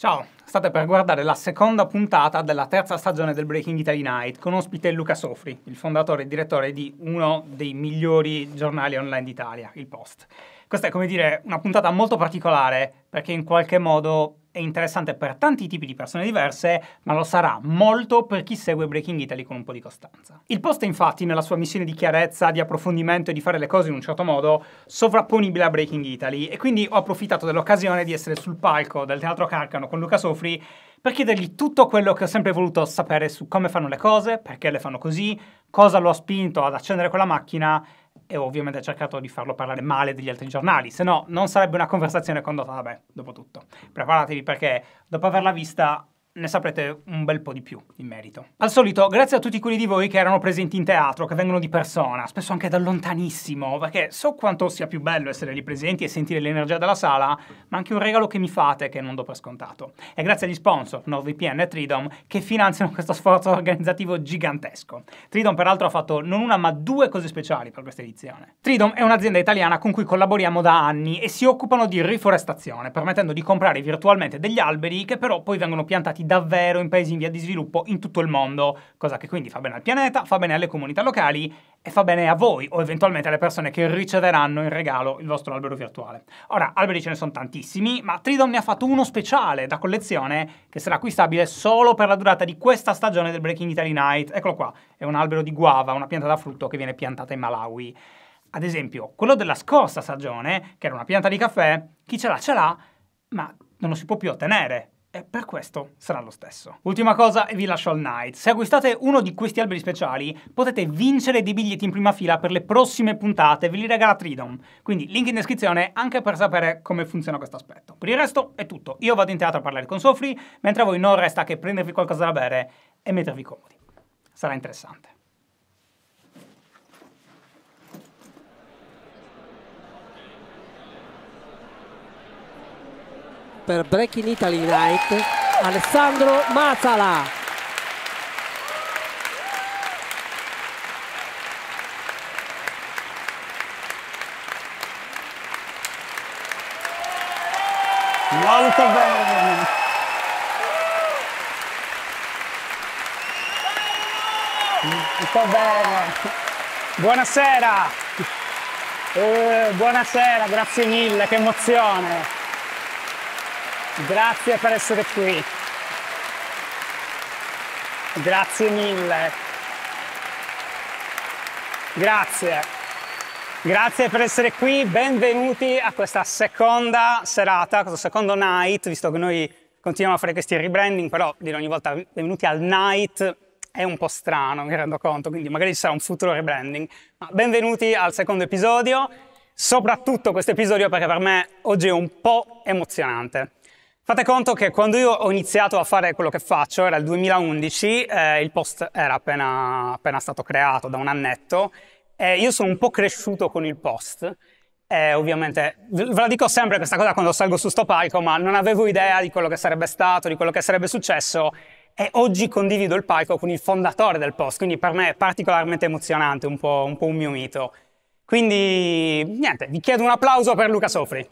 Ciao, state per guardare la seconda puntata della terza stagione del Breaking Italy Night con ospite Luca Sofri, il fondatore e direttore di uno dei migliori giornali online d'Italia, il Post. Questa è come dire una puntata molto particolare perché in qualche modo è interessante per tanti tipi di persone diverse, ma lo sarà molto per chi segue Breaking Italy con un po' di costanza. Il post infatti, nella sua missione di chiarezza, di approfondimento e di fare le cose in un certo modo, sovrapponibile a Breaking Italy e quindi ho approfittato dell'occasione di essere sul palco del Teatro Carcano con Luca Sofri per chiedergli tutto quello che ho sempre voluto sapere su come fanno le cose, perché le fanno così, cosa lo ha spinto ad accendere quella macchina e ovviamente ha cercato di farlo parlare male degli altri giornali, se no non sarebbe una conversazione condotta da me, dopo tutto. Preparatevi perché dopo averla vista ne saprete un bel po' di più in merito. Al solito, grazie a tutti quelli di voi che erano presenti in teatro, che vengono di persona, spesso anche da lontanissimo, perché so quanto sia più bello essere lì presenti e sentire l'energia della sala, ma anche un regalo che mi fate che non do per scontato. E grazie agli sponsor, NordVPN e Tridom, che finanziano questo sforzo organizzativo gigantesco. Tridom peraltro ha fatto non una ma due cose speciali per questa edizione. Tridom è un'azienda italiana con cui collaboriamo da anni e si occupano di riforestazione, permettendo di comprare virtualmente degli alberi che però poi vengono piantati davvero in paesi in via di sviluppo in tutto il mondo, cosa che quindi fa bene al pianeta, fa bene alle comunità locali e fa bene a voi o eventualmente alle persone che riceveranno in regalo il vostro albero virtuale. Ora, alberi ce ne sono tantissimi, ma Tridon ne ha fatto uno speciale da collezione che sarà acquistabile solo per la durata di questa stagione del Breaking Italy Night. Eccolo qua, è un albero di guava, una pianta da frutto che viene piantata in Malawi. Ad esempio, quello della scorsa stagione, che era una pianta di caffè, chi ce l'ha ce l'ha, ma non lo si può più ottenere e per questo sarà lo stesso. Ultima cosa e vi lascio al night. Se acquistate uno di questi alberi speciali potete vincere dei biglietti in prima fila per le prossime puntate, ve li regala Tridom. Quindi link in descrizione anche per sapere come funziona questo aspetto. Per il resto è tutto. Io vado in teatro a parlare con Sofri, mentre a voi non resta che prendervi qualcosa da bere e mettervi comodi. Sarà interessante. per Break Italy Night Alessandro Mazzala Molto bene! Molto bene! Buonasera! Eh, buonasera, grazie mille, che emozione! Grazie per essere qui. Grazie mille. Grazie. Grazie per essere qui, benvenuti a questa seconda serata, questo secondo night, visto che noi continuiamo a fare questi rebranding, però dire ogni volta benvenuti al night è un po' strano, mi rendo conto, quindi magari ci sarà un futuro rebranding. Ma benvenuti al secondo episodio, soprattutto questo episodio perché per me oggi è un po' emozionante. Fate conto che quando io ho iniziato a fare quello che faccio, era il 2011, eh, il post era appena, appena, stato creato da un annetto, eh, io sono un po' cresciuto con il post, eh, ovviamente ve la dico sempre questa cosa quando salgo su sto palco, ma non avevo idea di quello che sarebbe stato, di quello che sarebbe successo e oggi condivido il palco con il fondatore del post, quindi per me è particolarmente emozionante, un po' un, po un mio mito. Quindi niente, vi chiedo un applauso per Luca Sofri.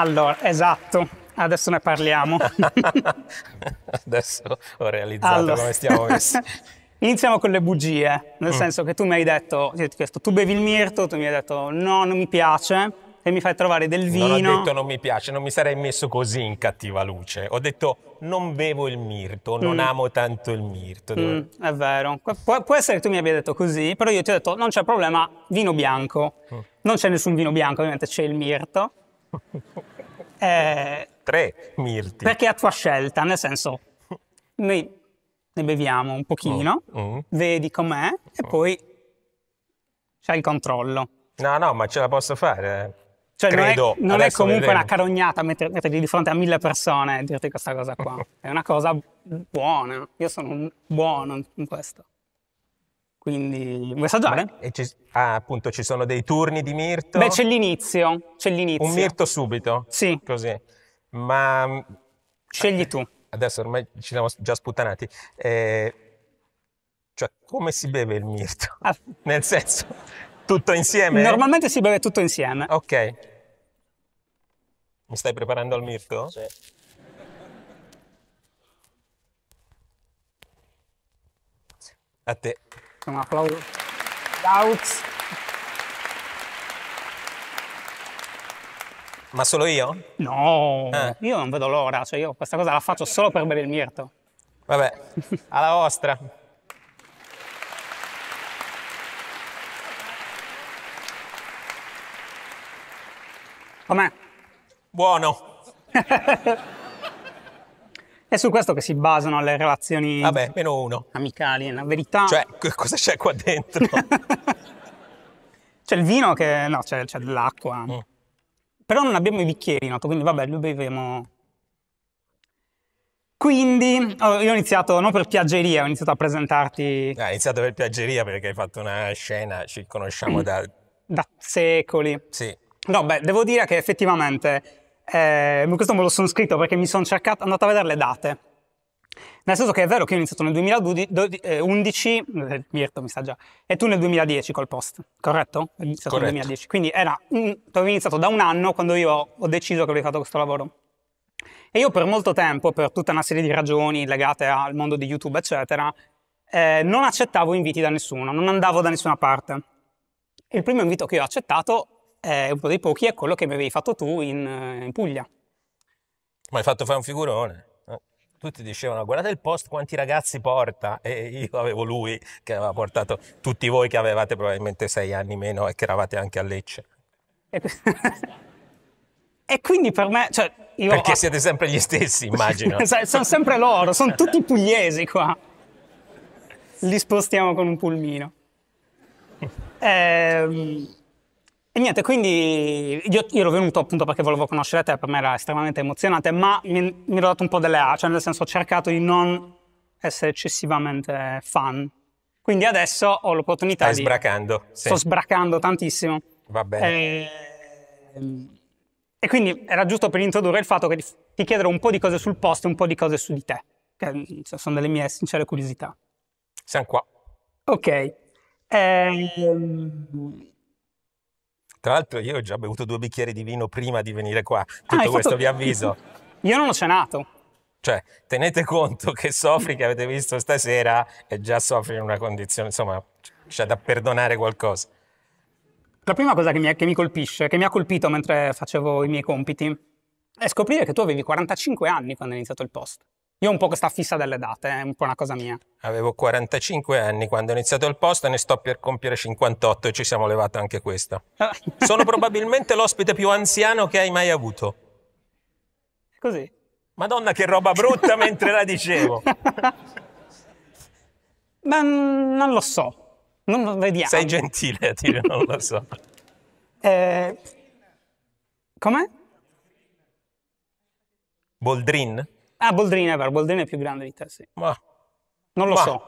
Allora, esatto, adesso ne parliamo. adesso ho realizzato allora. come stiamo messi. Iniziamo con le bugie, nel mm. senso che tu mi hai detto, ti ho chiesto, tu bevi il mirto, tu mi hai detto no, non mi piace, e mi fai trovare del vino. Non ho detto non mi piace, non mi sarei messo così in cattiva luce. Ho detto non bevo il mirto, non mm. amo tanto il mirto. Mm, è vero, Pu- può essere che tu mi abbia detto così, però io ti ho detto non c'è problema, vino bianco. Mm. Non c'è nessun vino bianco, ovviamente c'è il mirto. Eh, Tre mirti. Perché è a tua scelta, nel senso, noi ne beviamo un pochino, mm. Mm. vedi com'è e mm. poi c'è il controllo. No, no, ma ce la posso fare. Eh. Cioè, Credo. non è, non è comunque vedremo. una carognata metterti di fronte a mille persone e dirti questa cosa qua. è una cosa buona. Io sono buono in questo. Quindi vuoi assaggiare? Beh, ci, ah, appunto, ci sono dei turni di mirto. Beh, c'è l'inizio, c'è l'inizio. Un mirto subito? Sì. Così. Ma... Mm, Scegli eh, tu. Adesso ormai ci siamo già sputtanati. Eh, cioè, come si beve il mirto? Ah. Nel senso, tutto insieme? Normalmente si beve tutto insieme. Ok. Mi stai preparando al mirto? Sì. A te un applauso. Applausi. Ma solo io? No, eh. io non vedo l'ora, cioè io questa cosa la faccio solo per bere il mirto. Vabbè, alla vostra. Com'è? Buono. È su questo che si basano le relazioni Vabbè, meno uno. amicali, la verità. Cioè, cosa c'è qua dentro? c'è il vino che... no, c'è, c'è dell'acqua. Mm. Però non abbiamo i bicchieri, noto, quindi vabbè, lo beviamo... Quindi, oh, io ho iniziato non per piaggeria, ho iniziato a presentarti... Ah, hai iniziato per piaggeria perché hai fatto una scena, ci conosciamo mm. da... Da secoli. Sì. No, beh, devo dire che effettivamente eh, questo me lo sono scritto perché mi sono cercato, andato a vedere le date. Nel senso che è vero che io ho iniziato nel 2011, eh, eh, Mirto mi sa già, e tu nel 2010 col post, corretto? Ho iniziato corretto. nel 2010, quindi era un, avevo iniziato da un anno quando io ho deciso che avrei fatto questo lavoro. E io per molto tempo, per tutta una serie di ragioni legate al mondo di YouTube, eccetera, eh, non accettavo inviti da nessuno, non andavo da nessuna parte. Il primo invito che ho accettato eh, uno dei pochi è quello che mi avevi fatto tu in, eh, in Puglia. Ma hai fatto fare un figurone. Tutti dicevano, guardate il post quanti ragazzi porta. E io avevo lui che aveva portato tutti voi che avevate probabilmente sei anni meno e che eravate anche a Lecce. E quindi per me... Cioè, io Perché ho... siete sempre gli stessi, immagino. sono sempre loro, sono tutti pugliesi qua. Li spostiamo con un pulmino. Ehm... E niente, quindi io, io, ero venuto appunto perché volevo conoscere te, per me era estremamente emozionante, ma mi, mi ero dato un po' delle A, cioè nel senso ho cercato di non essere eccessivamente fan. Quindi adesso ho l'opportunità Stai di... Stai sbracando. Sto sì. sbracando tantissimo. Va bene. E, eh, e, quindi era giusto per introdurre il fatto che ti, ti chiederò un po' di cose sul post e un po' di cose su di te, che cioè, sono delle mie sincere curiosità. Siamo qua. Ok. E, ehm, tra l'altro io ho già bevuto due bicchieri di vino prima di venire qua. Ah, Tutto ah, questo fatto... vi avviso. Io non ho cenato. Cioè, tenete conto che Sofri che avete visto stasera è già Sofri in una condizione, insomma, c'è da perdonare qualcosa. La prima cosa che mi, che mi colpisce, che mi ha colpito mentre facevo i miei compiti, è scoprire che tu avevi 45 anni quando hai iniziato il post. Io ho un po' questa fissa delle date, è un po' una cosa mia. Avevo 45 anni quando ho iniziato il posto e ne sto per compiere 58 e ci siamo levati anche questa. Ah. Sono probabilmente l'ospite più anziano che hai mai avuto. Così. Madonna che roba brutta mentre la dicevo. Beh, non lo so. Non lo vediamo. Sei gentile a dire, non lo so. eh, com'è? Boldrin? Ah, Boldrini è vero, Boldrini è più grande di te, sì. Ma... Non lo Ma... so.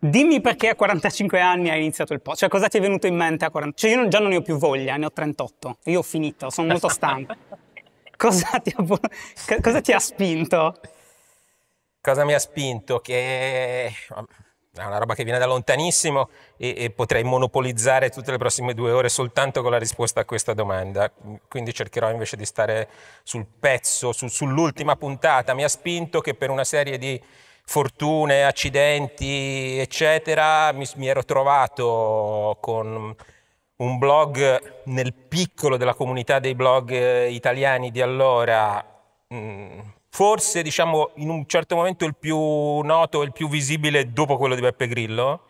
Dimmi perché a 45 anni hai iniziato il podcast, cioè cosa ti è venuto in mente a 40? Cioè io già non ne ho più voglia, ne ho 38, io ho finito, sono molto stanco. cosa, ti ha... cosa ti ha spinto? Cosa mi ha spinto? Che è ah, una roba che viene da lontanissimo e, e, potrei monopolizzare tutte le prossime due ore soltanto con la risposta a questa domanda. Quindi cercherò invece di stare sul pezzo, su, sull'ultima puntata. Mi ha spinto che per una serie di fortune, accidenti, eccetera, mi, mi ero trovato con un blog nel piccolo della comunità dei blog eh, italiani di allora. Mh, mm, forse diciamo in un certo momento il più noto e il più visibile dopo quello di Beppe Grillo,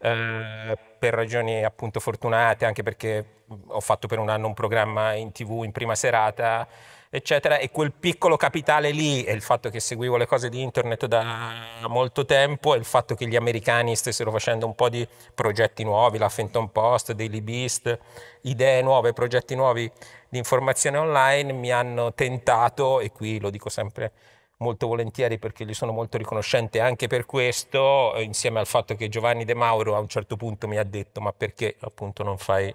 eh, per ragioni appunto fortunate, anche perché ho fatto per un anno un programma in tv in prima serata, eccetera, e quel piccolo capitale lì e il fatto che seguivo le cose di internet da molto tempo e il fatto che gli americani stessero facendo un po' di progetti nuovi, la Fenton Post, Daily Beast, idee nuove, progetti nuovi l'informazione online mi hanno tentato, e qui lo dico sempre molto volentieri perché gli sono molto riconoscente anche per questo, eh, insieme al fatto che Giovanni De Mauro a un certo punto mi ha detto ma perché appunto non fai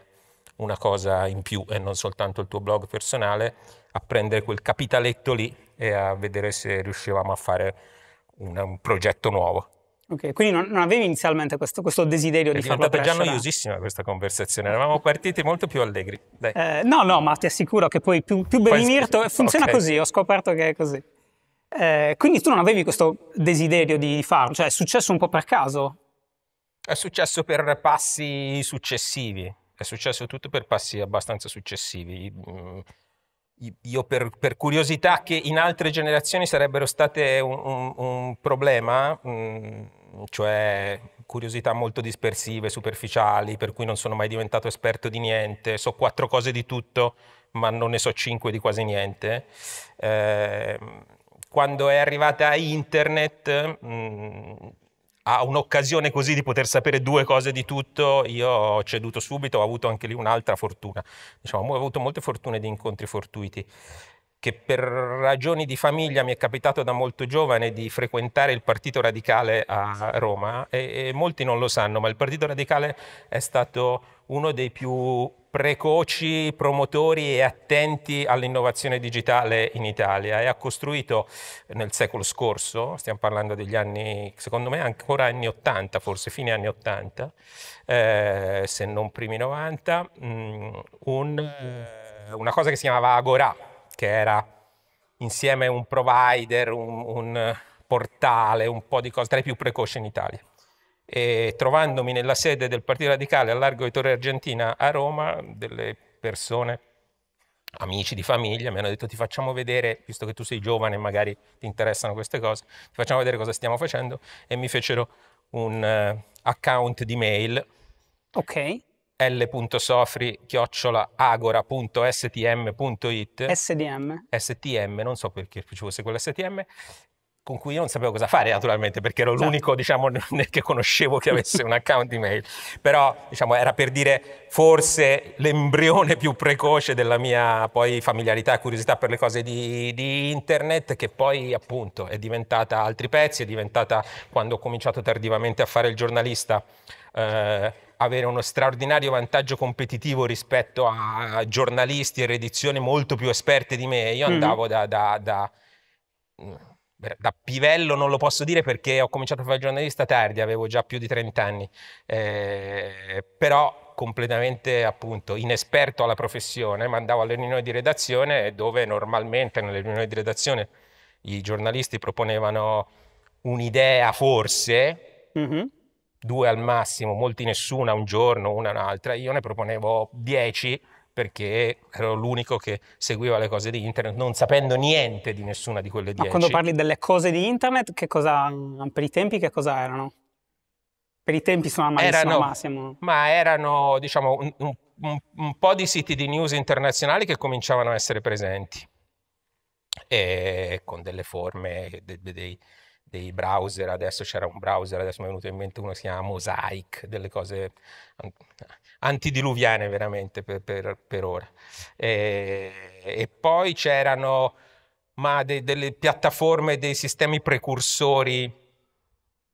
una cosa in più e non soltanto il tuo blog personale, a prendere quel capitaletto lì e a vedere se riuscivamo a fare un, un progetto nuovo. Ok, quindi non, non avevi inizialmente questo, questo desiderio è di farlo crescere? È già noiosissima questa conversazione, eravamo partiti molto più allegri. Eh, no, no, ma ti assicuro che poi più, più Benimir funziona okay. così, ho scoperto che è così. Eh, quindi tu non avevi questo desiderio di farlo, cioè è successo un po' per caso? È successo per passi successivi, è successo tutto per passi abbastanza successivi. Mm, io per, per curiosità che in altre generazioni sarebbero state un, un, un problema, mh, mm, cioè curiosità molto dispersive, superficiali, per cui non sono mai diventato esperto di niente, so quattro cose di tutto, ma non ne so cinque di quasi niente. Eh, quando è arrivata internet, mh, mm, a un'occasione così di poter sapere due cose di tutto, io ho ceduto subito, ho avuto anche lì un'altra fortuna. Diciamo, ho avuto molte fortune di incontri fortuiti che per ragioni di famiglia mi è capitato da molto giovane di frequentare il Partito Radicale a Roma e, e molti non lo sanno, ma il Partito Radicale è stato uno dei più precoci promotori e attenti all'innovazione digitale in Italia e ha costruito nel secolo scorso, stiamo parlando degli anni, secondo me ancora anni 80, forse fine anni 80, eh, se non primi 90, mh, mm, un, una cosa che si chiamava Agora, che era insieme un provider, un, un portale, un po' di cose, tra i più precoci in Italia. E trovandomi nella sede del Partito Radicale a Largo di Torre Argentina a Roma, delle persone, amici di famiglia, mi hanno detto ti facciamo vedere, visto che tu sei giovane e magari ti interessano queste cose, ti facciamo vedere cosa stiamo facendo e mi fecero un eh, account di mail. Ok l.sofri-agora.stm.it SDM. STM, non so perché ci fosse quello STM, con cui io non sapevo cosa fare naturalmente perché ero esatto. l'unico diciamo che conoscevo che avesse un account email però diciamo era per dire forse l'embrione più precoce della mia poi familiarità e curiosità per le cose di, di, internet che poi appunto è diventata altri pezzi è diventata quando ho cominciato tardivamente a fare il giornalista eh, avere uno straordinario vantaggio competitivo rispetto a giornalisti e redizioni molto più esperte di me. Io mm-hmm. andavo mm. da, da, da, mm, da, pivello, non lo posso dire perché ho cominciato a fare giornalista tardi, avevo già più di 30 anni, eh, però completamente appunto inesperto alla professione, ma andavo alle riunioni di redazione dove normalmente nelle riunioni di redazione i giornalisti proponevano un'idea forse. Mm -hmm due al massimo, molti nessuna un giorno, una un'altra, io ne proponevo dieci perché ero l'unico che seguiva le cose di internet, non sapendo niente di nessuna di quelle dieci. Ma quando parli delle cose di internet, che cosa, per i tempi che cosa erano? Per i tempi sono mai erano, massimo. Ma erano, diciamo, un, un, un, po' di siti di news internazionali che cominciavano a essere presenti e con delle forme, dei, dei dei browser, adesso c'era un browser, adesso mi è venuto in mente uno, si chiama Mosaic, delle cose antidiluviane veramente per, per, per ora. E, e poi c'erano ma de, delle piattaforme, dei sistemi precursori,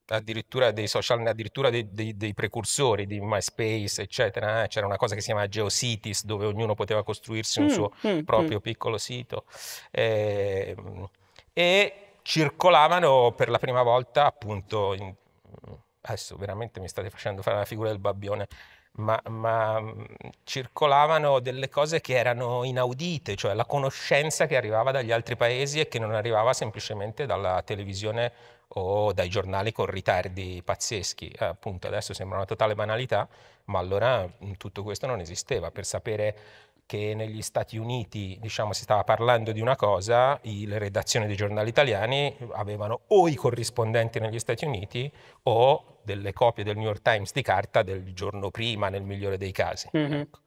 addirittura dei social, addirittura dei, dei, dei precursori di MySpace, eccetera. Eh. C'era una cosa che si chiamava GeoCities, dove ognuno poteva costruirsi un mm, suo mm, mm. proprio mm. piccolo sito. Ehm, e, e circolavano per la prima volta appunto, in... adesso veramente mi state facendo fare la figura del babbione, ma, ma circolavano delle cose che erano inaudite, cioè la conoscenza che arrivava dagli altri paesi e che non arrivava semplicemente dalla televisione o dai giornali con ritardi pazzeschi. Eh, appunto, adesso sembra una totale banalità, ma allora tutto questo non esisteva. Per sapere che negli Stati Uniti diciamo, si stava parlando di una cosa, i, le redazioni dei giornali italiani avevano o i corrispondenti negli Stati Uniti o delle copie del New York Times di carta del giorno prima, nel migliore dei casi. Mm-hmm. Ecco.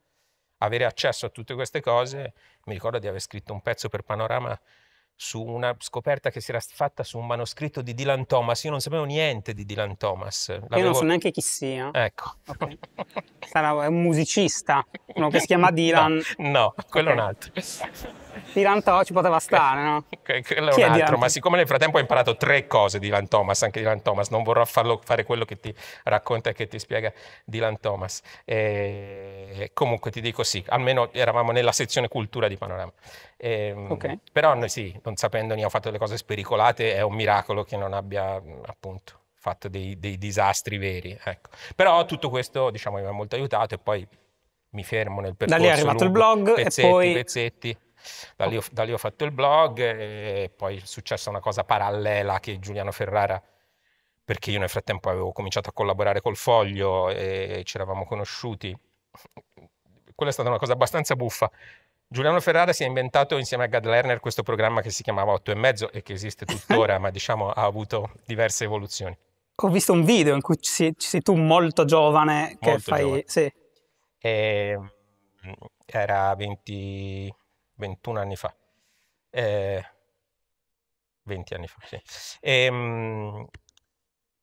Avere accesso a tutte queste cose, mi ricordo di aver scritto un pezzo per Panorama su una scoperta che si era fatta su un manoscritto di Dylan Thomas. Io non sapevo niente di Dylan Thomas. L'avevo... Io non so neanche chi sia. Ecco. Okay. Sarà un musicista, uno che si chiama Dylan. No, no quello okay. è un altro. Dylan Thomas ci poteva stare, no? Que- quello chi è un altro, ma siccome nel frattempo hai imparato tre cose di Dylan Thomas, anche Dylan Thomas, non vorrò farlo, fare quello che ti racconta e che ti spiega Dylan Thomas. E... Eh, comunque ti dico sì, almeno eravamo nella sezione cultura di Panorama. E, ehm, okay. Però noi sì, non sapendo ne ho fatto delle cose spericolate, è un miracolo che non abbia appunto fatto dei, dei disastri veri. Ecco. Però tutto questo diciamo mi ha molto aiutato e poi mi fermo nel percorso. Da lì è arrivato lungo, il blog pezzetti, e poi... Pezzetti. Da lì, ho, da lì ho fatto il blog e poi è successa una cosa parallela che Giuliano Ferrara perché io nel frattempo avevo cominciato a collaborare col Foglio e ci eravamo conosciuti. Quella è stata una cosa abbastanza buffa. Giuliano Ferrara si è inventato insieme a Gad Lerner questo programma che si chiamava 8 e mezzo e che esiste tuttora, ma diciamo ha avuto diverse evoluzioni. Ho visto un video in cui ci sei, ci sei tu molto giovane molto che fai... Giovane. Sì. E, ehm, era 20, 21 anni fa. E, eh, 20 anni fa, sì. E, ehm,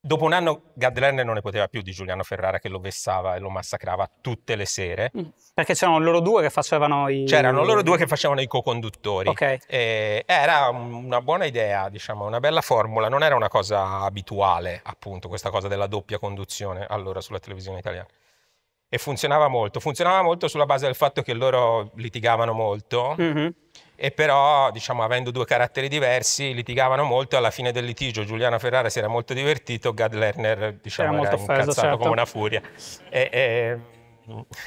Dopo un anno Gadlerner non ne poteva più di Giuliano Ferrara che lo vessava e lo massacrava tutte le sere. Mm. Perché c'erano loro due che facevano i... C'erano loro due che facevano i co-conduttori. Okay. era una buona idea, diciamo, una bella formula, non era una cosa abituale appunto questa cosa della doppia conduzione allora sulla televisione italiana. E funzionava molto, funzionava molto sulla base del fatto che loro litigavano molto. Mm -hmm e però diciamo avendo due caratteri diversi litigavano molto alla fine del litigio Giuliano Ferrara si era molto divertito Gad Lerner diciamo, era, era molto incazzato feso, certo. come una furia e, e,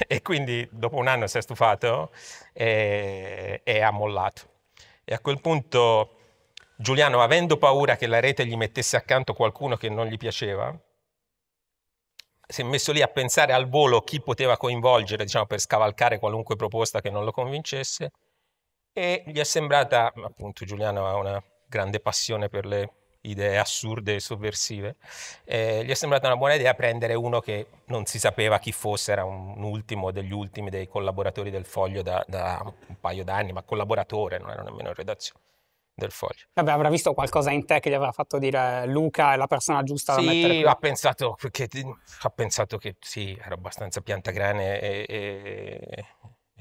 e, quindi dopo un anno si è stufato e, e ha mollato e a quel punto Giuliano avendo paura che la rete gli mettesse accanto qualcuno che non gli piaceva si è messo lì a pensare al volo chi poteva coinvolgere diciamo, per scavalcare qualunque proposta che non lo convincesse e gli è sembrata, appunto Giuliano ha una grande passione per le idee assurde e sovversive, eh, gli è sembrata una buona idea prendere uno che non si sapeva chi fosse, era un ultimo degli ultimi dei collaboratori del Foglio da, da un paio d'anni, ma collaboratore, non era nemmeno in redazione del foglio. Vabbè, avrà visto qualcosa in te che gli aveva fatto dire Luca è la persona giusta sì, da mettere Sì, Ha pensato, che, ha pensato che sì, era abbastanza piantagrane e, e,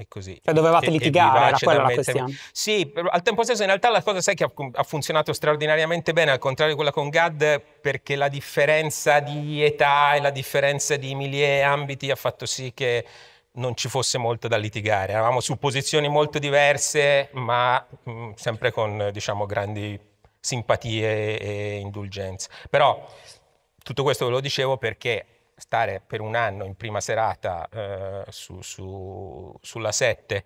e così. Cioè dovevate e, litigare, e era quella la questione. Sì, però, al tempo stesso in realtà la cosa sai che ha, ha funzionato straordinariamente bene, al contrario di quella con Gad, perché la differenza di età e la differenza di milie ambiti ha fatto sì che non ci fosse molto da litigare. Eravamo su posizioni molto diverse, ma mh, mm, sempre con diciamo, grandi simpatie e indulgenze. Però tutto questo ve lo dicevo perché stare per un anno in prima serata eh, su, su, sulla 7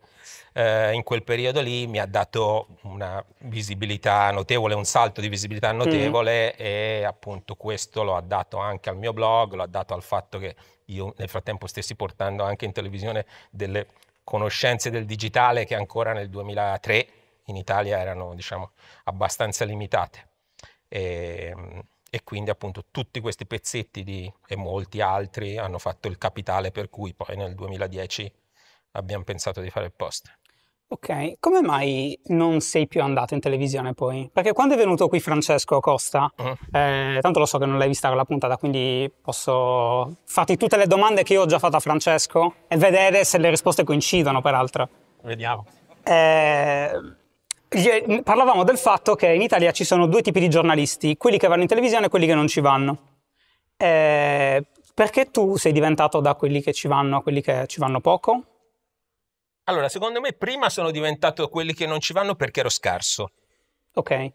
eh, in quel periodo lì mi ha dato una visibilità notevole, un salto di visibilità mm. notevole mm. e appunto questo lo ha dato anche al mio blog, lo ha dato al fatto che io nel frattempo stessi portando anche in televisione delle conoscenze del digitale che ancora nel 2003 in Italia erano diciamo abbastanza limitate. E, ehm, e quindi appunto tutti questi pezzetti di, e molti altri hanno fatto il capitale per cui poi nel 2010 abbiamo pensato di fare il post. Ok, come mai non sei più andato in televisione poi? Perché quando è venuto qui Francesco Costa, mm. eh, tanto lo so che non l'hai vista quella puntata, quindi posso farti tutte le domande che io ho già fatto a Francesco e vedere se le risposte coincidono, peraltro. Vediamo. Eh, parlavamo del fatto che in Italia ci sono due tipi di giornalisti, quelli che vanno in televisione e quelli che non ci vanno. Eh, perché tu sei diventato da quelli che ci vanno a quelli che ci vanno poco? Allora, secondo me prima sono diventato quelli che non ci vanno perché ero scarso. Ok. Eh,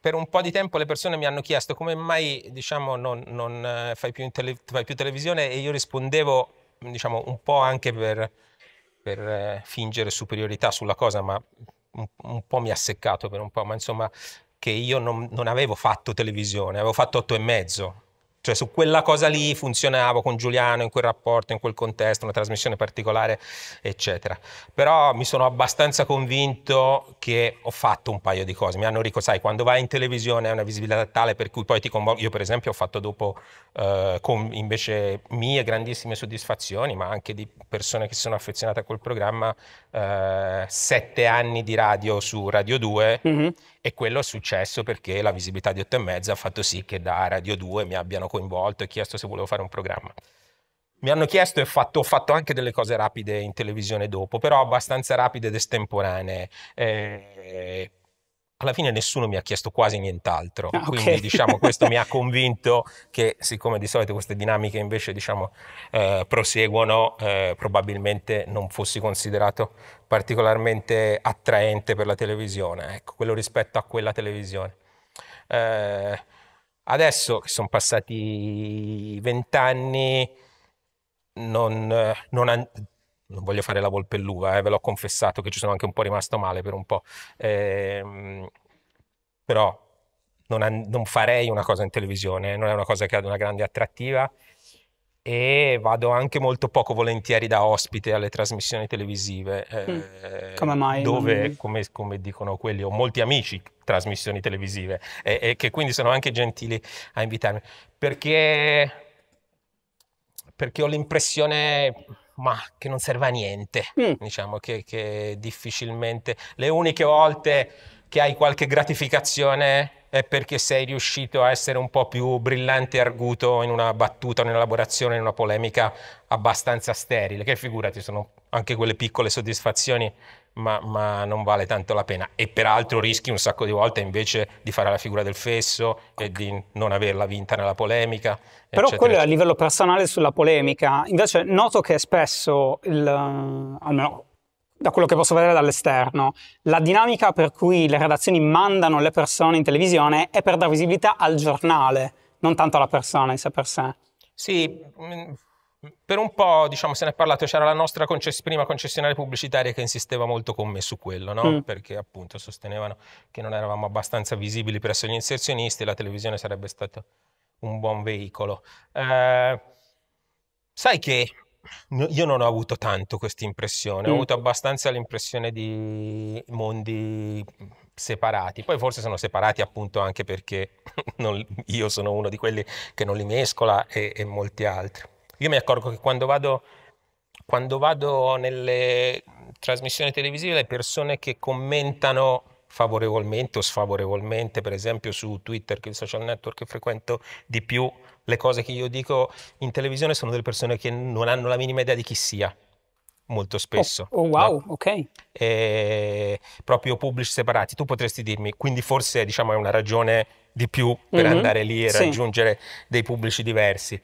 per un po' di tempo le persone mi hanno chiesto come mai diciamo, non, non eh, fai, più tele, fai, più televisione e io rispondevo diciamo, un po' anche per, per eh, fingere superiorità sulla cosa, ma un, un, po' mi ha seccato per un po', ma insomma che io non, non avevo fatto televisione, avevo fatto otto e mezzo, cioè su quella cosa lì funzionavo con Giuliano in quel rapporto, in quel contesto, una trasmissione particolare, eccetera. Però mi sono abbastanza convinto che ho fatto un paio di cose. Mi hanno ricordato, sai, quando vai in televisione hai una visibilità tale per cui poi ti convoco. Io per esempio ho fatto dopo eh, con invece mie grandissime soddisfazioni, ma anche di persone che si sono affezionate a quel programma, eh, sette anni di radio su Radio 2. Mm-hmm e quello è successo perché la visibilità di 8 e mezza ha fatto sì che da Radio 2 mi abbiano coinvolto e chiesto se volevo fare un programma. Mi hanno chiesto e fatto, ho fatto anche delle cose rapide in televisione dopo, però abbastanza rapide ed estemporanee. Eh, alla fine nessuno mi ha chiesto quasi nient'altro, ah, quindi diciamo questo mi ha convinto che siccome di solito queste dinamiche invece diciamo, eh, proseguono, eh, probabilmente non fossi considerato particolarmente attraente per la televisione, ecco, quello rispetto a quella televisione. Eh, adesso che sono passati vent'anni, non, non, non voglio fare la volpelluva, eh, ve l'ho confessato che ci sono anche un po' rimasto male per un po'. Eh, però non, non, farei una cosa in televisione, non è una cosa che ha una grande attrattiva e vado anche molto poco volentieri da ospite alle trasmissioni televisive. Mm. Eh, mm. Come mai? Dove, come, come, dicono quelli, ho molti amici trasmissioni televisive e, e che quindi sono anche gentili a invitarmi. Perché, perché ho l'impressione ma che non serve a niente. Mm. Diciamo che, che difficilmente le uniche volte che hai qualche gratificazione è perché sei riuscito a essere un po' più brillante e arguto in una battuta, in un'elaborazione, in una polemica abbastanza sterile, che figurati sono anche quelle piccole soddisfazioni ma, ma, non vale tanto la pena. E peraltro rischi un sacco di volte invece di fare la figura del fesso e di non averla vinta nella polemica. Però eccetera. quello è a livello personale sulla polemica. Invece noto che spesso, il, almeno da quello che posso vedere dall'esterno, la dinamica per cui le redazioni mandano le persone in televisione è per dare visibilità al giornale, non tanto alla persona in sé per sé. Sì, mm, per un po' diciamo, se ne è parlato, c'era la nostra concess prima concessionaria pubblicitaria che insisteva molto con me su quello, no? mm. perché appunto sostenevano che non eravamo abbastanza visibili presso gli inserzionisti e la televisione sarebbe stato un buon veicolo. Eh, sai che io non ho avuto tanto questa impressione, mm. ho avuto abbastanza l'impressione di mondi separati, poi forse sono separati appunto anche perché non, io sono uno di quelli che non li mescola e, e molti altri. Io mi accorgo che quando vado, quando vado nelle trasmissioni televisive, le persone che commentano favorevolmente o sfavorevolmente, per esempio su Twitter, che è il social network che frequento di più, le cose che io dico in televisione sono delle persone che non hanno la minima idea di chi sia molto spesso. Oh, oh wow, no? ok. E proprio pubblici separati. Tu potresti dirmi, quindi forse diciamo è una ragione di più per mm -hmm. andare lì e sì. raggiungere dei pubblici diversi.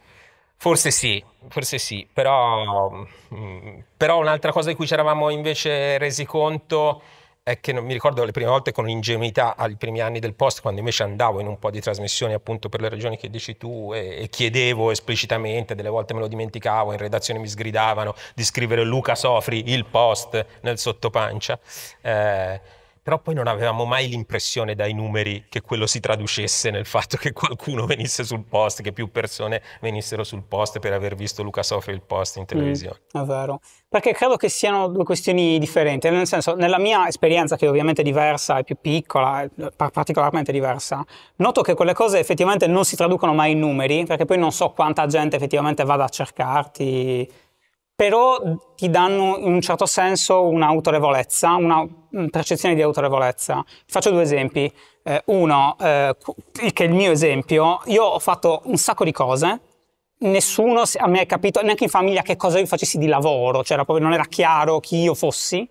Forse sì, forse sì, però, mm, però un'altra cosa di cui ci eravamo invece resi conto è che non, mi ricordo le prime volte con ingenuità ai primi anni del post, quando invece andavo in un po' di trasmissioni appunto per le ragioni che dici tu e, e chiedevo esplicitamente, delle volte me lo dimenticavo, in redazione mi sgridavano di scrivere Luca Sofri, il post nel sottopancia. Eh, però poi non avevamo mai l'impressione dai numeri che quello si traducesse nel fatto che qualcuno venisse sul post, che più persone venissero sul post per aver visto Luca Sofri il post in mm, televisione. Mm, è vero, perché credo che siano due questioni differenti, nel senso nella mia esperienza che è ovviamente è diversa è più piccola, particolarmente diversa, noto che quelle cose effettivamente non si traducono mai in numeri, perché poi non so quanta gente effettivamente vada a cercarti però ti danno in un certo senso un'autorevolezza, una mm, percezione di autorevolezza. Faccio due esempi. Eh, uno, eh, che è il mio esempio, io ho fatto un sacco di cose, nessuno a me ha capito, neanche in famiglia, che cosa io facessi di lavoro, cioè proprio, non era chiaro chi io fossi.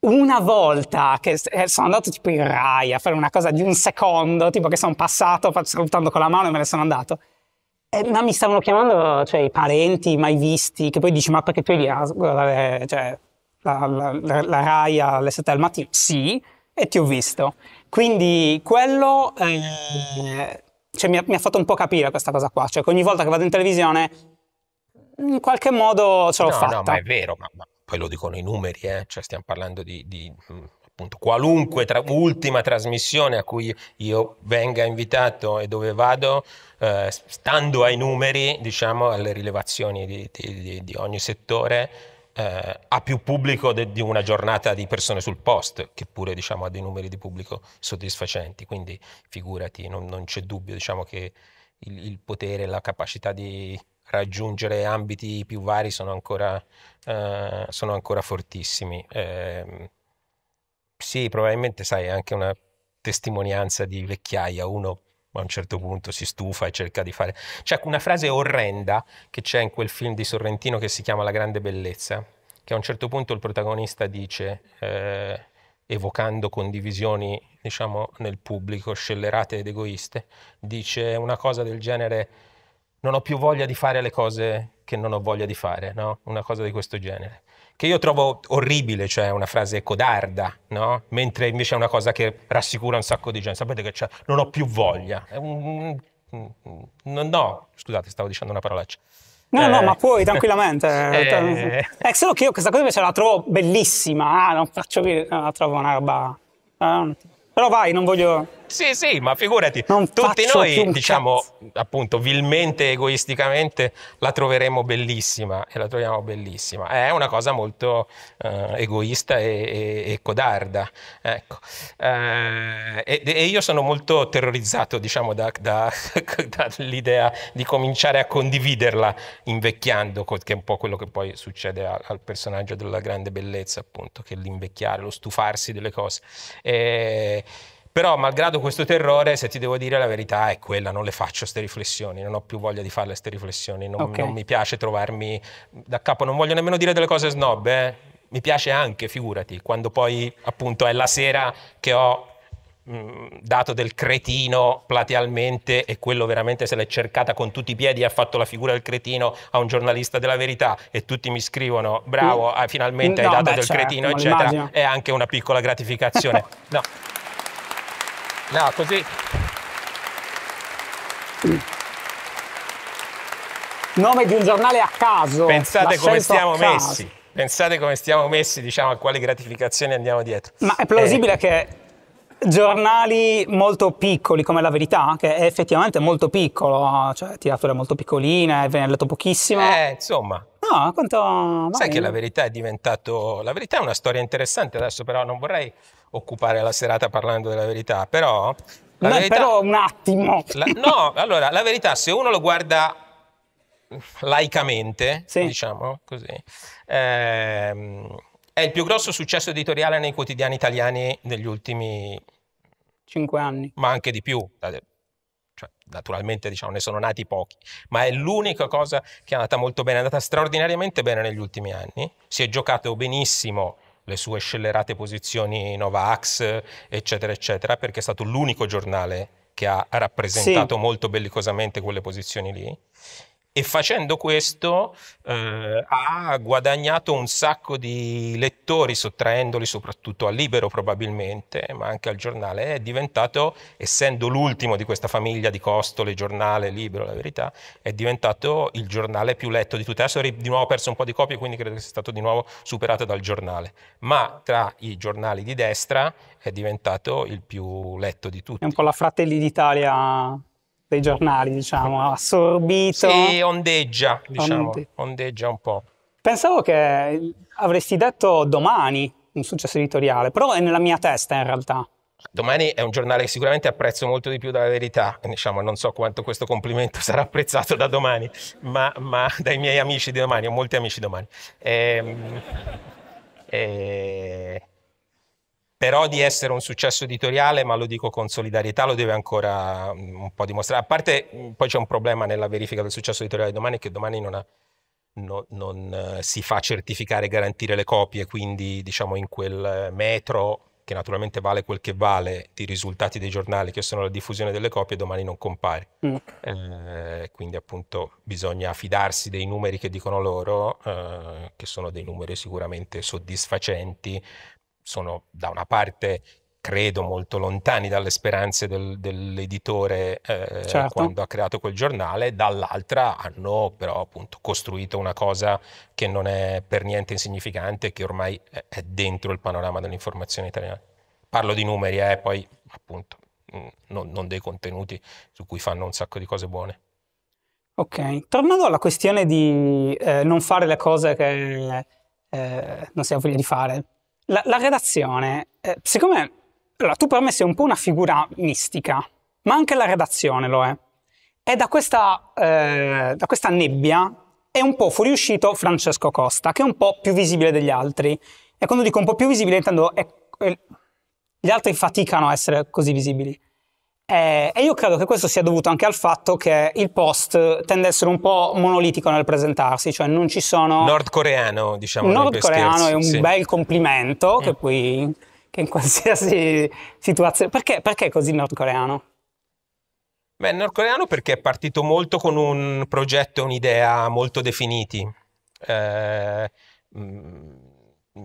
Una volta che eh, sono andato tipo in Rai a fare una cosa di un secondo, tipo che sono passato salutando con la mano e me ne sono andato, eh, ma mi stavano chiamando cioè, i parenti mai visti, che poi dici ma perché tu eri a guardare eh, cioè, la, la, la, la, RAI alle 7 del mattino? Sì, e ti ho visto. Quindi quello eh, cioè, mi, ha, mi, ha, fatto un po' capire questa cosa qua, cioè ogni volta che vado in televisione in qualche modo ce l'ho no, fatta. No, ma è vero, ma, ma poi lo dicono i numeri, eh? cioè stiamo parlando di... di appunto, qualunque tra- ultima trasmissione a cui io venga invitato e dove vado, eh, stando ai numeri, diciamo, alle rilevazioni di, di, di ogni settore, eh, ha più pubblico de- di una giornata di persone sul post, che pure diciamo, ha dei numeri di pubblico soddisfacenti. Quindi figurati, non, non c'è dubbio diciamo, che il, il potere, la capacità di raggiungere ambiti più vari sono ancora, eh, sono ancora fortissimi. Eh, sì, probabilmente, sai, è anche una testimonianza di vecchiaia. Uno a un certo punto si stufa e cerca di fare... C'è cioè, una frase orrenda che c'è in quel film di Sorrentino che si chiama La grande bellezza, che a un certo punto il protagonista dice, eh, evocando condivisioni, diciamo, nel pubblico, scellerate ed egoiste, dice una cosa del genere, non ho più voglia di fare le cose che non ho voglia di fare, no? Una cosa di questo genere che io trovo orribile, cioè una frase codarda, no? Mentre invece è una cosa che rassicura un sacco di gente. Sapete che cioè, non ho più voglia. È un, un, no, scusate, stavo dicendo una parolaccia. No, eh, no, ma puoi tranquillamente. Eh, eh, eh, solo che io questa cosa invece la trovo bellissima, ah, non faccio vedere, la trovo una roba... Eh, però vai, non voglio... Sì, sì, ma figurati, non tutti noi, diciamo, cazzo. appunto, vilmente, egoisticamente, la troveremo bellissima e la troviamo bellissima. È una cosa molto eh, egoista e, e, e, codarda, ecco. Eh, e, e, io sono molto terrorizzato, diciamo, da, da, dall'idea di cominciare a condividerla invecchiando, che è un po' quello che poi succede al, al personaggio della grande bellezza, appunto, che è l'invecchiare, lo stufarsi delle cose. Eh, però, malgrado questo terrore, se ti devo dire la verità, è quella, non le faccio queste riflessioni, non ho più voglia di fare queste riflessioni, non, okay. non, mi piace trovarmi da capo, non voglio nemmeno dire delle cose snob, eh. mi piace anche, figurati, quando poi appunto è la sera che ho dato del cretino platealmente e quello veramente se l'è cercata con tutti i piedi ha fatto la figura del cretino a un giornalista della verità e tutti mi scrivono bravo mm. finalmente no, hai dato beh, del certo, cretino eccetera è anche una piccola gratificazione no No, così. Nome di un giornale a caso. Pensate come stiamo messi. Pensate come stiamo messi, diciamo, a quali gratificazioni andiamo dietro. Ma è plausibile eh. che giornali molto piccoli come La Verità, che è effettivamente molto piccolo, cioè tiratura molto piccolina, e viene letto pochissimo. Eh, insomma. No, quanto... Vai. Sai che La Verità è diventato... La Verità è una storia interessante adesso, però non vorrei occupare la serata parlando della verità, però... La Beh, verità, però un attimo! La, no, allora, la verità, se uno lo guarda laicamente, sì. diciamo così, ehm, è il più grosso successo editoriale nei quotidiani italiani negli ultimi... Cinque anni. Ma anche di più. Cioè, naturalmente diciamo, ne sono nati pochi, ma è l'unica cosa che è andata molto bene, è andata straordinariamente bene negli ultimi anni, si è giocato benissimo le sue scellerate posizioni Novax, eccetera, eccetera, perché è stato l'unico giornale che ha rappresentato sì. molto bellicosamente quelle posizioni lì e facendo questo eh, ha guadagnato un sacco di lettori, sottraendoli soprattutto al Libero probabilmente, ma anche al giornale, è diventato, essendo l'ultimo di questa famiglia di Costole, giornale, Libero, la verità, è diventato il giornale più letto di tutti. Adesso di nuovo ho perso un po' di copie, quindi credo che sia stato di nuovo superato dal giornale, ma tra i giornali di destra è diventato il più letto di tutti. È un po' la Fratelli d'Italia dei giornali, diciamo, assorbito. Sì, ondeggia, diciamo, Onde... ondeggia un po'. Pensavo che avresti detto domani un successo editoriale, però è nella mia testa in realtà. Domani è un giornale che sicuramente apprezzo molto di più della verità, diciamo, non so quanto questo complimento sarà apprezzato da domani, ma, ma dai miei amici di domani, ho molti amici domani. Ehm, eh, però di essere un successo editoriale, ma lo dico con solidarietà, lo deve ancora mm, un po' dimostrare. A parte mm, poi c'è un problema nella verifica del successo editoriale domani, che domani non, ha, no, non eh, si fa certificare e garantire le copie, quindi diciamo in quel eh, metro che naturalmente vale quel che vale di risultati dei giornali che sono la diffusione delle copie domani non compare mm. eh, quindi appunto bisogna fidarsi dei numeri che dicono loro eh, che sono dei numeri sicuramente soddisfacenti sono da una parte credo molto lontani dalle speranze del, dell'editore eh, certo. quando ha creato quel giornale, dall'altra hanno però appunto costruito una cosa che non è per niente insignificante, che ormai è dentro il panorama dell'informazione italiana. Parlo di numeri, eh, poi appunto mm, non, non dei contenuti su cui fanno un sacco di cose buone. Ok, tornando alla questione di eh, non fare le cose che eh, non si ha voglia di fare, la, la redazione, eh, siccome allora, tu per me sei un po' una figura mistica, ma anche la redazione lo è. E da questa, eh, da questa nebbia è un po' fuoriuscito Francesco Costa, che è un po' più visibile degli altri. E quando dico un po' più visibile intendo... È, è, gli altri faticano a essere così visibili. Eh, e io credo che questo sia dovuto anche al fatto che il post tende a essere un po' monolitico nel presentarsi, cioè non ci sono... Nordcoreano, diciamo. Nordcoreano è un sì. bel complimento mm. che poi che in qualsiasi situazione... Perché, perché così nordcoreano? Beh, nordcoreano perché è partito molto con un progetto, un'idea molto definiti. Eh, mh, mm,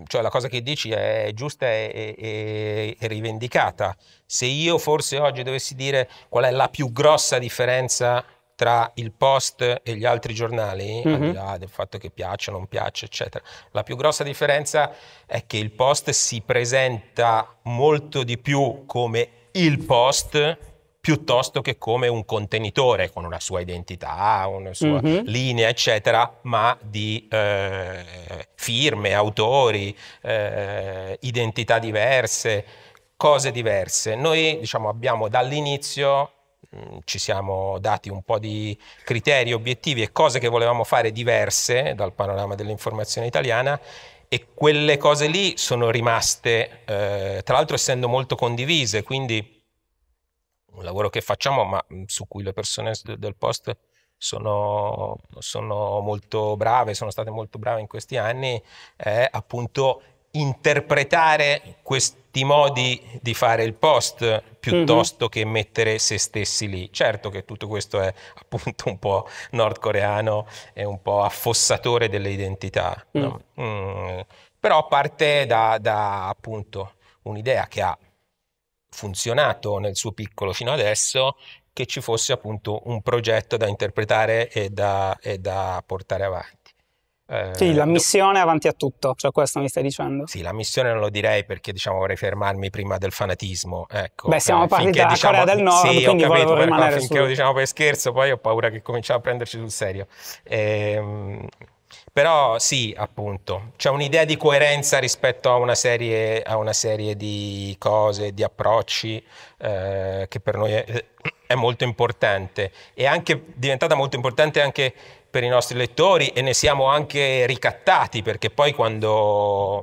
cioè la cosa che dici è giusta e, e, e, rivendicata. Se io forse oggi dovessi dire qual è la più grossa differenza tra il post e gli altri giornali, mm-hmm. al mhm. di là del fatto che piaccia, non piaccia, eccetera, la più grossa differenza è che il post si presenta molto di più come il post piuttosto che come un contenitore con una sua identità, una sua mm-hmm. linea, eccetera, ma di eh, firme, autori, eh, identità diverse, cose diverse. Noi diciamo, abbiamo dall'inizio mm, ci siamo dati un po' di criteri, obiettivi e cose che volevamo fare diverse dal panorama dell'informazione italiana e quelle cose lì sono rimaste, eh, tra l'altro essendo molto condivise, quindi un lavoro che facciamo, ma su cui le persone del post sono, sono molto brave, sono state molto brave in questi anni, è appunto interpretare questi modi di fare il post piuttosto mm-hmm. che mettere se stessi lì. Certo che tutto questo è appunto un po' nordcoreano è un po' affossatore delle identità, mm. No? Mm. però parte da, da appunto un'idea che ha funzionato nel suo piccolo fino adesso che ci fosse appunto un progetto da interpretare e da, e da portare avanti. Eh, sì, la missione avanti a tutto, cioè questo mi stai dicendo? Sì, la missione non lo direi perché diciamo vorrei fermarmi prima del fanatismo, ecco. Beh, siamo eh, partiti finché, diciamo, Corea del Nord, sì, quindi capito, volevo rimanere qua, Finché lo diciamo per scherzo, poi ho paura che cominciamo a prenderci sul serio. Ehm però sì, appunto, c'è un'idea di coerenza rispetto a una serie, a una serie di cose, di approcci eh, che per noi è, è, molto importante e anche diventata molto importante anche per i nostri lettori e ne siamo anche ricattati perché poi quando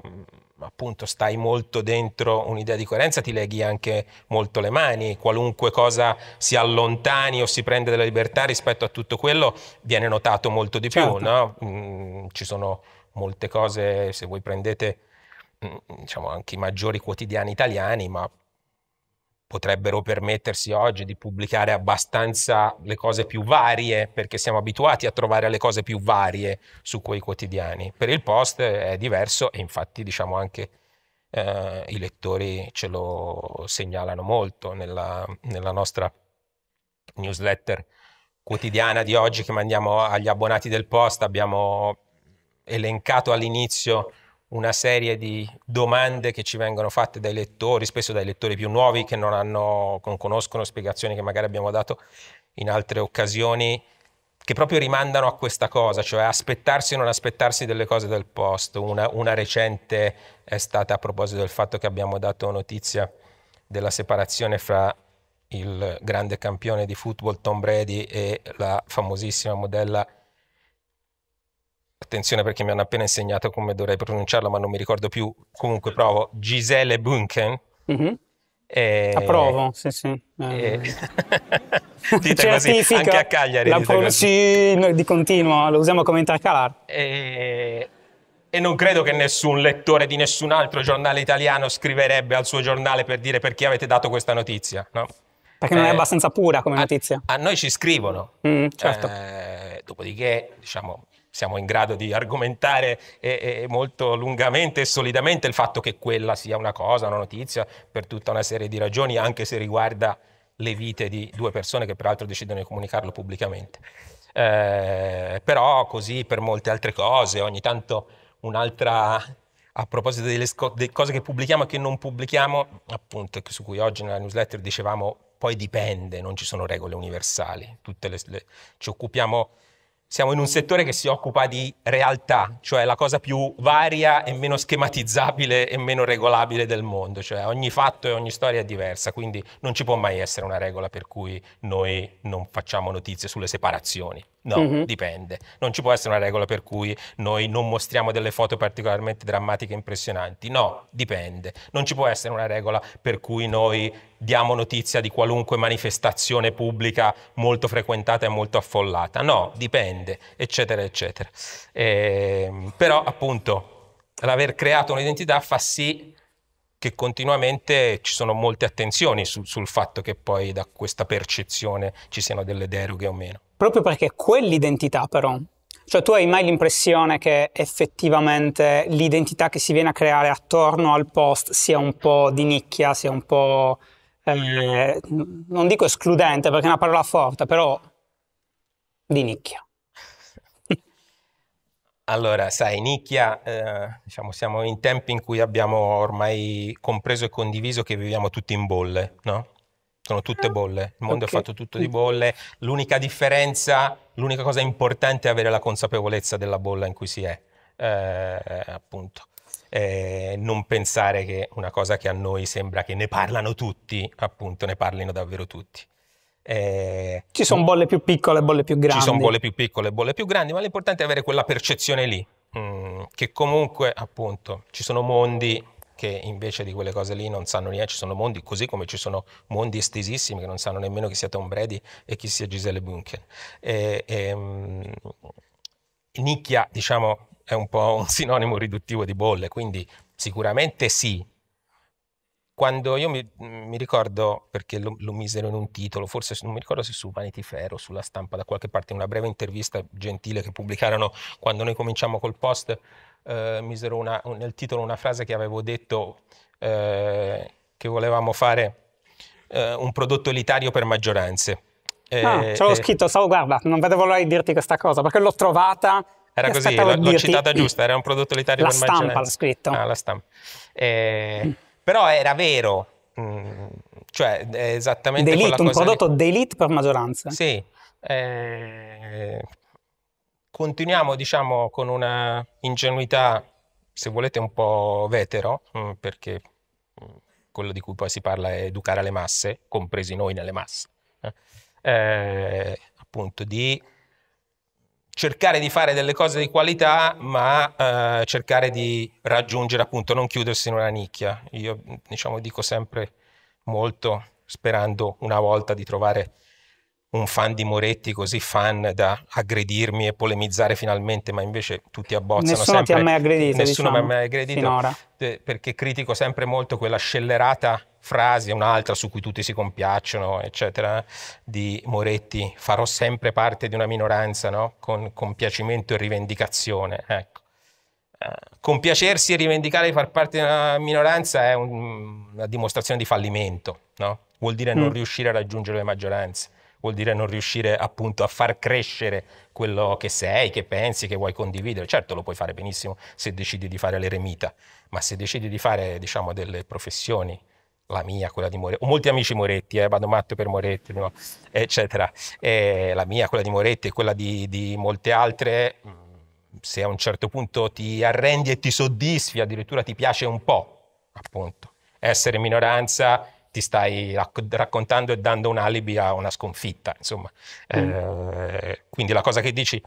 appunto stai molto dentro un'idea di coerenza, ti leghi anche molto le mani, qualunque cosa si allontani o si prende della libertà rispetto a tutto quello viene notato molto di certo. più, no? mm, ci sono molte cose, se voi prendete mm, diciamo anche i maggiori quotidiani italiani, ma potrebbero permettersi oggi di pubblicare abbastanza le cose più varie, perché siamo abituati a trovare le cose più varie su quei quotidiani. Per il post è diverso e infatti diciamo anche eh, i lettori ce lo segnalano molto nella, nella nostra newsletter quotidiana di oggi che mandiamo agli abbonati del post. Abbiamo elencato all'inizio una serie di domande che ci vengono fatte dai lettori, spesso dai lettori più nuovi che non, hanno, non conoscono spiegazioni che magari abbiamo dato in altre occasioni, che proprio rimandano a questa cosa, cioè aspettarsi o non aspettarsi delle cose del post. Una, una recente è stata a proposito del fatto che abbiamo dato notizia della separazione fra il grande campione di football Tom Brady e la famosissima modella attenzione perché mi hanno appena insegnato come dovrei pronunciarlo, ma non mi ricordo più, comunque provo, Gisele Bunken. Mm-hmm. E... Approvo, sì, sì. E... Eh. Dite così, anche a Cagliari. La pronunci di continuo, lo usiamo come intercalare. E... e non credo che nessun lettore di nessun altro giornale italiano scriverebbe al suo giornale per dire perché avete dato questa notizia, no? Perché non eh, è abbastanza pura come notizia. A, a noi ci scrivono. Mm, certo. eh, dopodiché, diciamo, siamo in grado di argomentare eh, eh, molto lungamente e solidamente il fatto che quella sia una cosa, una notizia, per tutta una serie di ragioni, anche se riguarda le vite di due persone che peraltro decidono di comunicarlo pubblicamente. Eh, però così per molte altre cose, ogni tanto un'altra, a proposito delle, sco- delle cose che pubblichiamo e che non pubblichiamo, appunto, su cui oggi nella newsletter dicevamo, poi dipende, non ci sono regole universali, le, le, ci occupiamo siamo in un settore che si occupa di realtà, cioè la cosa più varia e meno schematizzabile e meno regolabile del mondo, cioè ogni fatto e ogni storia è diversa, quindi non ci può mai essere una regola per cui noi non facciamo notizie sulle separazioni. No, mm -hmm. dipende. Non ci può essere una regola per cui noi non mostriamo delle foto particolarmente drammatiche e impressionanti. No, dipende. Non ci può essere una regola per cui noi diamo notizia di qualunque manifestazione pubblica molto frequentata e molto affollata. No, dipende aziende, eccetera, eccetera. Eh, però appunto l'aver creato un'identità fa sì che continuamente ci sono molte attenzioni sul, sul fatto che poi da questa percezione ci siano delle deroghe o meno. Proprio perché quell'identità però cioè tu hai mai l'impressione che effettivamente l'identità che si viene a creare attorno al post sia un po' di nicchia, sia un po', eh, non dico escludente perché è una parola forte, però di nicchia. Allora, sai, nicchia, eh, diciamo, siamo in tempi in cui abbiamo ormai compreso e condiviso che viviamo tutti in bolle, no? Sono tutte ah, bolle, il mondo okay. è fatto tutto di bolle, l'unica differenza, l'unica cosa importante è avere la consapevolezza della bolla in cui si è, eh, appunto. Eh, non pensare che una cosa che a noi sembra che ne parlano tutti, appunto, ne parlino davvero tutti. Eh, ci sono bolle più piccole, e bolle più grandi. Ci sono bolle più piccole, e bolle più grandi, ma l'importante è avere quella percezione lì, mh, mm, che comunque appunto ci sono mondi che invece di quelle cose lì non sanno niente, ci sono mondi così come ci sono mondi estesissimi che non sanno nemmeno chi sia Tom Brady e chi sia Gisele Bunker. E, e, ehm, nicchia, diciamo, è un po' un sinonimo riduttivo di bolle, quindi sicuramente sì, quando io mi, mi ricordo, perché lo, lo, misero in un titolo, forse non mi ricordo se su Vanity Fair o sulla stampa da qualche parte, una breve intervista gentile che pubblicarono quando noi cominciamo col post, eh, misero una, un, nel titolo una frase che avevo detto eh, che volevamo fare eh, un prodotto elitario per maggioranze. Eh, ah, eh, ce l'ho scritto, stavo, guarda, non vedevo l'ora di dirti questa cosa perché l'ho trovata era così, l'ho, l'ho citata giusta, era un prodotto elitario la per maggioranza. La stampa l'ha scritto. Ah, la stampa. Eh, però era vero, mm, cioè esattamente delete, quella un prodotto lì. d'elite per maggioranza. Sì. Eh, continuiamo, diciamo, con una ingenuità, se volete, un po' vetero, mm, perché mm, quello di cui poi si parla è educare le masse, compresi noi nelle masse. Eh, eh appunto, di cercare di fare delle cose di qualità, ma eh, cercare di raggiungere, appunto, non chiudersi in una nicchia. Io, diciamo, dico sempre molto sperando una volta di trovare un fan di Moretti così fan da aggredirmi e polemizzare finalmente, ma invece tutti abbozzano nessuno sempre. Nessuno ti ha mai aggredito. Nessuno diciamo, mi ha diciamo, mai aggredito. Finora. Eh, perché critico sempre molto quella scellerata frase, un'altra su cui tutti si compiacciono, eccetera, di Moretti. Farò sempre parte di una minoranza, no? Con compiacimento e rivendicazione, ecco. Eh, compiacersi e rivendicare di far parte di una minoranza è un, una dimostrazione di fallimento, no? vuol dire non mm. riuscire a raggiungere le maggioranze vuol dire non riuscire appunto a far crescere quello che sei, che pensi, che vuoi condividere. Certo lo puoi fare benissimo se decidi di fare l'eremita, ma se decidi di fare diciamo delle professioni, la mia, quella di Moretti, ho molti amici Moretti, eh, vado matto per Moretti, no? eccetera, e la mia, quella di Moretti e quella di, di molte altre, mm, se a un certo punto ti arrendi e ti soddisfi, addirittura ti piace un po', appunto. Essere minoranza ti stai racc- raccontando e dando un alibi a una sconfitta, insomma. Mm. Eh, quindi la cosa che dici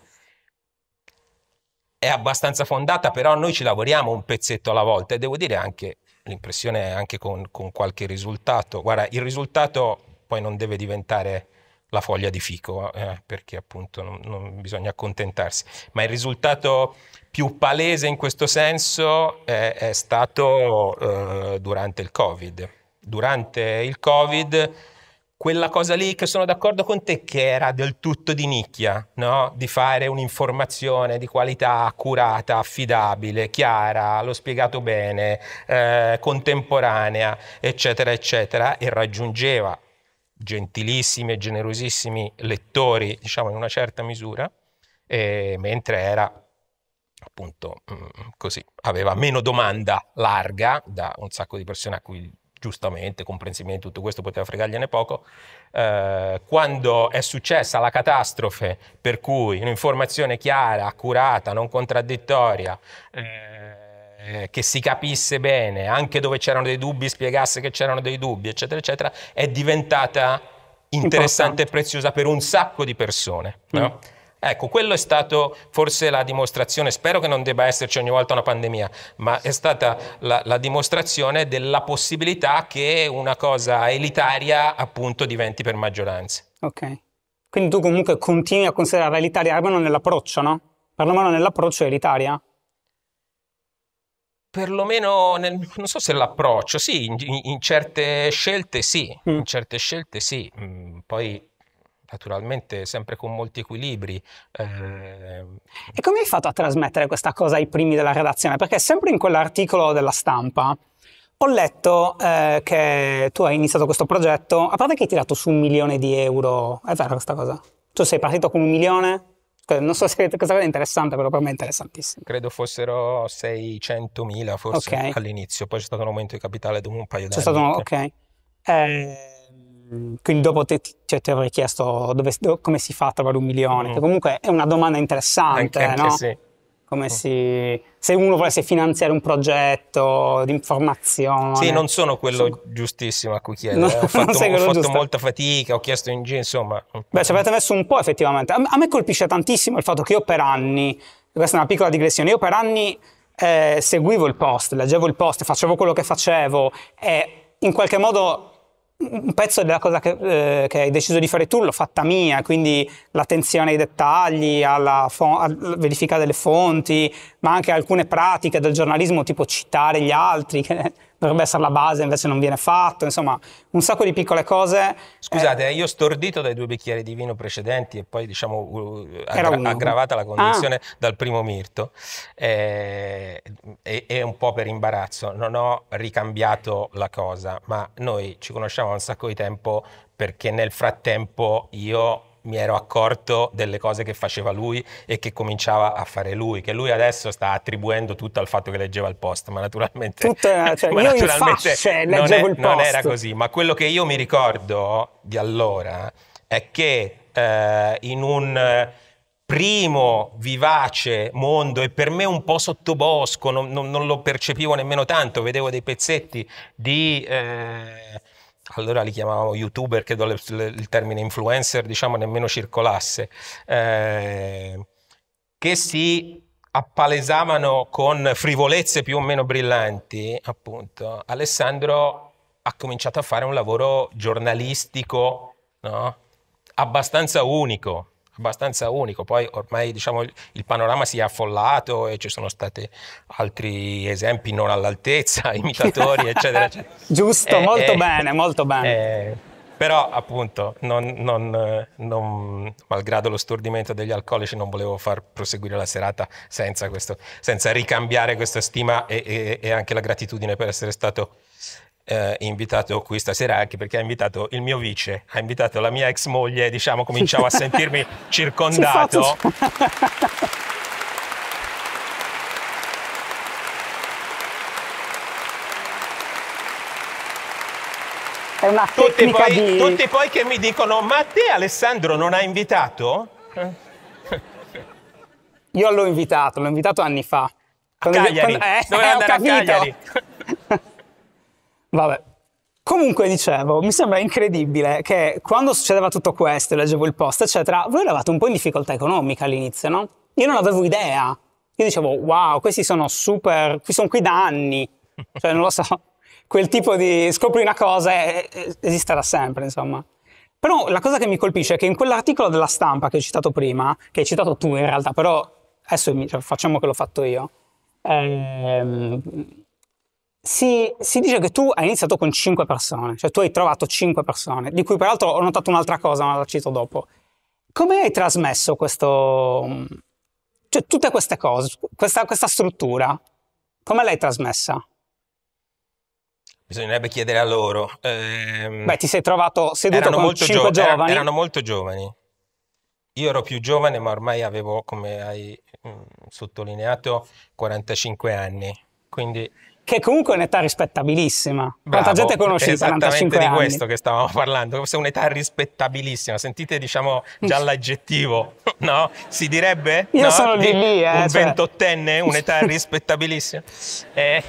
è abbastanza fondata, però noi ci lavoriamo un pezzetto alla volta e devo dire anche l'impressione è anche con, con qualche risultato. Guarda, il risultato poi non deve diventare la foglia di fico, eh, perché appunto non, non, bisogna accontentarsi. Ma il risultato più palese in questo senso è, è stato eh, durante il Covid durante il Covid, quella cosa lì che sono d'accordo con te che era del tutto di nicchia, no? di fare un'informazione di qualità accurata, affidabile, chiara, l'ho spiegato bene, eh, contemporanea, eccetera, eccetera, e raggiungeva gentilissimi e generosissimi lettori, diciamo in una certa misura, e, mentre era appunto mh, mm, così, aveva meno domanda larga da un sacco di persone a cui giustamente, comprensibilmente, tutto questo, poteva fregargliene poco, eh, quando è successa la catastrofe per cui un'informazione chiara, accurata, non contraddittoria, eh, che si capisse bene, anche dove c'erano dei dubbi, spiegasse che c'erano dei dubbi, eccetera, eccetera, è diventata interessante Importante. e preziosa per un sacco di persone. No? Mm. Ecco, quello è stato forse la dimostrazione, spero che non debba esserci ogni volta una pandemia, ma è stata la, la dimostrazione della possibilità che una cosa elitaria appunto diventi per maggioranza. Ok. Quindi tu comunque continui a considerare l'Italia eh, almeno nell'approccio, no? Perlomeno nell'approccio elitaria? perlomeno nel, non so se l'approccio, sì, in, in, certe scelte sì, mm. in certe scelte sì, mm, poi naturalmente sempre con molti equilibri. Eh... E come hai fatto a trasmettere questa cosa ai primi della redazione? Perché sempre in quell'articolo della stampa ho letto eh, che tu hai iniziato questo progetto, a parte che hai tirato su un milione di euro, è vero questa cosa? Tu sei partito con un milione? Non so se questa cosa è interessante, però per me è interessantissimo. Credo fossero 600.000 forse okay. all'inizio, poi c'è stato un aumento di capitale dopo un paio di anni. C'è stato un... ok. Eh quindi dopo te, cioè, ti avrei chiesto dove, dove, come si fa a trovare un milione, mm. che comunque è una domanda interessante, anche, anche Sì. Come mm. si, se uno volesse finanziare un progetto di informazione. Sì, non sono quello su... giustissimo a cui chiedere. No, ho fatto, ho fatto molta fatica, ho chiesto in giro, insomma. Beh, ci avete messo un po' effettivamente. A, a me colpisce tantissimo il fatto che io per anni, questa è una piccola digressione, io per anni eh, seguivo il post, leggevo il post, facevo quello che facevo e in qualche modo un pezzo della cosa che, eh, che, hai deciso di fare tu l'ho fatta mia, quindi l'attenzione ai dettagli, alla, alla, verifica delle fonti, ma anche alcune pratiche del giornalismo, tipo citare gli altri, che dovrebbe essere la base, invece non viene fatto, insomma, un sacco di piccole cose. Scusate, eh, eh io stordito dai due bicchieri di vino precedenti e poi diciamo aggra aggravata la condizione ah. dal primo mirto eh, e eh, eh, un po' per imbarazzo, non ho ricambiato la cosa, ma noi ci conosciamo da un sacco di tempo perché nel frattempo io mi ero accorto delle cose che faceva lui e che cominciava a fare lui, che lui adesso sta attribuendo tutto al fatto che leggeva il post, ma naturalmente, Tutta, cioè, ma naturalmente fasce, non, è, non era così. Ma quello che io mi ricordo di allora è che eh, in un eh, primo vivace mondo e per me un po' sottobosco, non, non, non lo percepivo nemmeno tanto, vedevo dei pezzetti di... Eh, allora li chiamavamo youtuber, credo le, le, il termine influencer diciamo nemmeno circolasse, eh, che si appalesavano con frivolezze più o meno brillanti, appunto, Alessandro ha cominciato a fare un lavoro giornalistico no? abbastanza unico, abbastanza unico. Poi ormai diciamo, il panorama si è affollato e ci sono stati altri esempi non all'altezza, imitatori, eccetera, eccetera. Giusto, eh, molto eh, bene, molto bene. Eh, però appunto, non, non, non, malgrado lo stordimento degli alcolici, non volevo far proseguire la serata senza, questo, senza ricambiare questa stima e, e, e anche la gratitudine per essere stato eh, invitato qui stasera anche perché ha invitato il mio vice, ha invitato la mia ex moglie, diciamo cominciavo a sentirmi circondato. È una tutti poi, di... tutti poi che mi dicono ma te Alessandro non hai invitato? Io l'ho invitato, l'ho invitato anni fa. A Cagliari, quando, eh, doveva eh, andare a Cagliari. Vabbè. Comunque dicevo, mi sembra incredibile che quando succedeva tutto questo, leggevo il post, eccetera, voi eravate un po' in difficoltà economica all'inizio, no? Io non avevo idea. Io dicevo, wow, questi sono super, qui sono qui da anni. Cioè, non lo so, quel tipo di scopri una cosa e, e, esisterà sempre, insomma. Però la cosa che mi colpisce è che in quell'articolo della stampa che ho citato prima, che hai citato tu in realtà, però adesso mi, cioè, facciamo che l'ho fatto io, ehm, si, si, dice che tu hai iniziato con 5 persone, cioè tu hai trovato 5 persone, di cui peraltro ho notato un'altra cosa, ma la cito dopo. Come hai trasmesso questo, cioè tutte queste cose, questa, questa struttura, come l'hai trasmessa? Bisognerebbe chiedere a loro. Ehm, Beh, ti sei trovato seduto con 5 gio- giovani. Erano, molto giovani. Io ero più giovane, ma ormai avevo, come hai mh, mm, sottolineato, 45 anni. Quindi che comunque è un'età rispettabilissima. Bravo, Quanta gente conosce i 45 anni? È questo che stavamo parlando, forse è un'età rispettabilissima. Sentite, diciamo, mm. già l'aggettivo, no? Si direbbe? Io no? sono di, lì, eh, Un cioè. ventottenne, cioè... un'età rispettabilissima. Eh,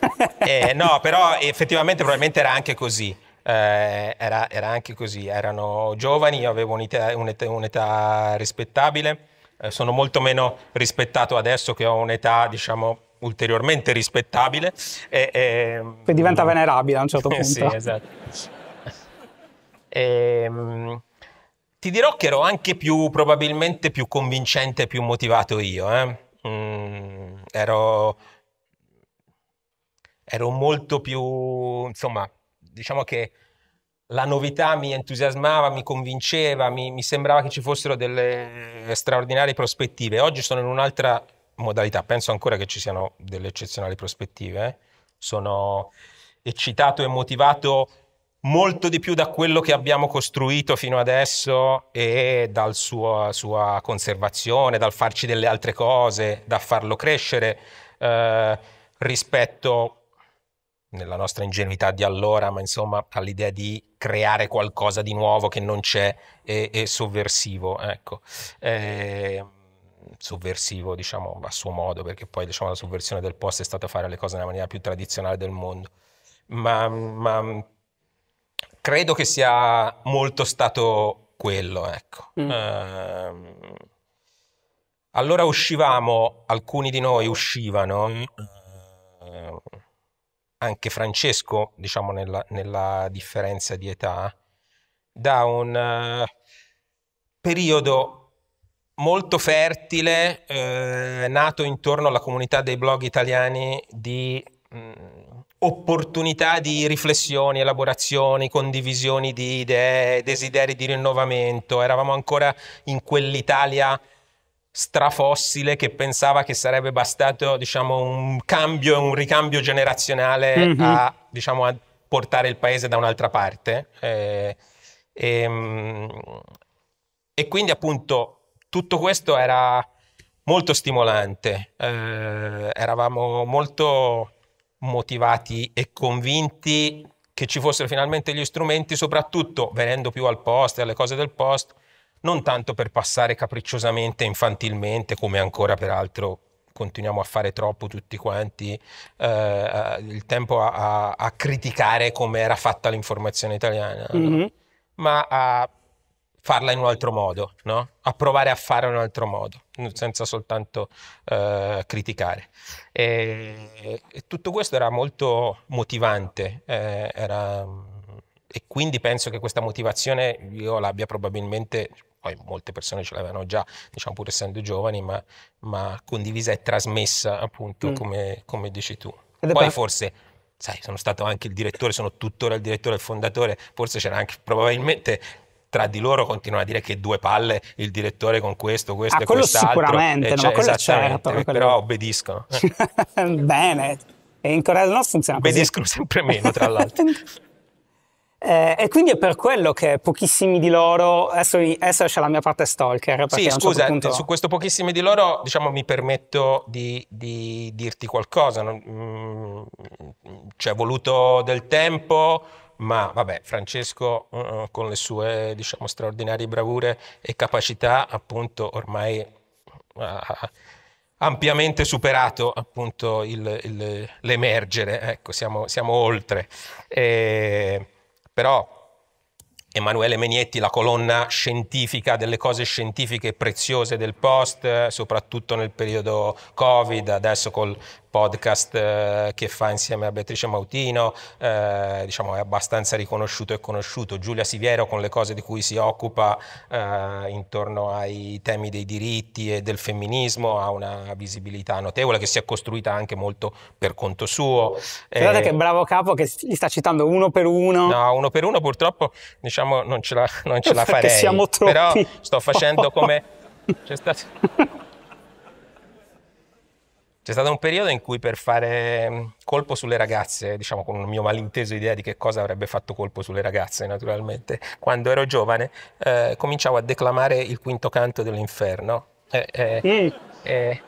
eh, no, però effettivamente probabilmente era anche così. Eh, era, era, anche così, erano giovani, io avevo un'età, un'età, un'età rispettabile, eh, sono molto meno rispettato adesso che ho un'età, diciamo, ulteriormente rispettabile. E, e, che diventa mm, venerabile a un certo punto. sì, esatto. E, ehm, ti dirò che ero anche più, probabilmente più convincente e più motivato io. Eh? Mm, ero, ero molto più, insomma, diciamo che la novità mi entusiasmava, mi convinceva, mi, mi sembrava che ci fossero delle straordinarie prospettive. Oggi sono in un'altra modalità, penso ancora che ci siano delle eccezionali prospettive, eh. sono eccitato e motivato molto di più da quello che abbiamo costruito fino adesso e dalla sua conservazione, dal farci delle altre cose, da farlo crescere eh, rispetto nella nostra ingenuità di allora, ma insomma all'idea di creare qualcosa di nuovo che non c'è e, e sovversivo. Ecco. Eh, sovversivo diciamo, a suo modo, perché poi diciamo, la sovversione del post è stata fare le cose nella maniera più tradizionale del mondo. Ma, ma credo che sia molto stato quello, ecco. Mm. Ehm, allora uscivamo, alcuni di noi uscivano, ehm, anche Francesco, diciamo nella, nella, differenza di età, da un eh, periodo molto fertile, eh, nato intorno alla comunità dei blog italiani di mh, mm, opportunità di riflessioni, elaborazioni, condivisioni di idee, desideri di rinnovamento. Eravamo ancora in quell'Italia strafossile che pensava che sarebbe bastato diciamo, un cambio, un ricambio generazionale mm-hmm. a, diciamo, a, portare il paese da un'altra parte. Eh, e, ehm, e quindi appunto tutto questo era molto stimolante, eh, eravamo molto motivati e convinti che ci fossero finalmente gli strumenti, soprattutto venendo più al post e alle cose del post, non tanto per passare capricciosamente, infantilmente, come ancora peraltro continuiamo a fare troppo tutti quanti, eh, il tempo a, a, a criticare come era fatta l'informazione italiana, mm -hmm. no? Mm-hmm. ma a farla in un altro modo, no? a provare a fare in un altro modo, senza soltanto eh, criticare. E, e, tutto questo era molto motivante, eh, era, e quindi penso che questa motivazione io l'abbia probabilmente, poi molte persone ce l'avevano già, diciamo pur essendo giovani, ma, ma condivisa e trasmessa appunto mm. come, come, dici tu. poi forse sai, sono stato anche il direttore, sono tuttora il direttore e il fondatore, forse c'era anche probabilmente tra di loro continuano a dire che due palle il direttore con questo, questo ah, e quest'altro. Sicuramente, eh, cioè, no, esatto, certo, eh, però quello... obbediscono. Eh. Bene, e in Corea del Nord funziona così. Obbediscono sempre meno, tra l'altro. Eh, e quindi è per quello che pochissimi di loro. Adesso, adesso c'è la mia parte stalker. Sì, certo scusa, certo punto... Eh, su questo pochissimi di loro, diciamo, mi permetto di, di dirti qualcosa. Non, mm, mm ci è voluto del tempo ma vabbè, Francesco uh, uh, con le sue diciamo, straordinarie bravure e capacità appunto ormai ha ampiamente superato appunto il, il, l'emergere, ecco siamo, siamo oltre. E, però Emanuele Megnetti, la colonna scientifica delle cose scientifiche preziose del post, eh, soprattutto nel periodo Covid, adesso col podcast eh, che fa insieme a Beatrice Mautino, eh, diciamo è abbastanza riconosciuto e conosciuto. Giulia Siviero con le cose di cui si occupa eh, intorno ai temi dei diritti e del femminismo ha una visibilità notevole che si è costruita anche molto per conto suo. Guardate eh, che bravo capo che li sta citando uno per uno. No, uno per uno purtroppo diciamo non ce la, non ce la farei. Siamo troppi. Però sto facendo come... C'è stato... C'è stato un periodo in cui per fare mm, colpo sulle ragazze, diciamo con un mio malinteso idea di che cosa avrebbe fatto colpo sulle ragazze naturalmente, quando ero giovane eh, cominciavo a declamare il quinto canto dell'inferno, eh, eh, mm. Eh,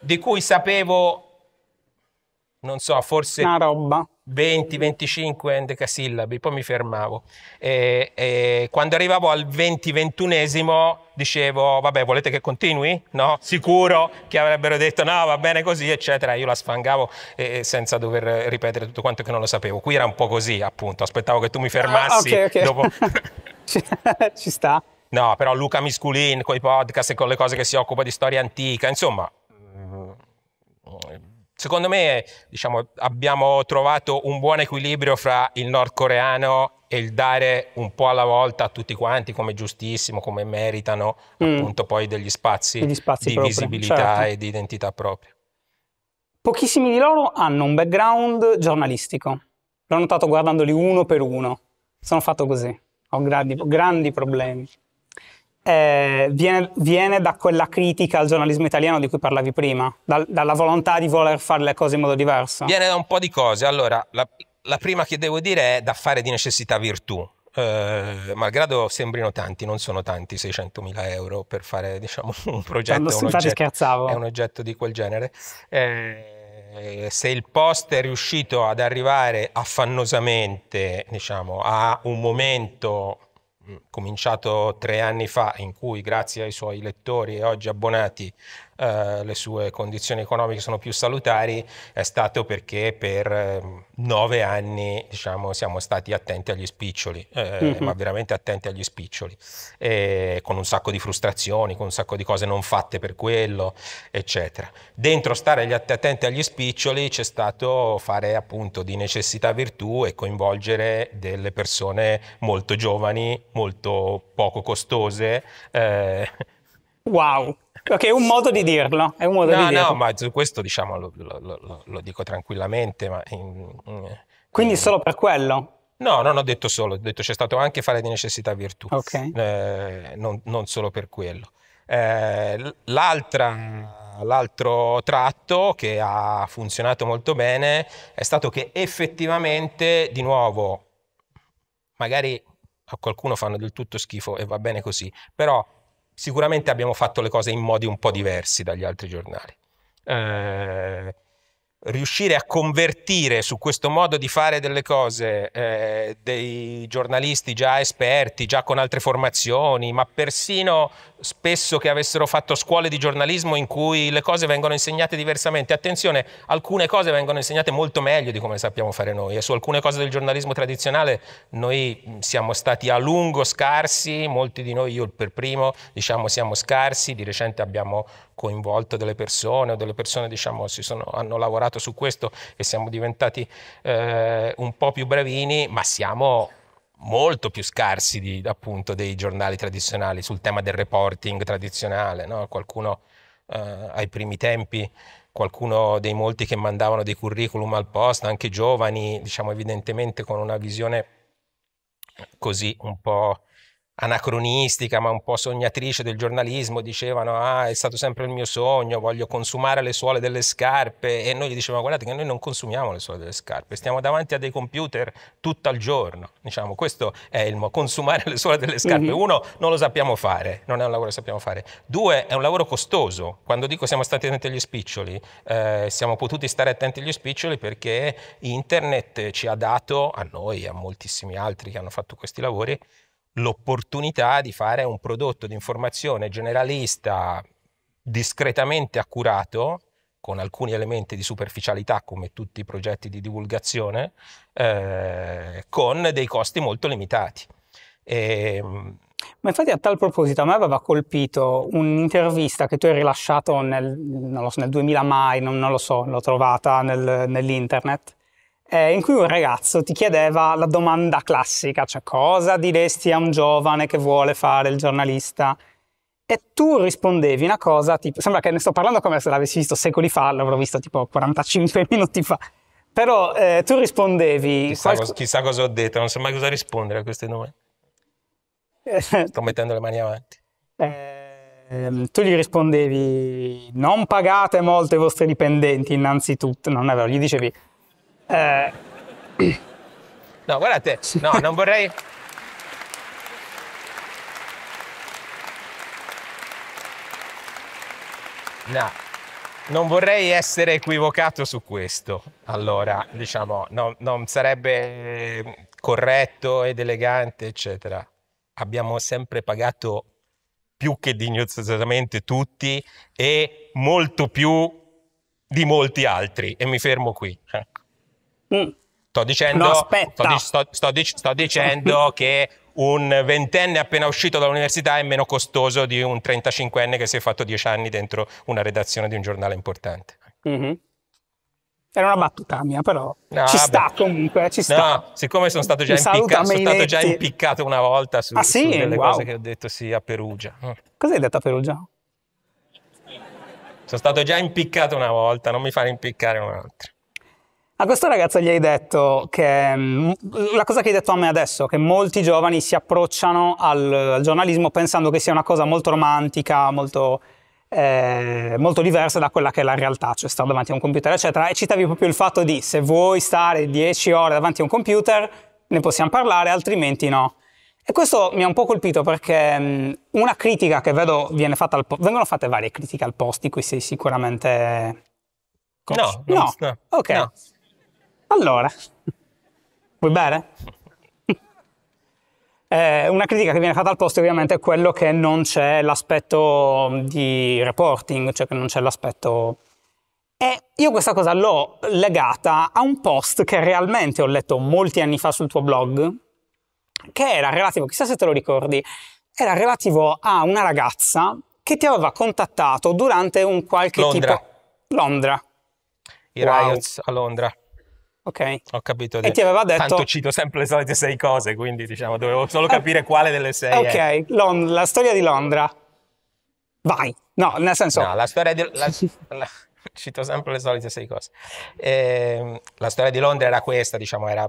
di cui sapevo non so, forse 20-25 endecasillabi, poi mi fermavo. E, e quando arrivavo al 20-21esimo dicevo, vabbè, volete che continui? No? Sicuro che avrebbero detto no, va bene così, eccetera. Io la sfangavo eh, senza dover ripetere tutto quanto che non lo sapevo. Qui era un po' così, appunto, aspettavo che tu mi fermassi. Ah, ok, okay. Ci sta. No, però Luca Misculin con i podcast e con le cose che si occupa di storia antica, insomma, secondo me diciamo, abbiamo trovato un buon equilibrio fra il nordcoreano e il dare un po' alla volta a tutti quanti come giustissimo, come meritano mm. appunto poi degli spazi, spazi di propri. visibilità certo. e di identità propria. Pochissimi di loro hanno un background giornalistico. L'ho notato guardandoli uno per uno. Sono fatto così, ho grandi, grandi problemi eh, viene, viene, da quella critica al giornalismo italiano di cui parlavi prima, dal, dalla volontà di voler fare le cose in modo diverso? Viene da un po' di cose. Allora, la, la prima che devo dire è da fare di necessità virtù. Eh, malgrado sembrino tanti, non sono tanti 600.000 euro per fare diciamo, un progetto, Quando un scherzavo. è un oggetto di quel genere. Eh, se il post è riuscito ad arrivare affannosamente diciamo, a un momento cominciato tre anni fa, in cui grazie ai suoi lettori e oggi abbonati eh, le sue condizioni economiche sono più salutari è stato perché per eh, nove anni diciamo, siamo stati attenti agli spiccioli, eh, mm -hmm. ma veramente attenti agli spiccioli, e con un sacco di frustrazioni, con un sacco di cose non fatte per quello, eccetera. Dentro stare attenti agli spiccioli c'è stato fare appunto di necessità virtù e coinvolgere delle persone molto giovani, molto poco costose. Eh, wow! Ok, è un modo di dirlo. È un modo no, di dirlo. no, ma questo diciamo lo, lo, lo, lo dico tranquillamente. Ma in, in, Quindi in, solo per quello? No, non ho detto solo, ho detto c'è stato anche fare di necessità virtù, okay. eh, non, non, solo per quello. Eh, l'altro tratto che ha funzionato molto bene è stato che effettivamente, di nuovo, magari a qualcuno fanno del tutto schifo e va bene così, però sicuramente abbiamo fatto le cose in modi un po' diversi dagli altri giornali. Eh, riuscire a convertire su questo modo di fare delle cose eh, dei giornalisti già esperti, già con altre formazioni, ma persino spesso che avessero fatto scuole di giornalismo in cui le cose vengono insegnate diversamente. Attenzione, alcune cose vengono insegnate molto meglio di come le sappiamo fare noi e su alcune cose del giornalismo tradizionale noi mm, siamo stati a lungo scarsi, molti di noi, io per primo, diciamo siamo scarsi, di recente abbiamo coinvolto delle persone o delle persone diciamo si sono, hanno lavorato su questo e siamo diventati eh, un po' più bravini, ma siamo molto più scarsi di, appunto, dei giornali tradizionali sul tema del reporting tradizionale. No? Qualcuno eh, ai primi tempi, qualcuno dei molti che mandavano dei curriculum al posto, anche giovani, diciamo evidentemente con una visione così un po' anacronistica ma un po' sognatrice del giornalismo dicevano ah è stato sempre il mio sogno voglio consumare le suole delle scarpe e noi gli dicevamo guardate che noi non consumiamo le suole delle scarpe stiamo davanti a dei computer tutto il giorno diciamo questo è il mo consumare le suole delle scarpe mhm. uno non lo sappiamo fare non è un lavoro che sappiamo fare due è un lavoro costoso quando dico siamo stati attenti agli spiccioli eh, siamo potuti stare attenti agli spiccioli perché internet ci ha dato a noi a moltissimi altri che hanno fatto questi lavori l'opportunità di fare un prodotto di informazione generalista discretamente accurato con alcuni elementi di superficialità come tutti i progetti di divulgazione eh, con dei costi molto limitati. E, ehm, ma infatti a tal proposito a me aveva colpito un'intervista che tu hai rilasciato nel, so, nel 2000 mai, non, non, lo so, l'ho trovata nel, nell'internet, eh, in cui un ragazzo ti chiedeva la domanda classica, cioè cosa diresti a un giovane che vuole fare il giornalista? E tu rispondevi una cosa, tipo, sembra che ne sto parlando come se l'avessi visto secoli fa, l'avrò visto tipo 45 minuti fa. Però eh, tu rispondevi... Chissà, qualc... cosa, chissà, cosa ho detto, non so mai cosa rispondere a queste domande. Sto mettendo le mani avanti. Eh, tu gli rispondevi, non pagate molto i vostri dipendenti innanzitutto, non è vero, gli dicevi, eh. No, guardate, no, non vorrei... No, non vorrei essere equivocato su questo. Allora, diciamo, no, non sarebbe eh, corretto ed elegante, eccetera. Abbiamo sempre pagato più che dignitosamente tutti e molto più di molti altri. E mi fermo qui. Mm. Sto dicendo, no, sto, sto, sto, sto dicendo che un ventenne appena uscito dall'università è meno costoso di un 35enne che si è fatto dieci anni dentro una redazione di un giornale importante. Mm-hmm. Era una battuta mia, però no, ah, ci vabbè. sta comunque, ci sta. No, siccome sono stato già, impicca- sono stato già impiccato una volta su, ah, sì? su delle wow. cose che ho detto sì a Perugia. Mm. Cosa hai detto a Perugia? Sono stato già impiccato una volta, non mi fare impiccare un'altra. A questo ragazzo gli hai detto che mm, la cosa che hai detto a me adesso, che molti giovani si approcciano al, al giornalismo pensando che sia una cosa molto romantica, molto, eh, molto, diversa da quella che è la realtà, cioè stare davanti a un computer, eccetera. E citavi proprio il fatto di se vuoi stare 10 ore davanti a un computer, ne possiamo parlare, altrimenti no. E questo mi ha un po' colpito perché mh, mm, una critica che vedo viene fatta al post, vengono fatte varie critiche al post di cui sei sicuramente... No, no, no. ok. No. Allora, vuoi bene? Eh, una critica che viene fatta al posto ovviamente è quello che non c'è l'aspetto di reporting, cioè che non c'è l'aspetto... E io questa cosa l'ho legata a un post che realmente ho letto molti anni fa sul tuo blog, che era relativo, chissà se te lo ricordi, era relativo a una ragazza che ti aveva contattato durante un qualche Londra. tipo... Londra. I wow. riots a Londra. Ok. Ho capito. E ti aveva detto... Tanto cito sempre le solite sei cose, quindi diciamo dovevo solo eh. capire quale delle sei Ok, è. Lond la storia di Londra. Vai. No, nel senso... No, la storia di... La, la, cito sempre le solite sei cose. Eh, la storia di Londra era questa, diciamo, era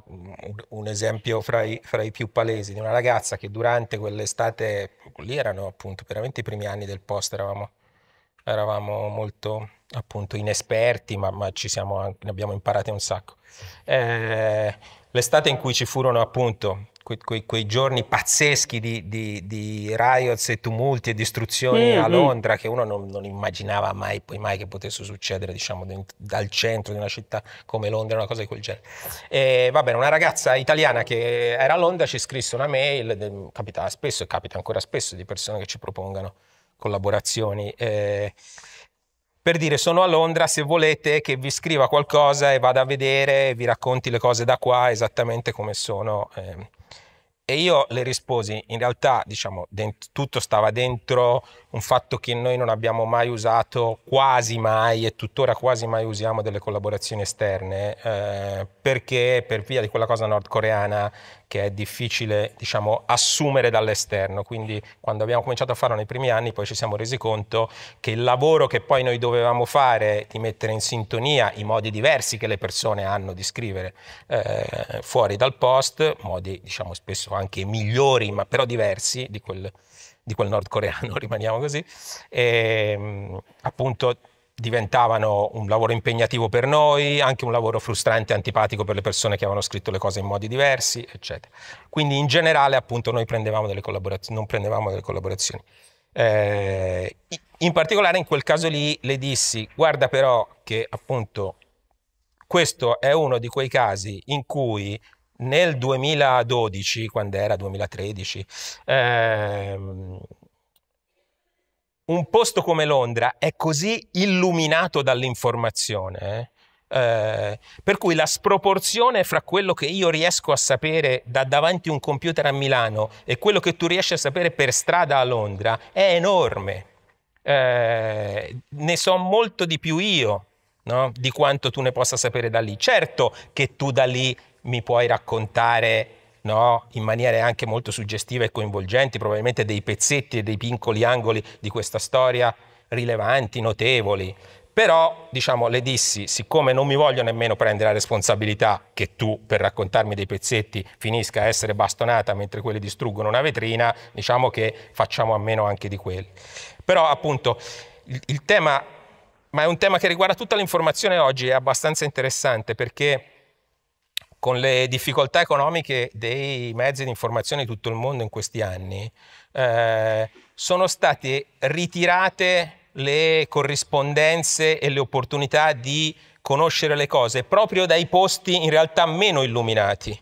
un esempio fra i, fra i più palesi di una ragazza che durante quell'estate, lì erano appunto veramente i primi anni del post, eravamo, eravamo molto appunto inesperti, ma, ma ci siamo, ne abbiamo imparati un sacco. Eh, l'estate in cui ci furono appunto que, que, quei, giorni pazzeschi di, di, di, riots e tumulti e distruzioni mm -hmm. a mm. Londra che uno non, non immaginava mai, mai, che potesse succedere diciamo dal centro di una città come Londra, una cosa di quel genere. E va bene, una ragazza italiana che era a Londra ci scrisse una mail, capita spesso e capita ancora spesso di persone che ci propongano collaborazioni. Eh, per dire sono a Londra se volete che vi scriva qualcosa e vada a vedere e vi racconti le cose da qua esattamente come sono. Ehm. E io le risposi, in realtà diciamo tutto stava dentro un fatto che noi non abbiamo mai usato, quasi mai e tuttora quasi mai usiamo delle collaborazioni esterne, eh, perché per via di quella cosa nordcoreana che è difficile diciamo, assumere dall'esterno. Quindi quando abbiamo cominciato a farlo nei primi anni poi ci siamo resi conto che il lavoro che poi noi dovevamo fare di mettere in sintonia i modi diversi che le persone hanno di scrivere eh, fuori dal post, modi diciamo, spesso anche migliori ma però diversi di quel di quel nordcoreano, rimaniamo così, e, ehm, appunto diventavano un lavoro impegnativo per noi, anche un lavoro frustrante e antipatico per le persone che avevano scritto le cose in modi diversi, eccetera. Quindi in generale appunto noi prendevamo delle collaborazioni, non prendevamo delle collaborazioni. Eh, in particolare in quel caso lì le dissi, guarda però che appunto questo è uno di quei casi in cui nel 2012, quando era 2013, ehm, un posto come Londra è così illuminato dall'informazione, eh, eh, per cui la sproporzione fra quello che io riesco a sapere da davanti a un computer a Milano e quello che tu riesci a sapere per strada a Londra è enorme. Eh, ne so molto di più io No? di quanto tu ne possa sapere da lì. Certo che tu da lì mi puoi raccontare no, in maniere anche molto suggestive e coinvolgenti, probabilmente dei pezzetti e dei piccoli angoli di questa storia rilevanti, notevoli. Però, diciamo, le dissi, siccome non mi voglio nemmeno prendere la responsabilità che tu, per raccontarmi dei pezzetti, finisca a essere bastonata mentre quelli distruggono una vetrina, diciamo che facciamo a meno anche di quelli. Però, appunto, il, il tema, ma è un tema che riguarda tutta l'informazione oggi, è abbastanza interessante perché con le difficoltà economiche dei mezzi di informazione di tutto il mondo in questi anni, eh, sono state ritirate le corrispondenze e le opportunità di conoscere le cose proprio dai posti in realtà meno illuminati.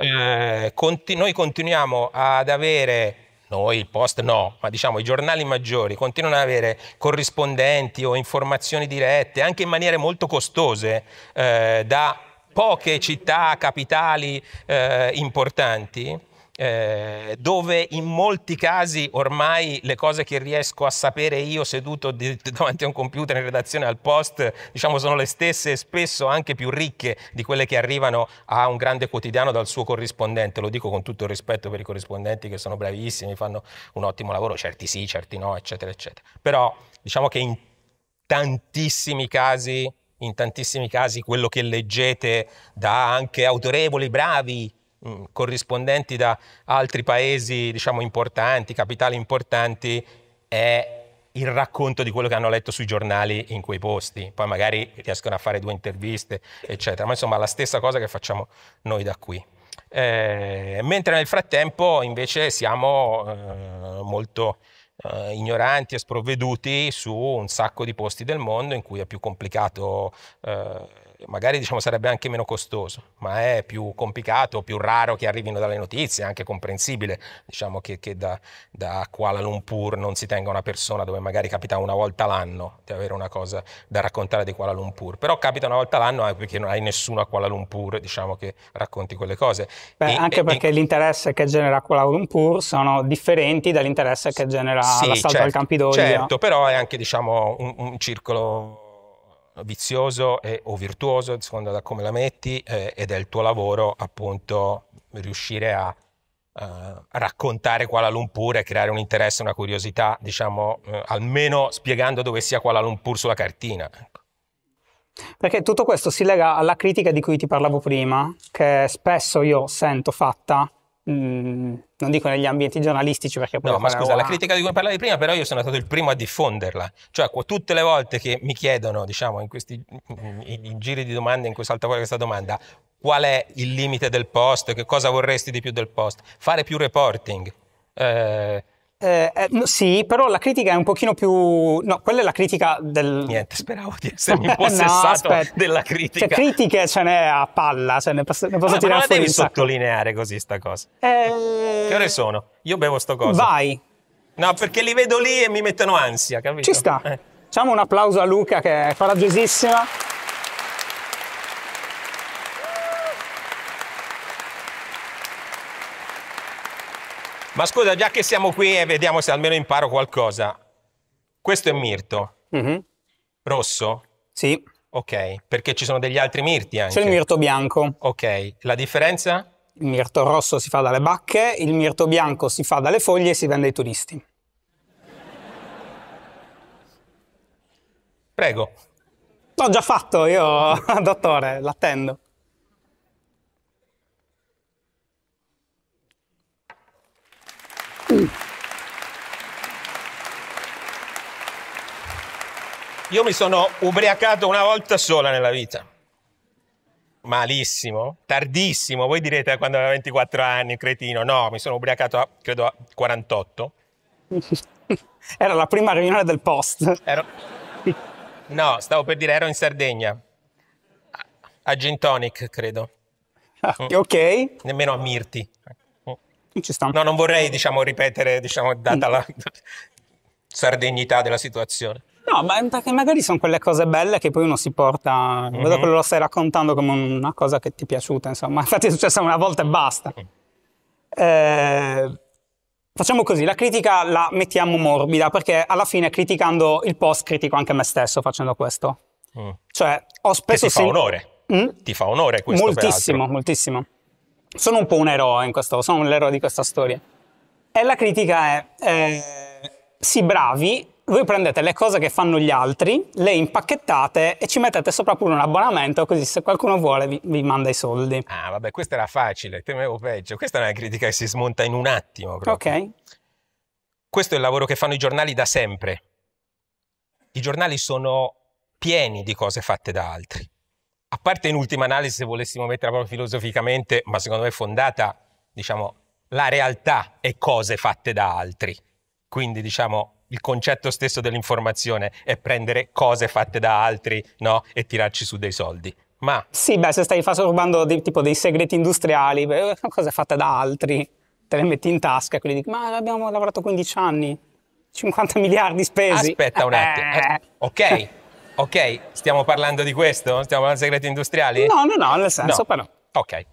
Eh, conti noi continuiamo ad avere, noi il post no, ma diciamo i giornali maggiori continuano ad avere corrispondenti o informazioni dirette, anche in maniere molto costose, eh, da poche città capitali eh, importanti, eh, dove in molti casi ormai le cose che riesco a sapere io seduto di, davanti a un computer in redazione al post, diciamo, sono le stesse e spesso anche più ricche di quelle che arrivano a un grande quotidiano dal suo corrispondente. Lo dico con tutto il rispetto per i corrispondenti che sono bravissimi, fanno un ottimo lavoro, certi sì, certi no, eccetera, eccetera. Però diciamo che in tantissimi casi in tantissimi casi quello che leggete da anche autorevoli, bravi, mm, corrispondenti da altri paesi, diciamo, importanti, capitali importanti, è il racconto di quello che hanno letto sui giornali in quei posti. Poi magari riescono a fare due interviste, eccetera. Ma insomma, la stessa cosa che facciamo noi da qui. Eh, mentre nel frattempo invece siamo eh, molto eh, ignoranti e sprovveduti su un sacco di posti del mondo in cui è più complicato eh, magari diciamo, sarebbe anche meno costoso, ma è più complicato, più raro che arrivino dalle notizie, anche comprensibile diciamo, che, che da, da, Kuala Lumpur non si tenga una persona dove magari capita una volta l'anno di avere una cosa da raccontare di Kuala Lumpur, però capita una volta l'anno anche eh, perché non hai nessuno a Kuala Lumpur diciamo, che racconti quelle cose. Beh, e, anche e, perché e... l'interesse che genera Kuala Lumpur sono differenti dall'interesse che genera sì, l'assalto certo, al Campidoglio. Certo, però è anche diciamo, un, un circolo vizioso e, o virtuoso, secondo seconda da come la metti, eh, ed è il tuo lavoro appunto riuscire a, a eh, raccontare Kuala Lumpur e creare un interesse, una curiosità, diciamo, eh, almeno spiegando dove sia Kuala Lumpur sulla cartina. Ecco. Perché tutto questo si lega alla critica di cui ti parlavo prima, che spesso io sento fatta Mm, non dico negli ambienti giornalistici perché poi... No, ma scusa, la critica di cui parlavi prima, però io sono stato il primo a diffonderla. Cioè, tutte le volte che mi chiedono, diciamo, in questi in, in giri di domande in cui salta fuori questa domanda, qual è il limite del post, che cosa vorresti di più del post, fare più reporting. Eh, eh, eh, sì, però la critica è un pochino più... No, quella è la critica del... Niente, speravo di essermi possessato no, della cioè, critica. Cioè, critiche ce n'è a palla, cioè ne posso, ne posso no, tirare ma fuori devi sottolineare così sta cosa. Eh... Che ore sono? Io bevo sto coso. Vai. No, perché li vedo lì e mi mettono ansia, capito? Ci sta. Eh. Facciamo un applauso a Luca che è coraggiosissima. Ma scusa, già che siamo qui e vediamo se almeno imparo qualcosa. Questo è mirto. Mm -hmm. Rosso? Sì. Ok, perché ci sono degli altri mirti anche. C'è il mirto bianco. Ok, la differenza? Il mirto rosso si fa dalle bacche, il mirto bianco si fa dalle foglie e si vende ai turisti. Prego. L'ho già fatto io, dottore, l'attendo. Io mi sono ubriacato una volta sola nella vita. Malissimo, tardissimo. Voi direte quando aveva 24 anni, cretino. No, mi sono ubriacato, a, credo, a 48. Era la prima riunione del post. Ero... No, stavo per dire, ero in Sardegna. A Gin Tonic, credo. Ah, ok. Nemmeno a Mirti ci sta. No, non vorrei diciamo, ripetere, diciamo, data la mm. sardegnità della situazione. No, ma perché magari sono quelle cose belle che poi uno si porta. Mm-hmm. Vedo che lo stai raccontando come una cosa che ti è piaciuta, insomma. Infatti è successa una volta e basta. mm Eh, facciamo così: la critica la mettiamo morbida, perché alla fine, criticando il post, critico anche me stesso facendo questo. Mm. Cioè, ho spesso. Che ti fa sen- onore. Mm? Ti fa onore questo. Moltissimo, moltissimo sono un po' un eroe in questo, sono l'eroe di questa storia. E la critica è, eh, si bravi, voi prendete le cose che fanno gli altri, le impacchettate e ci mettete sopra pure un abbonamento, così se qualcuno vuole vi, vi manda i soldi. Ah, vabbè, questa era facile, temevo peggio. Questa è una critica che si smonta in un attimo. Proprio. Ok. Questo è il lavoro che fanno i giornali da sempre. I giornali sono pieni di cose fatte da altri a parte in ultima analisi, se volessimo metterla proprio filosoficamente, ma secondo me fondata, diciamo, la realtà e cose fatte da altri. Quindi, diciamo, il concetto stesso dell'informazione è prendere cose fatte da altri no? e tirarci su dei soldi. Ma... Sì, beh, se stai rubando dei, tipo dei segreti industriali, beh, cose fatte da altri, te le metti in tasca e quindi dici, ma abbiamo lavorato 15 anni, 50 miliardi spesi. Aspetta un eh. attimo. Eh. Ok, Ok, stiamo parlando di questo? Stiamo parlando di segreti industriali? No, no, no, nel senso no. però. Ok.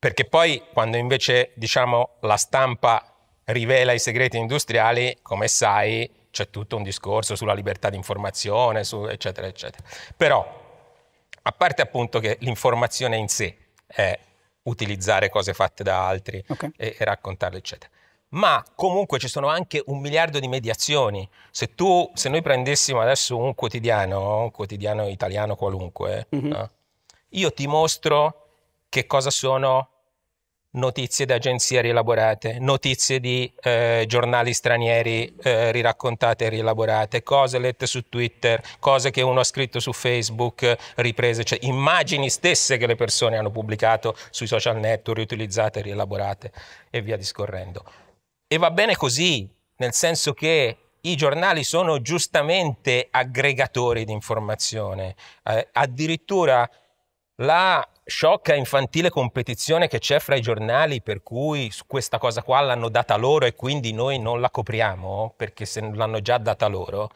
Perché poi quando invece, diciamo, la stampa rivela i segreti industriali, come sai, c'è tutto un discorso sulla libertà di informazione, su eccetera, eccetera. Però, a parte appunto che l'informazione in sé è utilizzare cose fatte da altri okay. e, e raccontarle, eccetera ma comunque ci sono anche un miliardo di mediazioni. Se, tu, se noi prendessimo adesso un quotidiano, un quotidiano italiano qualunque, mm -hmm. Eh, no? io ti mostro che cosa sono notizie di agenzie rielaborate, notizie di eh, giornali stranieri eh, riraccontate e rielaborate, cose lette su Twitter, cose che uno ha scritto su Facebook, riprese, cioè immagini stesse che le persone hanno pubblicato sui social network, riutilizzate, rielaborate e via discorrendo e va bene così, nel senso che i giornali sono giustamente aggregatori di informazione. Eh, addirittura la sciocca infantile competizione che c'è fra i giornali per cui questa cosa qua l'hanno data loro e quindi noi non la copriamo perché se l'hanno già data loro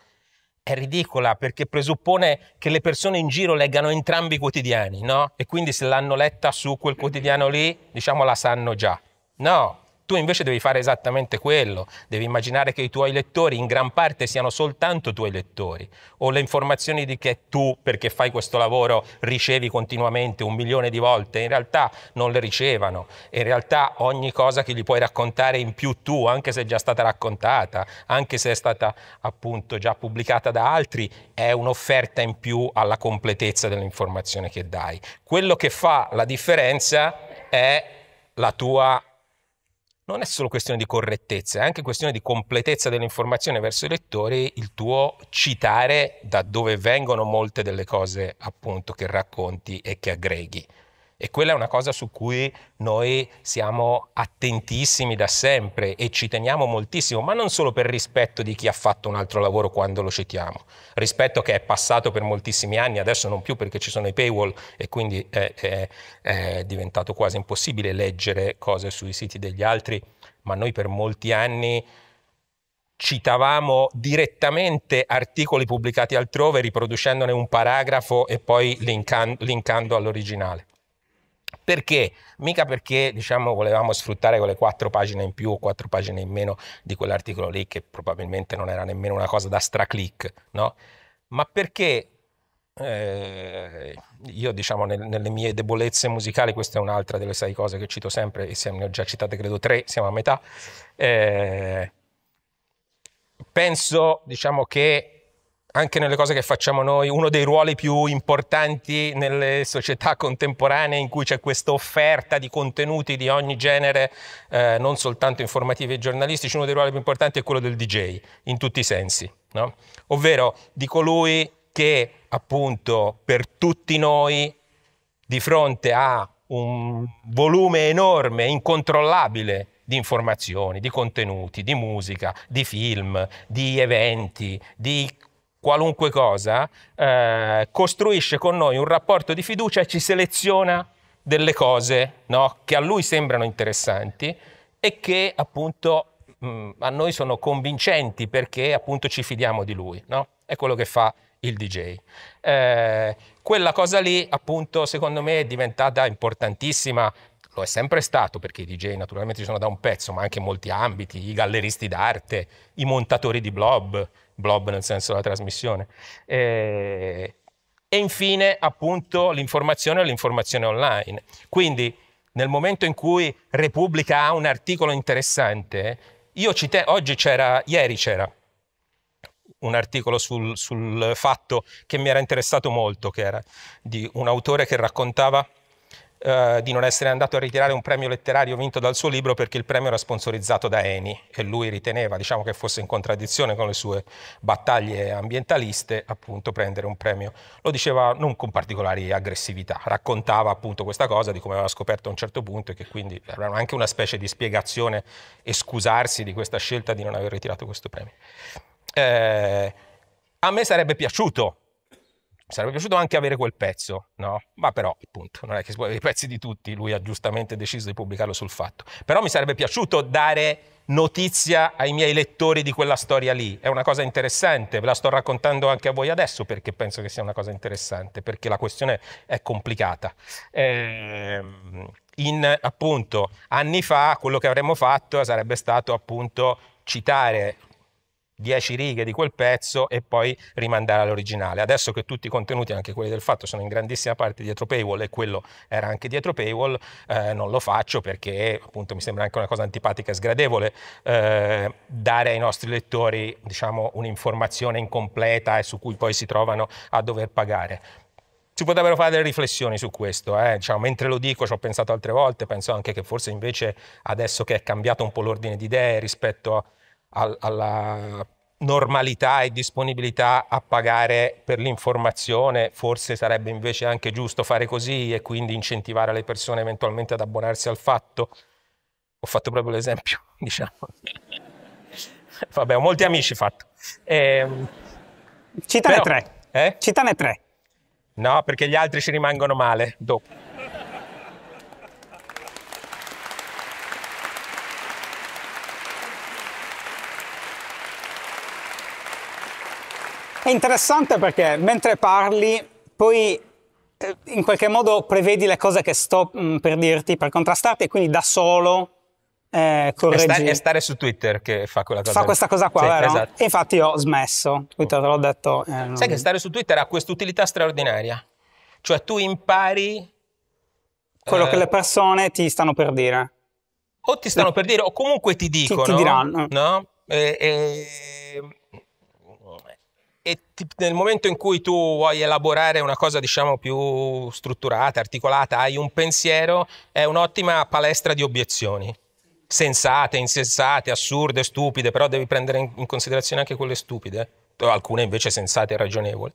è ridicola perché presuppone che le persone in giro leggano entrambi i quotidiani, no? E quindi se l'hanno letta su quel quotidiano lì, diciamo la sanno già. No, tu invece devi fare esattamente quello, devi immaginare che i tuoi lettori in gran parte siano soltanto tuoi lettori o le informazioni di che tu, perché fai questo lavoro, ricevi continuamente un milione di volte, in realtà non le ricevano, in realtà ogni cosa che gli puoi raccontare in più tu, anche se è già stata raccontata, anche se è stata appunto già pubblicata da altri, è un'offerta in più alla completezza dell'informazione che dai. Quello che fa la differenza è la tua non è solo questione di correttezza, è anche questione di completezza dell'informazione verso i lettori il tuo citare da dove vengono molte delle cose appunto che racconti e che aggreghi. E quella è una cosa su cui noi siamo attentissimi da sempre e ci teniamo moltissimo, ma non solo per rispetto di chi ha fatto un altro lavoro quando lo citiamo, rispetto che è passato per moltissimi anni, adesso non più perché ci sono i paywall e quindi è, è, è diventato quasi impossibile leggere cose sui siti degli altri, ma noi per molti anni citavamo direttamente articoli pubblicati altrove riproducendone un paragrafo e poi linkan- linkando all'originale. Perché? Mica perché diciamo, volevamo sfruttare quelle quattro pagine in più o quattro pagine in meno di quell'articolo lì, che probabilmente non era nemmeno una cosa da straclick, no? ma perché eh, io diciamo nel, nelle mie debolezze musicali questa è un'altra delle sei cose che cito sempre e ne ho già citate credo tre siamo a metà eh, penso diciamo che anche nelle cose che facciamo noi, uno dei ruoli più importanti nelle società contemporanee in cui c'è questa offerta di contenuti di ogni genere, eh, non soltanto informativi e giornalistici, uno dei ruoli più importanti è quello del DJ, in tutti i sensi, no? ovvero di colui che appunto per tutti noi di fronte a un volume enorme, incontrollabile di informazioni, di contenuti, di musica, di film, di eventi, di qualunque cosa, eh, costruisce con noi un rapporto di fiducia e ci seleziona delle cose no? che a lui sembrano interessanti e che appunto mh, mm, a noi sono convincenti perché appunto ci fidiamo di lui. No? È quello che fa il DJ. Eh, quella cosa lì appunto secondo me è diventata importantissima lo è sempre stato perché i DJ naturalmente ci sono da un pezzo, ma anche in molti ambiti, i galleristi d'arte, i montatori di blob, blob nel senso della trasmissione. E, eh, e infine appunto l'informazione e l'informazione online. Quindi nel momento in cui Repubblica ha un articolo interessante, io cite- oggi c'era, ieri c'era un articolo sul, sul fatto che mi era interessato molto, che era di un autore che raccontava eh, di non essere andato a ritirare un premio letterario vinto dal suo libro perché il premio era sponsorizzato da Eni e lui riteneva diciamo, che fosse in contraddizione con le sue battaglie ambientaliste appunto prendere un premio. Lo diceva non con particolari aggressività, raccontava appunto questa cosa di come aveva scoperto a un certo punto e che quindi era anche una specie di spiegazione e scusarsi di questa scelta di non aver ritirato questo premio. Eh, a me sarebbe piaciuto Sarebbe piaciuto anche avere quel pezzo, no? Ma però, appunto, non è che si può avere i pezzi di tutti, lui ha giustamente deciso di pubblicarlo sul fatto. Però mi sarebbe piaciuto dare notizia ai miei lettori di quella storia lì. È una cosa interessante, ve la sto raccontando anche a voi adesso perché penso che sia una cosa interessante, perché la questione è complicata. Ehm, in, appunto, anni fa quello che avremmo fatto sarebbe stato appunto citare 10 righe di quel pezzo e poi rimandare all'originale. Adesso che tutti i contenuti, anche quelli del fatto, sono in grandissima parte dietro paywall e quello era anche dietro paywall, eh, non lo faccio perché appunto mi sembra anche una cosa antipatica e sgradevole eh, dare ai nostri lettori diciamo, un'informazione incompleta e su cui poi si trovano a dover pagare. Si potrebbero fare delle riflessioni su questo, eh? diciamo, mentre lo dico ci ho pensato altre volte, penso anche che forse invece adesso che è cambiato un po' l'ordine di idee rispetto a alla normalità e disponibilità a pagare per l'informazione, forse sarebbe invece anche giusto fare così e quindi incentivare le persone eventualmente ad abbonarsi al fatto. Ho fatto proprio l'esempio, diciamo. Vabbè, ho molti amici fatto. Eh, Citane però, tre. Eh? Citane tre. No, perché gli altri ci rimangono male dopo. È interessante perché mentre parli poi eh, in qualche modo prevedi le cose che sto mm, per dirti, per contrastarti, e quindi da solo eh, correggi. E stare, su Twitter che fa quella cosa. Fa lì. questa cosa qua, sì, vero? Esatto. infatti ho smesso, Twitter te l'ho detto. Eh, Sai che stare su Twitter ha quest'utilità straordinaria, cioè tu impari... Quello eh, che le persone ti stanno per dire. O ti stanno le... per dire, o comunque ti dicono. Ti, ti diranno. No? E, e e ti, nel momento in cui tu vuoi elaborare una cosa diciamo più strutturata, articolata, hai un pensiero, è un'ottima palestra di obiezioni sensate, insensate, assurde, stupide, però devi prendere in, in considerazione anche quelle stupide, alcune invece sensate e ragionevoli.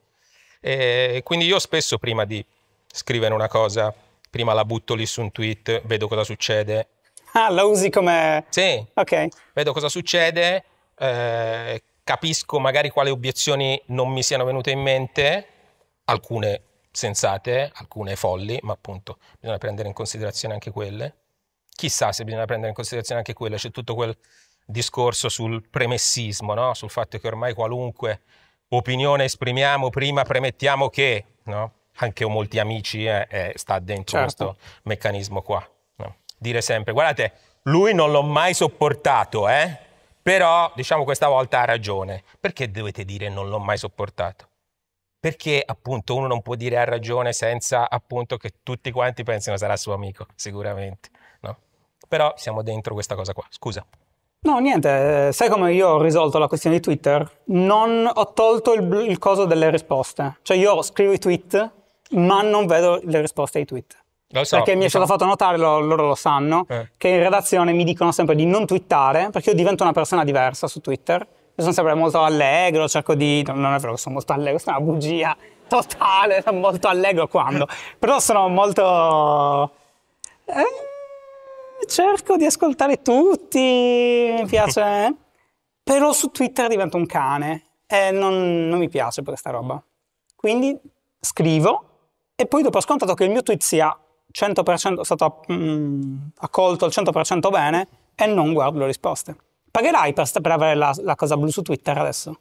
E quindi io spesso prima di scrivere una cosa, prima la butto lì su un tweet, vedo cosa succede. Ah, la usi come... Sì, ok. vedo cosa succede, eh, capisco magari quali obiezioni non mi siano venute in mente, alcune sensate, alcune folli, ma appunto bisogna prendere in considerazione anche quelle. Chissà se bisogna prendere in considerazione anche quelle, c'è tutto quel discorso sul premessismo, no? sul fatto che ormai qualunque opinione esprimiamo, prima premettiamo che, no? anche ho molti amici, eh, eh, sta dentro certo. questo meccanismo qua. No? Dire sempre, guardate, lui non l'ho mai sopportato, eh? Però, diciamo, questa volta ha ragione. Perché dovete dire non l'ho mai sopportato? Perché appunto uno non può dire ha ragione senza appunto che tutti quanti pensino sarà suo amico, sicuramente. No? Però siamo dentro questa cosa qua. Scusa. No, niente, eh, sai come io ho risolto la questione di Twitter? Non ho tolto il, il coso delle risposte. Cioè io scrivo i tweet, ma non vedo le risposte ai tweet. Lo so, perché mi è diciamo stato so. fatto notare, lo, loro lo sanno, eh. che in redazione mi dicono sempre di non twittare, perché io divento una persona diversa su Twitter. Io sono sempre molto allegro, cerco di... Non è vero che sono molto allegro, questa è una bugia totale, sono molto allegro quando. Però sono molto... Eh, cerco di ascoltare tutti, mi piace... Eh. Però su Twitter divento un cane e non, non mi piace questa roba. Quindi scrivo e poi dopo ho scontato che il mio tweet sia 100% stato mh, mm, accolto al 100% bene e non guardo le risposte. Pagherai per, per avere la, la, cosa blu su Twitter adesso?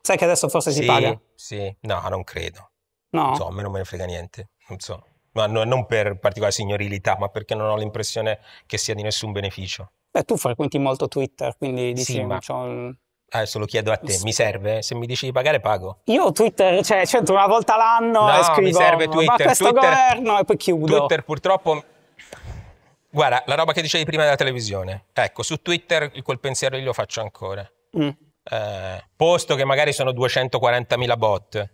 Sai che adesso forse sì, si paga? Sì, no, non credo. No? Non so, a me non me ne frega niente, non so. Ma no, non per particolare signorilità, ma perché non ho l'impressione che sia di nessun beneficio. Beh, tu frequenti molto Twitter, quindi dici... Sì, ma... Cioè, Adesso lo chiedo a te, mi serve? Se mi dici di pagare, pago. Io Twitter, cioè, certo, una volta l'anno no, e scrivo, mi serve Twitter, ma questo Twitter, governo, e poi chiudo. Twitter purtroppo... Guarda, la roba che dicevi prima della televisione. Ecco, su Twitter quel pensiero lo faccio ancora. Mm. Eh, posto che magari sono 240.000 bot,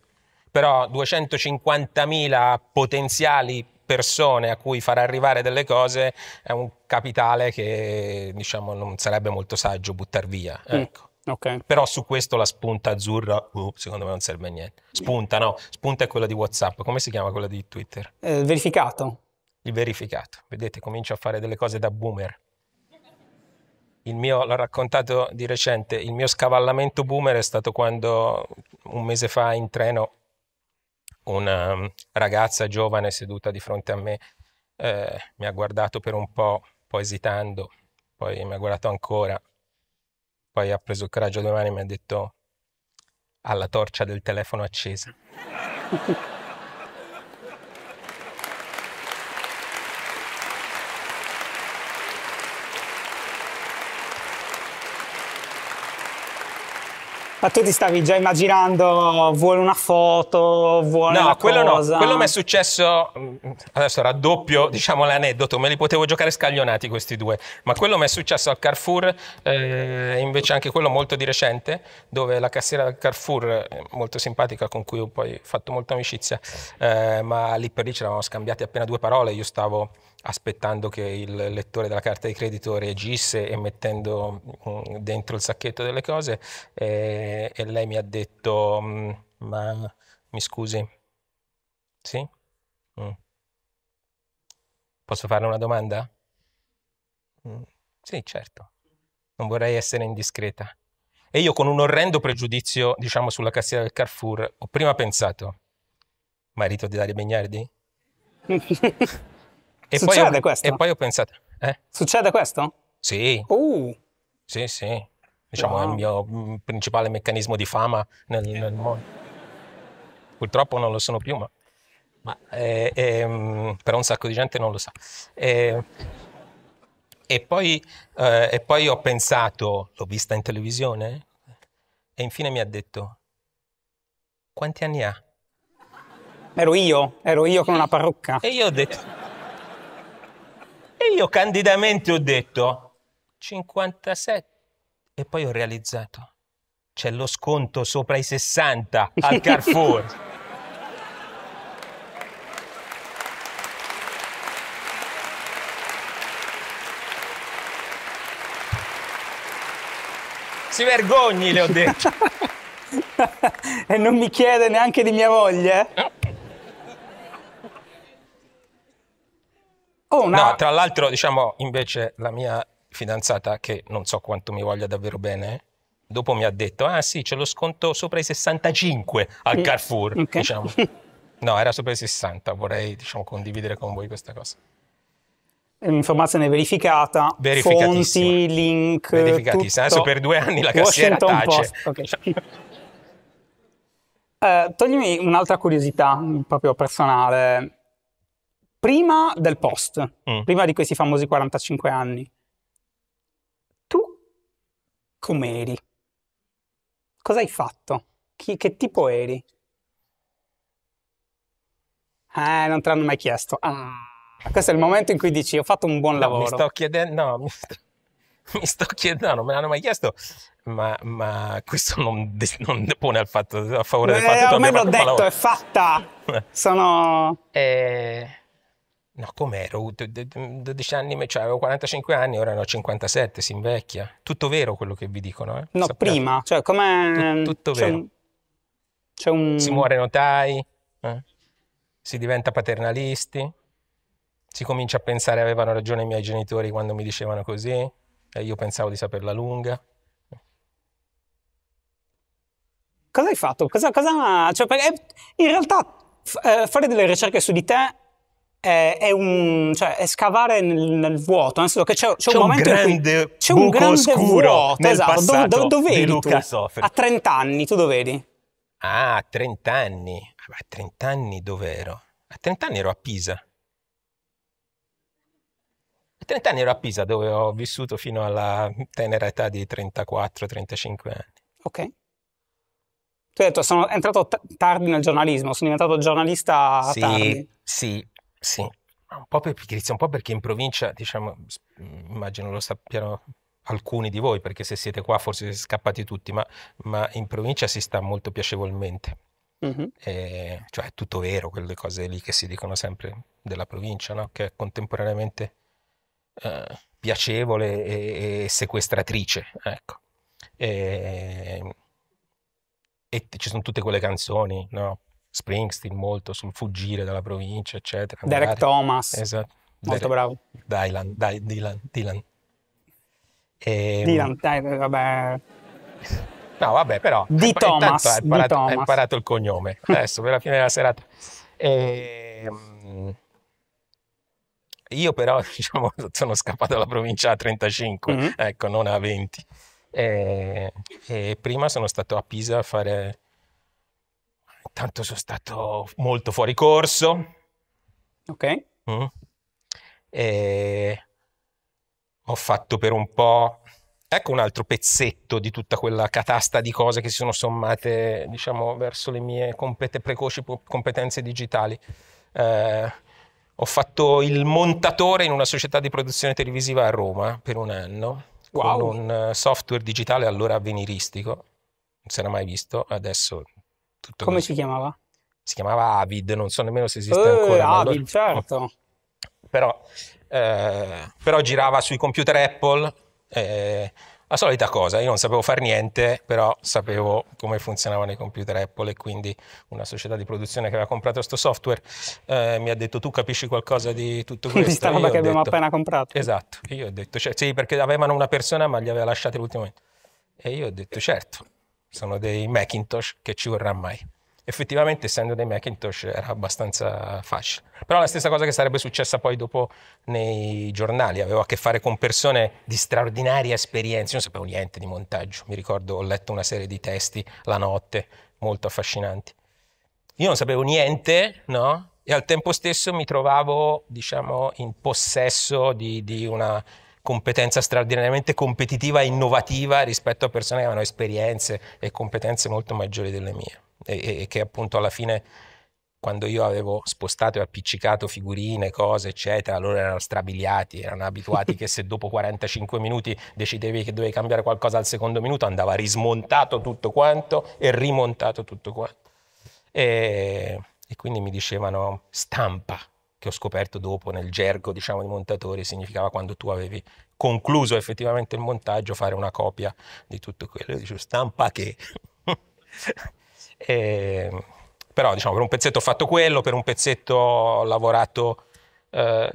però 250.000 potenziali persone a cui far arrivare delle cose è un capitale che diciamo non sarebbe molto saggio buttare via. Mm. Ecco. Mm. Okay. Però su questo la spunta azzurra, uh, secondo me non serve a niente. Spunta, no, spunta è quella di WhatsApp, come si chiama quella di Twitter? Il eh, verificato. Il verificato, vedete, comincio a fare delle cose da boomer. Il mio, l'ho raccontato di recente, il mio scavallamento boomer è stato quando un mese fa in treno una mm, ragazza giovane seduta di fronte a me eh, mi ha guardato per un po', poi esitando, poi mi ha guardato ancora, poi ha preso il coraggio alle mani e mi ha detto alla torcia del telefono accesa. Ma tu ti stavi già immaginando, vuole una foto, vuole no, una quello cosa. No, quello mi è successo, mm, adesso raddoppio diciamo l'aneddoto, me li potevo giocare scaglionati questi due, ma quello mi è successo al Carrefour, eh, invece anche quello molto di recente, dove la cassiera del Carrefour, eh, molto simpatica, con cui ho poi fatto molta amicizia, eh, ma lì per lì ci eravamo scambiati appena due parole, io stavo aspettando che il lettore della carta di credito reagisse e mettendo mm, dentro il sacchetto delle cose e, e lei mi ha detto mm, ma mi scusi sì? Mm. posso farle una domanda? Mm. sì certo non vorrei essere indiscreta e io con un orrendo pregiudizio diciamo sulla cassiera del Carrefour ho prima pensato marito di Dario Begnardi? E Succede poi ho, questo? E poi ho pensato... Eh? Succede questo? Sì. Uh. Sì, sì. Diciamo, wow. è il mio mm, principale meccanismo di fama nel, nel mondo. Purtroppo non lo sono più, ma, ma eh, eh, però un sacco di gente non lo sa. Eh, e, poi, eh, e poi ho pensato, l'ho vista in televisione, e infine mi ha detto, quanti anni ha? Ero io, ero io con una parrucca. E io ho detto... E io candidamente ho detto 57 e poi ho realizzato c'è lo sconto sopra i 60 al Carrefour. Si vergogni, le ho detto. e non mi chiede neanche di mia moglie? No. Oh, una... No, tra l'altro, diciamo, invece la mia fidanzata, che non so quanto mi voglia davvero bene, dopo mi ha detto, ah sì, c'è lo sconto sopra i 65 al mm. Carrefour, okay. diciamo. No, era sopra i 60, vorrei diciamo, condividere con voi questa cosa. Informazione verificata, fonti, link, Verificatissima, adesso per due anni la cassiera tace. Post. Okay. Cioè. eh, toglimi un'altra curiosità proprio personale prima del post, mm. prima di questi famosi 45 anni, tu com'eri? eri? Cosa hai fatto? Chi, che tipo eri? Eh, non te l'hanno mai chiesto. Ah, questo è il momento in cui dici ho fatto un buon no, lavoro. Mi sto chiedendo, no, mi sto, mi sto chiedendo, non me l'hanno mai chiesto, ma, ma questo non, non depone al fatto, a favore eh, del fatto che... Ormai l'ho detto, è fatta! Sono... Eh No, com'ero? 12 anni, cioè avevo 45 anni, ora ne ho 57, si invecchia. Tutto vero quello che vi dicono, eh? No, Sappiate. prima, cioè come... Tut, ehm, tutto vero. C'è un... Si muore notai, eh? si diventa paternalisti, si comincia a pensare avevano ragione i miei genitori quando mi dicevano così, e io pensavo di saperla lunga. Cosa hai fatto? Cosa, cosa... Cioè, eh, in realtà eh, fare delle ricerche su di te è, un, cioè, è scavare nel, nel, vuoto, nel senso che c'è, c'è, c'è un, un momento grande cui, c'è un grande vuoto, esatto, dove, dove, dove eri Luca tu? A 30 anni tu dove eri? Ah, a 30 anni. Ah, a 30 anni dove ero? A 30 anni ero a Pisa. A 30 anni ero a Pisa, dove ho vissuto fino alla tenera età di 34-35 anni. Ok. Tu hai detto, sono entrato t- tardi nel giornalismo, sono diventato giornalista sì, tardi. sì Sì, sì, boh, un po' per pigrizia, un po' perché in provincia, diciamo, immagino lo sappiano alcuni di voi, perché se siete qua forse siete scappati tutti, ma, ma in provincia si sta molto piacevolmente. Mm-hmm. E, cioè è tutto vero, quelle cose lì che si dicono sempre della provincia, no? che è contemporaneamente eh, piacevole e, e, sequestratrice. Ecco. E, e ci sono tutte quelle canzoni, no? Springsteen molto sul fuggire dalla provincia, eccetera. Derek magari. Thomas. Esatto. Molto Derek, bravo. Dylan, Dy, Dylan, Dylan. E, ehm, Dylan, dai, vabbè. No, vabbè, però. Di Thomas. Hai imparato, Thomas. Hai imparato il cognome. Adesso, per la fine della serata. E, ehm, io però, diciamo, sono scappato dalla provincia a 35, mm -hmm. ecco, non a 20. E, ehm, e prima sono stato a Pisa a fare tanto sono stato molto fuori corso. Ok. Mm. E ho fatto per un po'... Ecco un altro pezzetto di tutta quella catasta di cose che si sono sommate, diciamo, verso le mie compete, precoci competenze digitali. Eh, ho fatto il montatore in una società di produzione televisiva a Roma per un anno, wow. con un eh, software digitale allora avveniristico, non si era mai visto, adesso tutto Come così. si chiamava? Si chiamava Avid, non so nemmeno se esiste eh, ancora. Avid, certo. Però, eh, però, girava sui computer Apple, eh, la solita cosa, io non sapevo fare niente, però sapevo come funzionavano i computer Apple e quindi una società di produzione che aveva comprato questo software eh, mi ha detto tu capisci qualcosa di tutto questo? Di questa roba che abbiamo detto, appena comprato. Esatto, e io ho detto cioè, sì perché avevano una persona ma gli aveva lasciati l'ultimo momento. E io ho detto certo, sono dei Macintosh che ci vorrà mai. Effettivamente, essendo dei Macintosh, era abbastanza facile. Però la stessa cosa che sarebbe successa poi dopo nei giornali, aveva a che fare con persone di straordinaria esperienza. Io non sapevo niente di montaggio, mi ricordo, ho letto una serie di testi la notte, molto affascinanti. Io non sapevo niente, no? E al tempo stesso mi trovavo, diciamo, in possesso di, di una competenza straordinariamente competitiva e innovativa rispetto a persone che avevano esperienze e competenze molto maggiori delle mie e, e che appunto alla fine quando io avevo spostato e appiccicato figurine, cose, eccetera, loro erano strabiliati, erano abituati che se dopo 45 minuti decidevi che dovevi cambiare qualcosa al secondo minuto andava rismontato tutto quanto e rimontato tutto quanto. E, e quindi mi dicevano stampa, che ho scoperto dopo nel gergo diciamo di montatori significava quando tu avevi concluso effettivamente il montaggio fare una copia di tutto quello dicevo stampa che e, però diciamo per un pezzetto ho fatto quello per un pezzetto ho lavorato eh,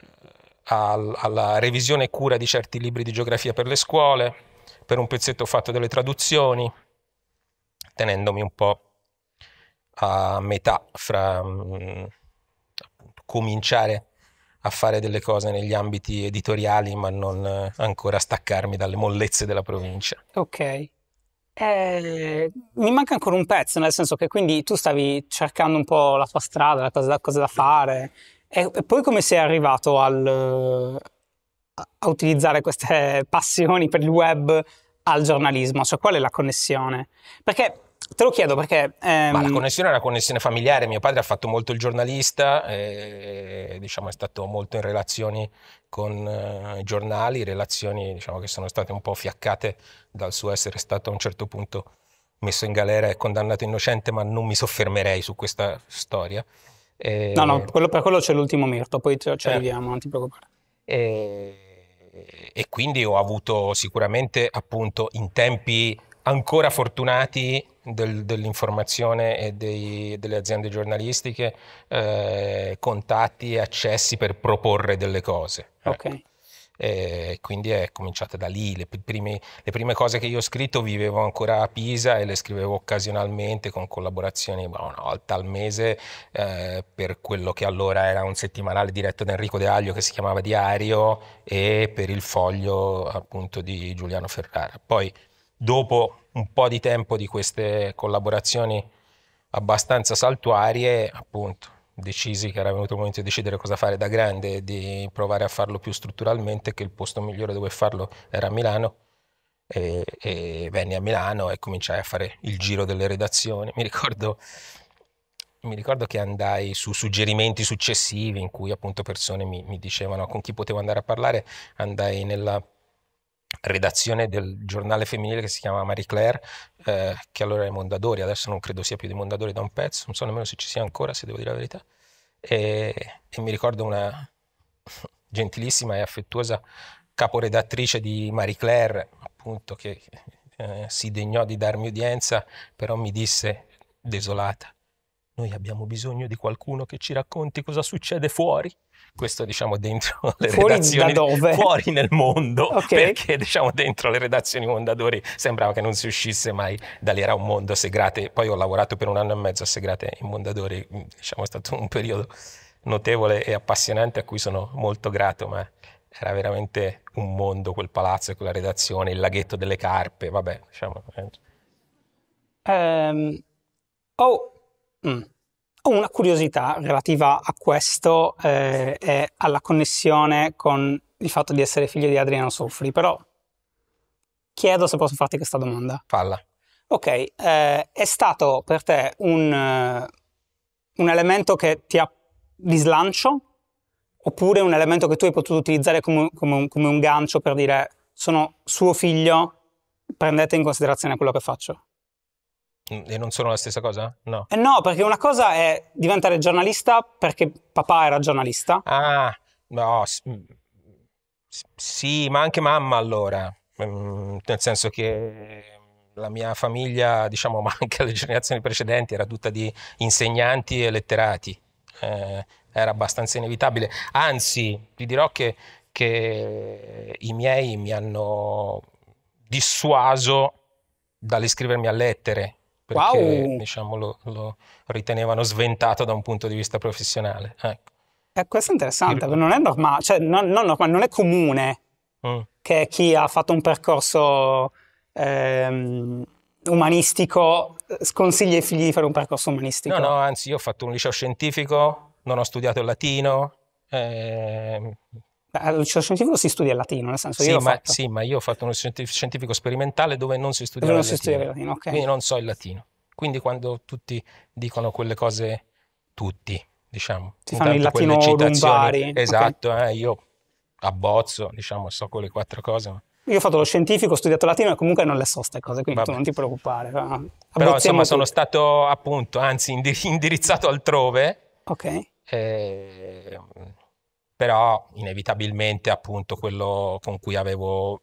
al, alla revisione e cura di certi libri di geografia per le scuole per un pezzetto ho fatto delle traduzioni tenendomi un po' a metà fra mh, mm, cominciare a fare delle cose negli ambiti editoriali, ma non eh, ancora staccarmi dalle mollezze della provincia. Ok. Eh, mi manca ancora un pezzo, nel senso che quindi tu stavi cercando un po' la tua strada, la cosa, la cosa da fare, e, e, poi come sei arrivato al, eh, a utilizzare queste passioni per il web al giornalismo? Cioè qual è la connessione? Perché Te lo chiedo perché... Ehm... Ma la connessione è una connessione familiare, mio padre ha fatto molto il giornalista, e, eh, diciamo, è stato molto in relazioni con eh, giornali, relazioni diciamo, che sono state un po' fiaccate dal suo essere stato a un certo punto messo in galera e condannato innocente, ma non mi soffermerei su questa storia. E... No, no, eh, quello, per quello c'è l'ultimo mirto, poi ci certo. arriviamo, non ti preoccupare. E... e quindi ho avuto sicuramente appunto in tempi ancora fortunati del, dell'informazione e dei, delle aziende giornalistiche eh, contatti e accessi per proporre delle cose. Ecco. Ok. Ecco. E quindi è cominciata da lì. Le prime, le prime, cose che io ho scritto vivevo ancora a Pisa e le scrivevo occasionalmente con collaborazioni una volta al mese eh, per quello che allora era un settimanale diretto da Enrico De Aglio che si chiamava Diario e per il foglio appunto di Giuliano Ferrara. Poi dopo un po' di tempo di queste collaborazioni abbastanza saltuarie, appunto, decisi che era venuto il momento di decidere cosa fare da grande e di provare a farlo più strutturalmente, che il posto migliore dove farlo era a Milano. E, e venni a Milano e cominciai a fare il giro delle redazioni. Mi ricordo, mi ricordo che andai su suggerimenti successivi in cui appunto persone mi, mi dicevano con chi potevo andare a parlare, andai nella redazione del giornale femminile che si chiama Marie Claire, eh, che allora è Mondadori, adesso non credo sia più di Mondadori da un pezzo, non so nemmeno se ci sia ancora, se devo dire la verità. E, e mi ricordo una gentilissima e affettuosa caporedattrice di Marie Claire, appunto, che eh, si degnò di darmi udienza, però mi disse, desolata, noi abbiamo bisogno di qualcuno che ci racconti cosa succede fuori questo diciamo dentro le fuori redazioni da dove? fuori nel mondo okay. perché diciamo dentro le redazioni Mondadori sembrava che non si uscisse mai da lì era un mondo segrate poi ho lavorato per un anno e mezzo a segrate in Mondadori diciamo è stato un periodo notevole e appassionante a cui sono molto grato ma era veramente un mondo quel palazzo quella redazione il laghetto delle carpe vabbè diciamo um, oh mm. Una curiosità relativa a questo eh, è alla connessione con il fatto di essere figlio di Adriano Soffri, però chiedo se posso farti questa domanda. Falla. Ok, eh, è stato per te un, eh, un elemento che ti ha di slancio oppure un elemento che tu hai potuto utilizzare come, come, un, come un gancio per dire sono suo figlio, prendete in considerazione quello che faccio? E non sono la stessa cosa? No. Eh no, perché una cosa è diventare giornalista perché papà era giornalista. Ah, no, mm, sì, ma anche mamma allora, mm, nel senso che mm, la mia famiglia, diciamo, ma anche le generazioni precedenti, era tutta di insegnanti e letterati. Eh, era abbastanza inevitabile. Anzi, ti dirò che, che i miei mi hanno dissuaso dall'iscrivermi a lettere perché wow. diciamo, lo, lo, ritenevano sventato da un punto di vista professionale. Ecco. Eh, questo è interessante, Il... non è normale, cioè, non, non, normale, non è comune mm. che chi ha fatto un percorso ehm, umanistico sconsigli ai figli di fare un percorso umanistico. No, no, anzi io ho fatto un liceo scientifico, non ho studiato il latino, eh, all'Istituto eh, Scientifico si studia il latino, nel senso sì, io ma, Sì, ma io ho fatto uno scientifico sperimentale dove non si studia non il, si latino. il latino. Okay. Quindi non so il latino. Quindi quando tutti dicono quelle cose, tutti, diciamo. Si fanno il latino lumbari. Esatto, okay. eh, io abbozzo, diciamo, so quelle quattro cose, ma... Io ho fatto lo scientifico, ho studiato latino e comunque non le so queste cose, quindi Vabbè. tu non ti preoccupare. Abbozziamo Però insomma sono stato appunto, anzi indirizzato altrove. Ok. E... Eh, però inevitabilmente appunto quello con cui avevo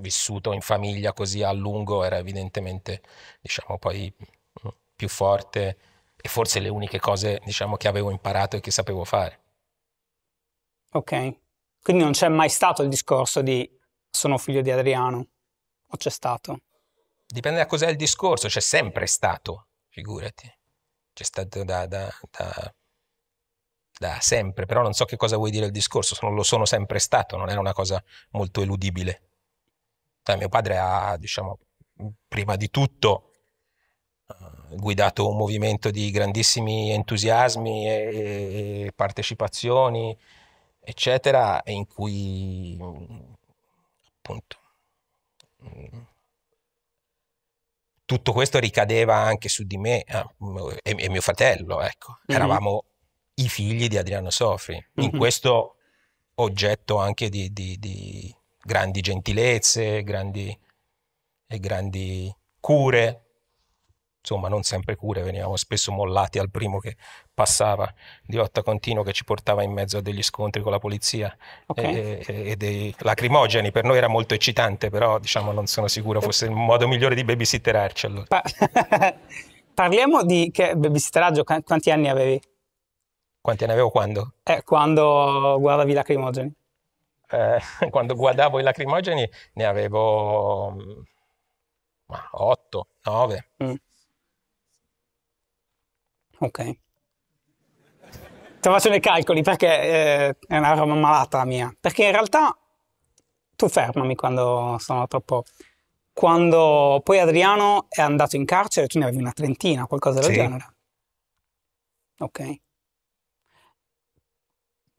vissuto in famiglia così a lungo era evidentemente diciamo poi più forte e forse le uniche cose diciamo che avevo imparato e che sapevo fare. Ok, quindi non c'è mai stato il discorso di sono figlio di Adriano o c'è stato? Dipende da cos'è il discorso, c'è sempre stato, figurati. C'è stato da, da, da da sempre, però non so che cosa vuoi dire il discorso, non lo sono sempre stato, non era una cosa molto eludibile. Cioè, mio padre ha, diciamo, prima di tutto uh, guidato un movimento di grandissimi entusiasmi e, e, e partecipazioni, eccetera, in cui appunto tutto questo ricadeva anche su di me eh, e, e, mio fratello, ecco. Mm-hmm. Eravamo i figli di Adriano Sofri, in mm-hmm. questo oggetto anche di, di, di grandi gentilezze grandi, e grandi cure. Insomma, non sempre cure, venivamo spesso mollati al primo che passava di lotta continua che ci portava in mezzo a degli scontri con la polizia okay. e, e, dei lacrimogeni. Per noi era molto eccitante, però diciamo non sono sicuro fosse il modo migliore di babysitterarci allora. Parliamo di che babysitteraggio, quanti anni avevi? Quanti ne avevo quando? Eh, quando guardavi i lacrimogeni. Eh, quando guardavo i lacrimogeni ne avevo um, 8, 9. Mm. Ok. Te faccio dei calcoli perché eh, è una roba malata la mia. Perché in realtà tu fermami quando sono troppo quando poi Adriano è andato in carcere, tu ne avevi una trentina, qualcosa del sì. genere. Ok.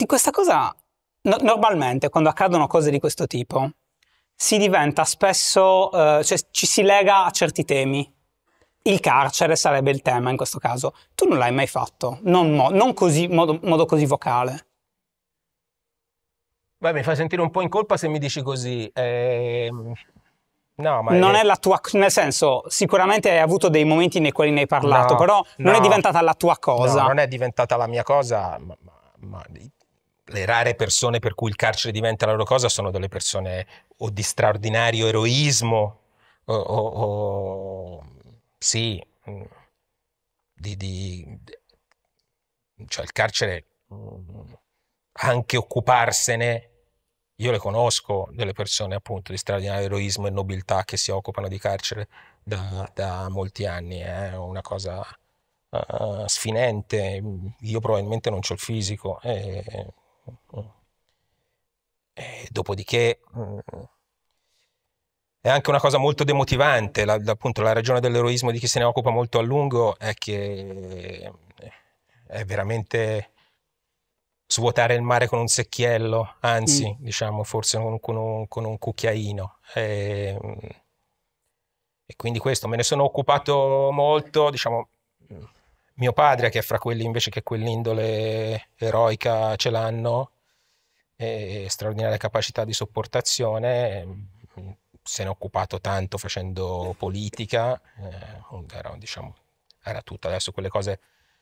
Di questa cosa, no, normalmente quando accadono cose di questo tipo, si diventa spesso, eh, cioè ci si lega a certi temi. Il carcere sarebbe il tema in questo caso. Tu non l'hai mai fatto, non, mo- non così, modo, modo così vocale. Beh, mi fai sentire un po' in colpa se mi dici così. Eh, no, ma non è... è... la tua, nel senso, sicuramente hai avuto dei momenti nei quali ne hai parlato, no, però non no, è diventata la tua cosa. No, non è diventata la mia cosa, ma, ma, ma le rare persone per cui il carcere diventa la loro cosa sono delle persone o di straordinario eroismo o, o, o sì, mm, di, di, cioè il carcere mm, anche occuparsene io le conosco delle persone appunto di straordinario eroismo e nobiltà che si occupano di carcere da, da molti anni eh, è eh? una cosa uh, sfinente io probabilmente non ho il fisico eh, Mm, mm. E dopodiché mm, è anche una cosa molto demotivante, la, appunto la ragione dell'eroismo di chi se ne occupa molto a lungo è che eh, è veramente svuotare il mare con un secchiello, anzi, mm. diciamo, forse con, con, un, con un, cucchiaino. E, e, quindi questo, me ne sono occupato molto, diciamo, mio padre, che è fra quelli invece che quell'indole eroica ce l'hanno, e straordinaria capacità di sopportazione, se ne è occupato tanto facendo politica, eh, era, diciamo, era tutto. Adesso quelle cose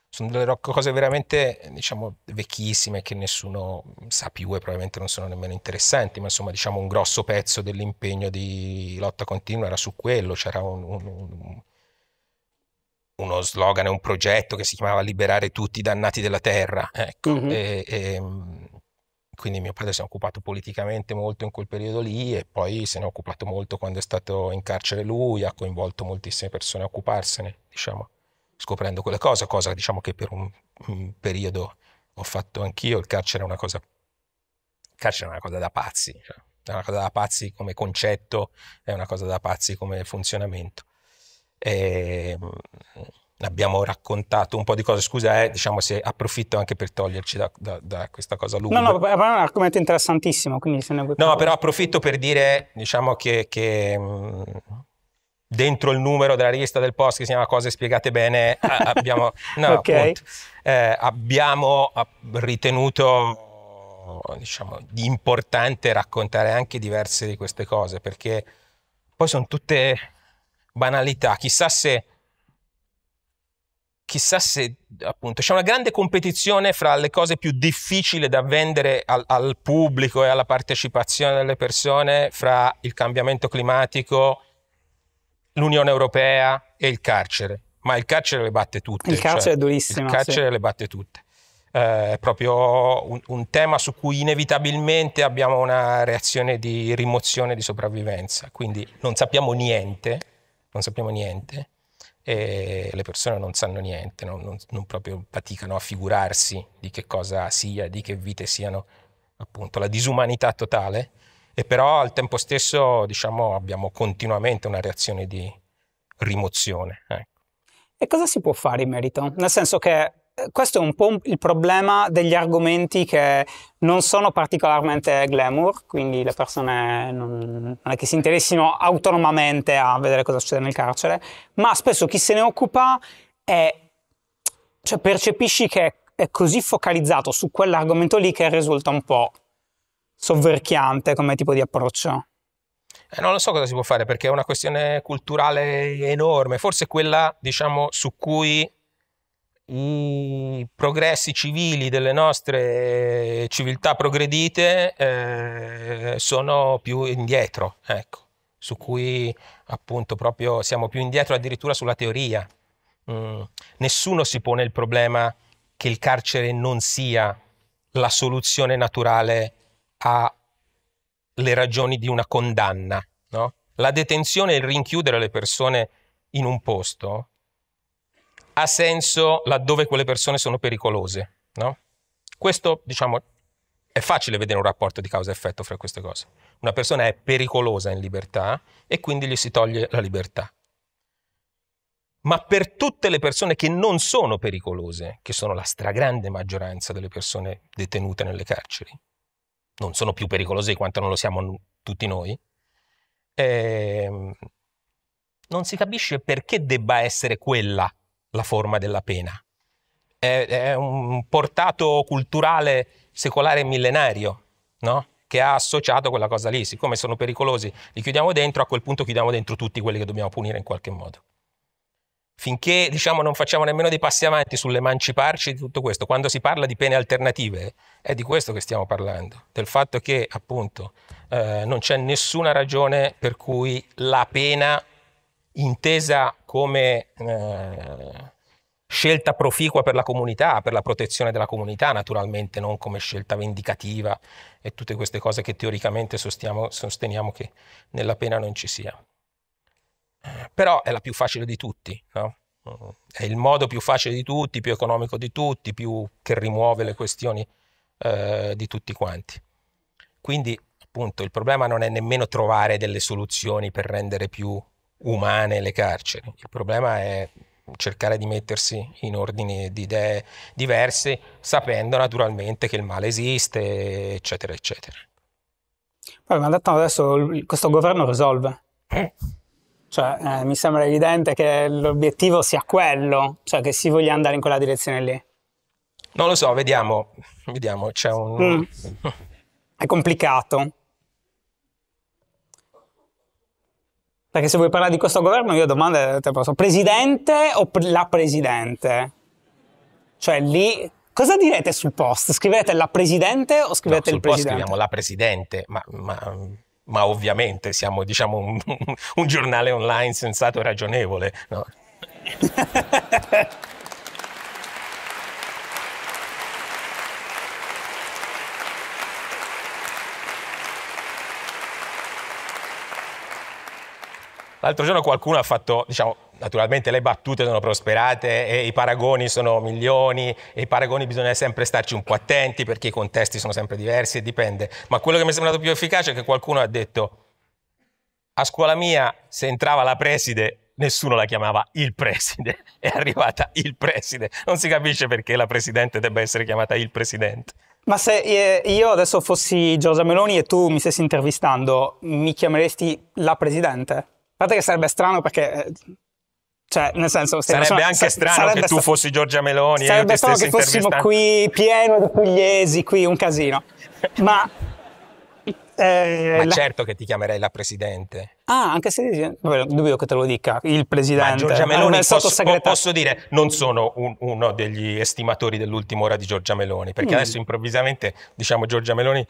sono delle cose veramente diciamo, vecchissime che nessuno sa più e probabilmente non sono nemmeno interessanti, ma insomma diciamo, un grosso pezzo dell'impegno di lotta continua era su quello, c'era un, un, un uno slogan e un progetto che si chiamava Liberare tutti i dannati della terra. Ecco. Mm -hmm. e, e, ehm, quindi mio padre si è occupato politicamente molto in quel periodo lì e poi se ne è occupato molto quando è stato in carcere lui, ha coinvolto moltissime persone a occuparsene, diciamo, scoprendo quelle cose, cosa diciamo che per un, un periodo ho fatto anch'io, il carcere è una cosa, il carcere è una cosa da pazzi, cioè, è una cosa da pazzi come concetto, è una cosa da pazzi come funzionamento. Eh, abbiamo raccontato un po' di cose, scusa, eh, diciamo se approfitto anche per toglierci da, da, da questa cosa lunga. No, no, è un argomento interessantissimo, quindi se ne vuoi... No, parlare. però approfitto per dire, diciamo che, che mm, dentro il numero della rivista del post che si chiama Cose spiegate bene, abbiamo, no, okay. appunto, eh, abbiamo ritenuto diciamo, importante raccontare anche diverse di queste cose, perché poi sono tutte banalità, chissà se, chissà se appunto c'è una grande competizione fra le cose più difficili da vendere al, al pubblico e alla partecipazione delle persone, fra il cambiamento climatico, l'Unione Europea e il carcere. Ma il carcere le batte tutte. Il carcere cioè, è durissimo. Il carcere sì. le batte tutte. Eh, è proprio un, un, tema su cui inevitabilmente abbiamo una reazione di rimozione, di sopravvivenza. Quindi non sappiamo niente non sappiamo niente e le persone non sanno niente, non, non, non proprio faticano a figurarsi di che cosa sia, di che vite siano, appunto, la disumanità totale e però al tempo stesso diciamo, abbiamo continuamente una reazione di rimozione. Ecco. E cosa si può fare in merito? Nel senso che questo è un po' il problema degli argomenti che non sono particolarmente glamour, quindi le persone non, non è che si interessino autonomamente a vedere cosa succede nel carcere, ma spesso chi se ne occupa è, cioè percepisci che è così focalizzato su quell'argomento lì che risulta un po' sovverchiante come tipo di approccio. Eh, non lo so cosa si può fare perché è una questione culturale enorme, forse quella diciamo su cui i progressi civili delle nostre eh, civiltà progredite eh, sono più indietro, ecco, su cui appunto proprio siamo più indietro addirittura sulla teoria. Mm. Nessuno si pone il problema che il carcere non sia la soluzione naturale alle ragioni di una condanna. No? La detenzione e il rinchiudere le persone in un posto ha senso laddove quelle persone sono pericolose. No? Questo, diciamo, è facile vedere un rapporto di causa-effetto fra queste cose. Una persona è pericolosa in libertà e quindi gli si toglie la libertà. Ma per tutte le persone che non sono pericolose, che sono la stragrande maggioranza delle persone detenute nelle carceri, non sono più pericolose di quanto non lo siamo tutti noi, eh, non si capisce perché debba essere quella la forma della pena. È, è un portato culturale secolare millenario, no? che ha associato quella cosa lì. Siccome sono pericolosi, li chiudiamo dentro, a quel punto chiudiamo dentro tutti quelli che dobbiamo punire in qualche modo. Finché diciamo, non facciamo nemmeno dei passi avanti sull'emanciparci di tutto questo, quando si parla di pene alternative, è di questo che stiamo parlando, del fatto che appunto eh, non c'è nessuna ragione per cui la pena intesa come eh, scelta proficua per la comunità, per la protezione della comunità, naturalmente, non come scelta vendicativa e tutte queste cose che teoricamente sostiamo, sosteniamo che nella pena non ci sia. Però è la più facile di tutti, no? È il modo più facile di tutti, più economico di tutti, più che rimuove le questioni eh, di tutti quanti. Quindi, appunto, il problema non è nemmeno trovare delle soluzioni per rendere più umane le carceri, il problema è cercare di mettersi in ordini di idee diverse, sapendo naturalmente che il male esiste, eccetera, eccetera. Poi, mi ma detto adesso questo governo risolve. Eh? Cioè, eh, mi sembra evidente che l'obiettivo sia quello, cioè che si voglia andare in quella direzione lì. Non lo so, vediamo, vediamo, c'è un... Mm. È complicato. Perché se vuoi parlare di questo governo, io domande te posso. Presidente o la presidente? Cioè lì. Cosa direte sul post? Scrivete la presidente o scrivete no, il presidente? Sul Post scriviamo la presidente, ma, ma, ma ovviamente siamo diciamo, un, un, giornale online sensato e ragionevole. No? L'altro giorno qualcuno ha fatto, diciamo, naturalmente le battute sono prosperate e i paragoni sono milioni e i paragoni bisogna sempre starci un po' attenti perché i contesti sono sempre diversi e dipende. Ma quello che mi è sembrato più efficace è che qualcuno ha detto a scuola mia se entrava la preside nessuno la chiamava il preside, è arrivata il preside. Non si capisce perché la presidente debba essere chiamata il presidente. Ma se eh, io adesso fossi Giorgia Meloni e tu mi stessi intervistando, mi chiameresti la presidente? parte che sarebbe strano perché... Eh, cioè, nel senso, sarebbe persona, anche strano che tu fossi Giorgia Meloni. Sarebbe strano che fossimo qui pieno di pugliesi, qui un casino. Ma eh, Ma la... certo che ti chiamerei la presidente. Ah, anche se vabbè, dubito che te lo dica il presidente. Ma Giorgia Meloni, posso, sottosegretario... posso dire, non sono un, uno degli estimatori dell'ultima ora di Giorgia Meloni, perché mm. adesso improvvisamente diciamo Giorgia Meloni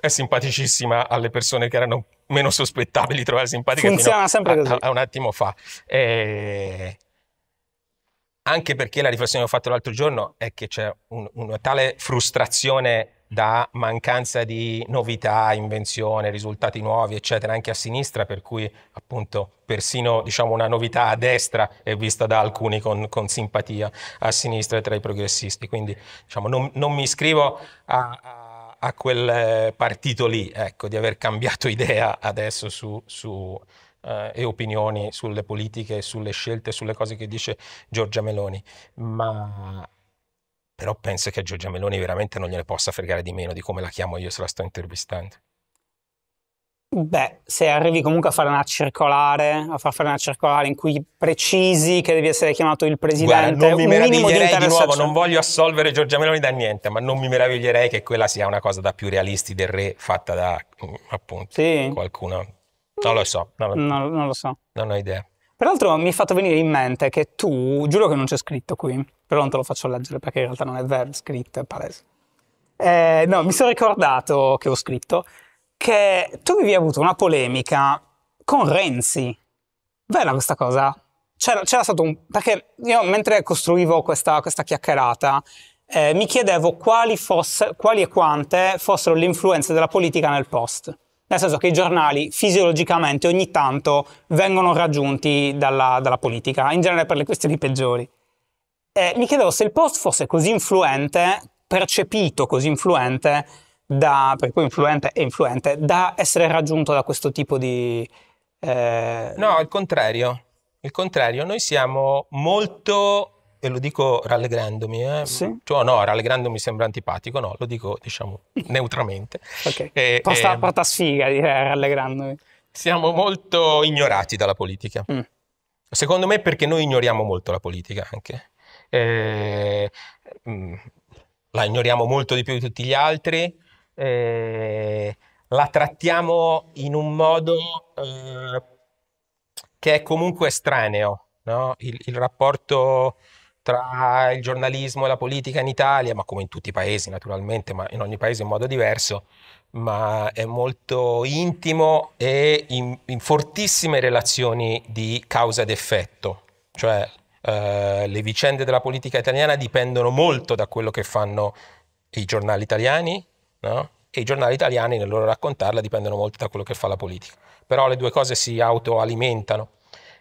è simpaticissima alle persone che erano meno sospettabili di trovare simpatiche. Funziona sempre così. A, a un attimo fa. Eh, anche perché la riflessione che ho fatto l'altro giorno è che c'è un, una tale frustrazione da mancanza di novità, invenzione, risultati nuovi, eccetera, anche a sinistra, per cui appunto persino diciamo, una novità a destra è vista da alcuni con, con simpatia a sinistra tra i progressisti. Quindi diciamo, non, non mi iscrivo a a quel eh, partito lì, ecco, di aver cambiato idea adesso su, su eh, e opinioni sulle politiche, sulle scelte, sulle cose che dice Giorgia Meloni, ma però penso che Giorgia Meloni veramente non gliene possa fregare di meno di come la chiamo io se la sto intervistando. Beh, se arrivi comunque a fare una circolare, a far fare una circolare in cui precisi che devi essere chiamato il presidente, Guarda, non mi meraviglierei di, di nuovo, non voglio assolvere Giorgia Meloni da niente, ma non mi meraviglierei che quella sia una cosa da più realisti del re fatta da appunto sì. qualcuno. Non lo so, non lo, no, non lo so. Non ho idea. Peraltro mi è fatto venire in mente che tu, giuro che non c'è scritto qui, però non te lo faccio leggere perché in realtà non è vero, scritto è palese. Eh, no, mi sono ricordato che ho scritto che tu avevi avuto una polemica con Renzi. Bella questa cosa? C'era, c'era stato un... perché io mentre costruivo questa, questa chiacchierata eh, mi chiedevo quali, fosse, quali e quante fossero le influenze della politica nel post. Nel senso che i giornali fisiologicamente ogni tanto vengono raggiunti dalla, dalla politica, in genere per le questioni peggiori. Eh, mi chiedevo se il post fosse così influente, percepito così influente, da, per cui influente e influente, da essere raggiunto da questo tipo di... Eh... No, al contrario. Il contrario, noi siamo molto, e lo dico rallegrandomi, eh? sì. cioè, no, rallegrandomi sembra antipatico, no, lo dico diciamo neutramente. okay. e, porta, e, porta sfiga dire rallegrandomi. Siamo molto ignorati dalla politica. Mm. Secondo me perché noi ignoriamo molto la politica anche. Eh, mh, mm, la ignoriamo molto di più di tutti gli altri, eh, la trattiamo in un modo eh, che è comunque estraneo, no? il, il, rapporto tra il giornalismo e la politica in Italia, ma come in tutti i paesi naturalmente, ma in ogni paese in modo diverso, ma è molto intimo e in, in fortissime relazioni di causa ed effetto, cioè eh, le vicende della politica italiana dipendono molto da quello che fanno i giornali italiani, No? E i giornali italiani nel loro raccontarla dipendono molto da quello che fa la politica. Però le due cose si autoalimentano.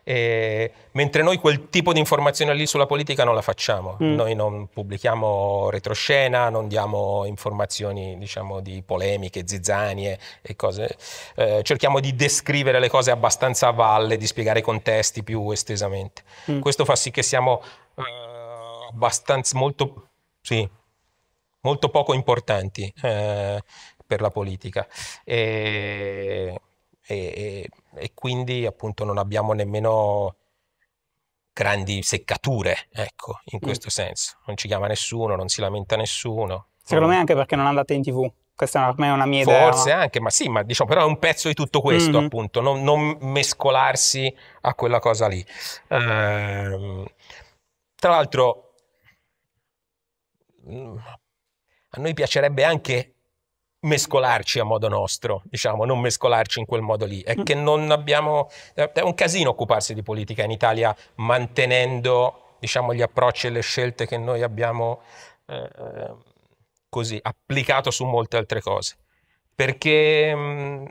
E, mentre noi quel tipo di informazione lì sulla politica non la facciamo, mm. noi non pubblichiamo retroscena, non diamo informazioni diciamo, di polemiche, zizzanie e cose, eh, cerchiamo di descrivere le cose abbastanza a valle, di spiegare i contesti più estesamente. Mm. Questo fa sì che siamo eh, abbastanza molto... Sì, molto poco importanti eh, per la politica. E, e, e, quindi appunto non abbiamo nemmeno grandi seccature, ecco, in mm. questo mm. senso. Non ci chiama nessuno, non si lamenta nessuno. Secondo non... me mm. anche perché non andate in tv. Questa ormai è una mia idea. Forse anche, ma sì, ma diciamo, però è un pezzo di tutto questo, mm. appunto, non, non, mescolarsi a quella cosa lì. Eh, tra l'altro, mm, a noi piacerebbe anche mescolarci a modo nostro, diciamo, non mescolarci in quel modo lì. È mm. che non abbiamo... È un casino occuparsi di politica in Italia mantenendo, diciamo, gli approcci e le scelte che noi abbiamo eh, eh così, applicato su molte altre cose. Perché... Mm,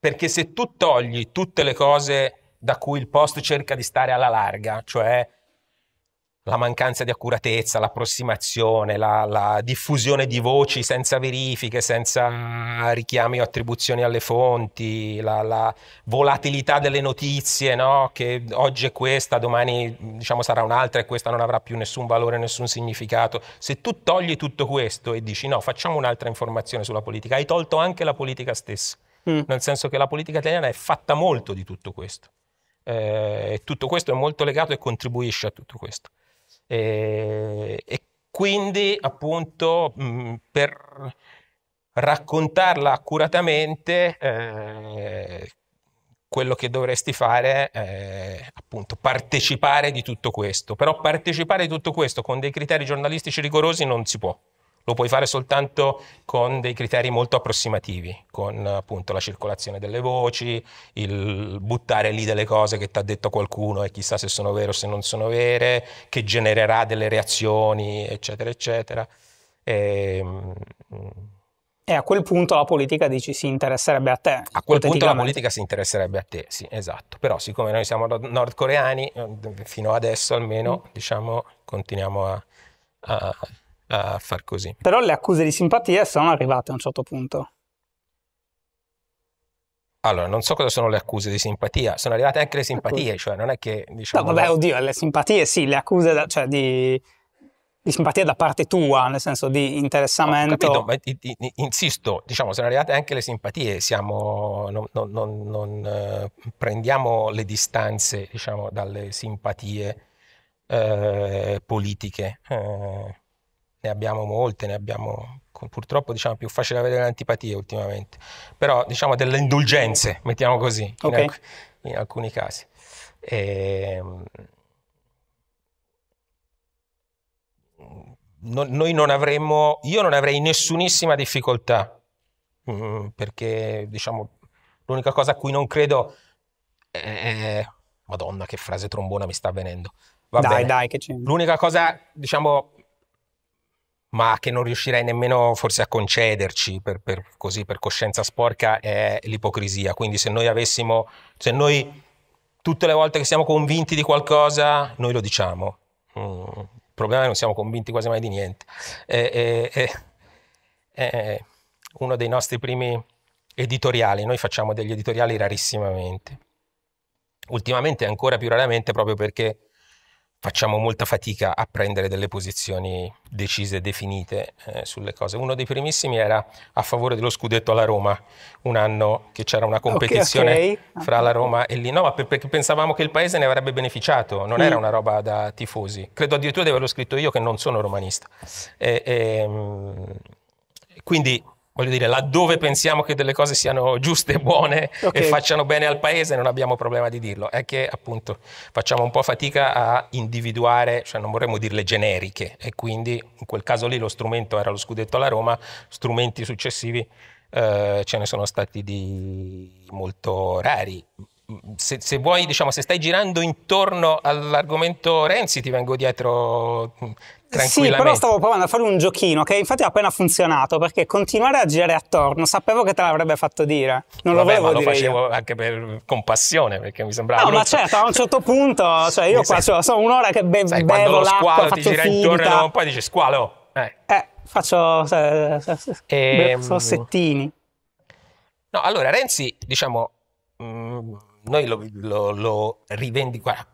perché se tu togli tutte le cose da cui il post cerca di stare alla larga, cioè la mancanza di accuratezza, l'approssimazione, la, la, diffusione di voci senza verifiche, senza richiami o attribuzioni alle fonti, la, la volatilità delle notizie, no? che oggi è questa, domani diciamo, sarà un'altra e questa non avrà più nessun valore, nessun significato. Se tu togli tutto questo e dici no, facciamo un'altra informazione sulla politica, hai tolto anche la politica stessa, mm. nel senso che la politica italiana è fatta molto di tutto questo. Eh, tutto questo è molto legato e contribuisce a tutto questo. E, eh, e quindi appunto mh, mm, per raccontarla accuratamente eh, quello che dovresti fare è appunto partecipare di tutto questo, però partecipare di tutto questo con dei criteri giornalistici rigorosi non si può. Lo puoi fare soltanto con dei criteri molto approssimativi, con appunto la circolazione delle voci, il buttare lì delle cose che ti ha detto qualcuno e chissà se sono vere o se non sono vere, che genererà delle reazioni, eccetera, eccetera. E, ehm, e a quel punto la politica dici si interesserebbe a te. A quel punto la politica si interesserebbe a te, sì, esatto. Però siccome noi siamo nordcoreani, eh, fino adesso almeno, mm. diciamo, continuiamo a, a a far così. Però le accuse di simpatia sono arrivate a un certo punto. Allora, non so cosa sono le accuse di simpatia, sono arrivate anche le simpatie, cioè non è che diciamo... No, vabbè, oddio, le simpatie sì, le accuse da, cioè, di, di, simpatia da parte tua, nel senso di interessamento... No, capito, ma insisto, diciamo, sono arrivate anche le simpatie, siamo, non, non, non, non eh, prendiamo le distanze, diciamo, dalle simpatie eh, politiche. Eh ne abbiamo molte, ne abbiamo purtroppo diciamo più facile avere le antipatie ultimamente, però diciamo delle indulgenze, mettiamo così, okay. in, alc in, alcuni casi. E... Ehm, no, noi non avremmo, io non avrei nessunissima difficoltà, mm, perché diciamo l'unica cosa a cui non credo è... Madonna, che frase trombona mi sta venendo. Va dai, bene. dai, che c'è. L'unica cosa, diciamo, ma che non riuscirei nemmeno forse a concederci per, per, così, per coscienza sporca è l'ipocrisia. Quindi se noi avessimo, se noi tutte le volte che siamo convinti di qualcosa, noi lo diciamo. Mm. Il problema è che non siamo convinti quasi mai di niente. È, è, è, uno dei nostri primi editoriali, noi facciamo degli editoriali rarissimamente. Ultimamente ancora più raramente proprio perché facciamo molta fatica a prendere delle posizioni decise, definite eh, sulle cose. Uno dei primissimi era a favore dello scudetto alla Roma, un anno che c'era una competizione okay, okay. fra la Roma e lì. l'Inova, perché pensavamo che il paese ne avrebbe beneficiato, non mm. era una roba da tifosi. Credo addirittura di averlo scritto io che non sono romanista. E, e, ehm, quindi voglio dire, laddove pensiamo che delle cose siano giuste e buone okay. e facciano bene al paese, non abbiamo problema di dirlo. È che appunto facciamo un po' fatica a individuare, cioè non vorremmo dirle generiche, e quindi in quel caso lì lo strumento era lo scudetto alla Roma, strumenti successivi eh, ce ne sono stati di molto rari se, se, vuoi, diciamo, se stai girando intorno all'argomento Renzi, ti vengo dietro tranquillamente. Mm, sì, però stavo provando a fare un giochino che infatti ha appena funzionato perché continuare a girare attorno sapevo che te l'avrebbe fatto dire. Non Vabbè, lo volevo dire. Lo facevo io. anche per compassione perché mi sembrava. No, ma certo, a un certo punto, cioè io qua cioè, sono un'ora che be- Sai, bevo l'acqua, squalo, ti gira finta. intorno e poi dici squalo. Eh, eh faccio se, e, bevo, ehm. settini. No, allora Renzi, diciamo mh, mm, noi lo, lo, lo rivendichiamo.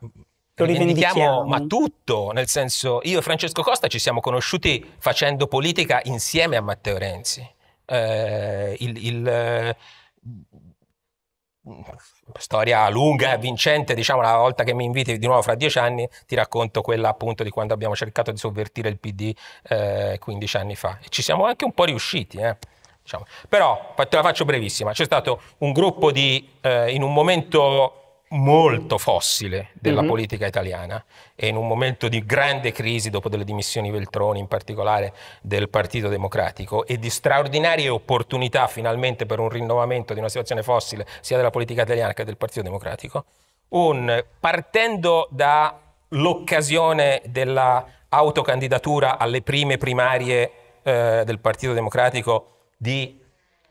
Lo rivendichiamo, ma tutto, nel senso, io e Francesco Costa ci siamo conosciuti facendo politica insieme a Matteo Renzi. Eh, il, il eh, storia lunga e vincente, diciamo, la volta che mi inviti di nuovo fra dieci anni ti racconto quella appunto di quando abbiamo cercato di sovvertire il PD eh, 15 anni fa. E ci siamo anche un po' riusciti, eh. Diciamo. Però te la faccio brevissima. C'è stato un gruppo di, eh, in un momento molto fossile della mm -hmm. politica italiana e in un momento di grande crisi dopo delle dimissioni Veltroni in particolare del Partito Democratico e di straordinarie opportunità finalmente per un rinnovamento di una situazione fossile sia della politica italiana che del Partito Democratico, un, partendo dall'occasione dell'autocandidatura alle prime primarie eh, del Partito Democratico di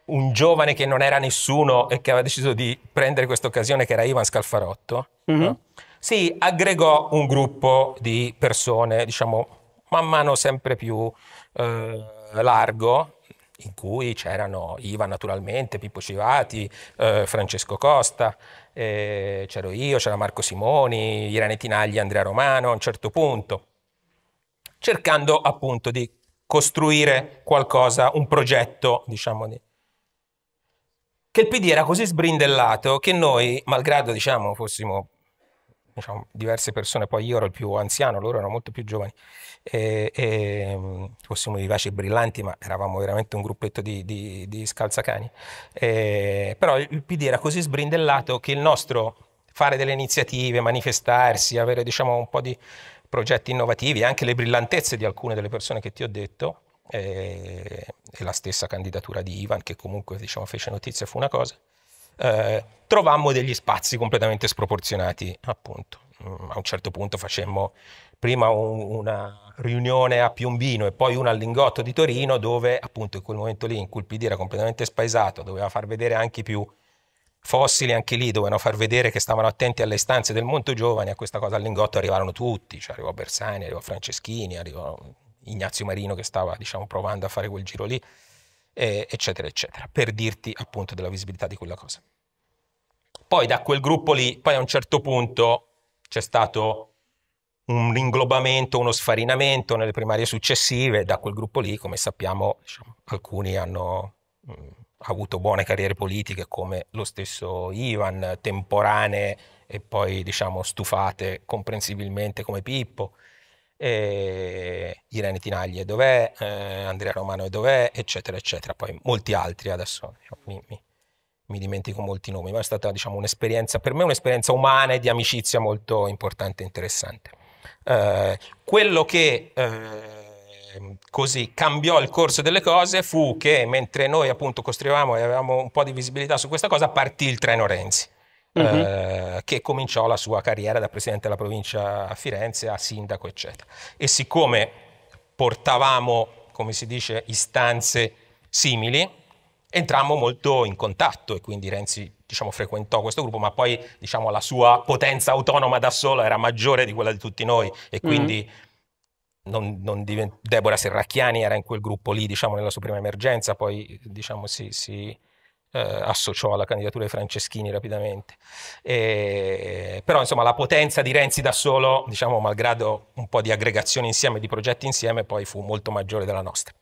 un giovane che non era nessuno e che aveva deciso di prendere questa occasione, che era Ivan Scalfarotto, mm-hmm. no? si aggregò un gruppo di persone, diciamo, man mano sempre più eh, largo, in cui c'erano Ivan naturalmente, Pippo Civati, eh, Francesco Costa, eh, c'ero io, c'era Marco Simoni, Irene Tinagli, Andrea Romano a un certo punto, cercando appunto di costruire qualcosa, un progetto, diciamo. Che il PD era così sbrindellato che noi, malgrado diciamo, fossimo diciamo, diverse persone, poi io ero il più anziano, loro erano molto più giovani, e, e fossimo vivaci e brillanti, ma eravamo veramente un gruppetto di, di, di scalzacani. E, però il PD era così sbrindellato che il nostro fare delle iniziative, manifestarsi, avere diciamo, un po' di progetti innovativi, e anche le brillantezze di alcune delle persone che ti ho detto, e, eh, e la stessa candidatura di Ivan, che comunque diciamo, fece notizia, fu una cosa, eh, trovammo degli spazi completamente sproporzionati, appunto. Mm, a un certo punto facemmo prima un, una riunione a Piombino e poi una al Lingotto di Torino, dove appunto in quel momento lì in cui il PD era completamente spaesato, doveva far vedere anche più fossili anche lì dovevano far vedere che stavano attenti alle istanze del Monte Giovani, a questa cosa al lingotto arrivarono tutti, cioè arrivò Bersani, arrivò Franceschini, arrivò Ignazio Marino che stava diciamo, provando a fare quel giro lì, eh, eccetera, eccetera, per dirti appunto della visibilità di quella cosa. Poi da quel gruppo lì, poi a un certo punto c'è stato un inglobamento, uno sfarinamento nelle primarie successive, da quel gruppo lì, come sappiamo, diciamo, alcuni hanno... Mh, mm, ha avuto buone carriere politiche come lo stesso Ivan, temporanee e poi diciamo stufate comprensibilmente come Pippo. E Irene Tinaglie dov'è, eh, Andrea Romano è dov'è, eccetera, eccetera. Poi molti altri adesso diciamo, mi, mi, mi dimentico molti nomi, ma è stata diciamo, un'esperienza, per me un'esperienza umana e di amicizia molto importante e interessante. Eh, quello che eh, Ehm, così cambiò il corso delle cose fu che mentre noi appunto costruivamo e avevamo un po' di visibilità su questa cosa partì il treno Renzi. Uh-huh. che cominciò la sua carriera da presidente della provincia a Firenze a sindaco, eccetera. E siccome portavamo, come si dice, istanze simili, entrammo molto in contatto e quindi Renzi diciamo, frequentò questo gruppo, ma poi diciamo, la sua potenza autonoma da sola era maggiore di quella di tutti noi e mhm. quindi... Uh-huh non, non divent- Deborah Serracchiani era in quel gruppo lì, diciamo, nella sua prima emergenza, poi diciamo, si, si eh, associò alla candidatura di Franceschini rapidamente. E, però insomma la potenza di Renzi da solo, diciamo, malgrado un po' di aggregazione insieme, di progetti insieme, poi fu molto maggiore della nostra.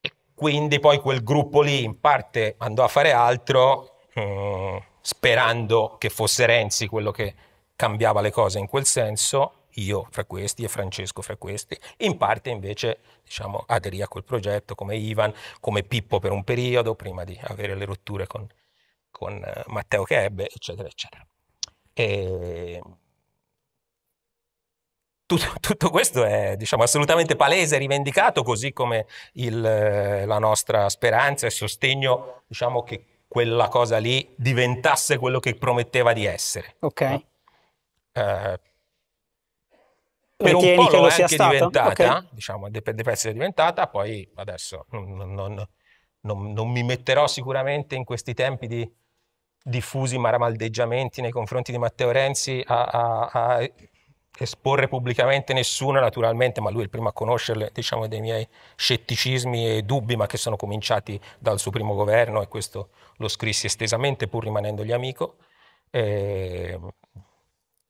E quindi poi quel gruppo lì in parte andò a fare altro, mh, mm, sperando che fosse Renzi quello che cambiava le cose in quel senso io fra questi e Francesco fra questi, in parte invece diciamo, aderì a quel progetto come Ivan, come Pippo per un periodo, prima di avere le rotture con, con eh, Matteo che ebbe, eccetera, eccetera. E... Tutto, tutto, questo è diciamo, assolutamente palese e rivendicato, così come il, eh, la nostra speranza e sostegno diciamo, che quella cosa lì diventasse quello che prometteva di essere. Ok. Eh, per un po' lo è anche diventata, okay. diciamo, dei de diventata, poi adesso non, non, non, non, mi metterò sicuramente in questi tempi di diffusi maramaldeggiamenti nei confronti di Matteo Renzi a, a, a esporre pubblicamente nessuno naturalmente, ma lui è il primo a conoscerle, diciamo, dei miei scetticismi e dubbi, ma che sono cominciati dal suo primo governo e questo lo scrissi estesamente pur rimanendogli amico. Eh,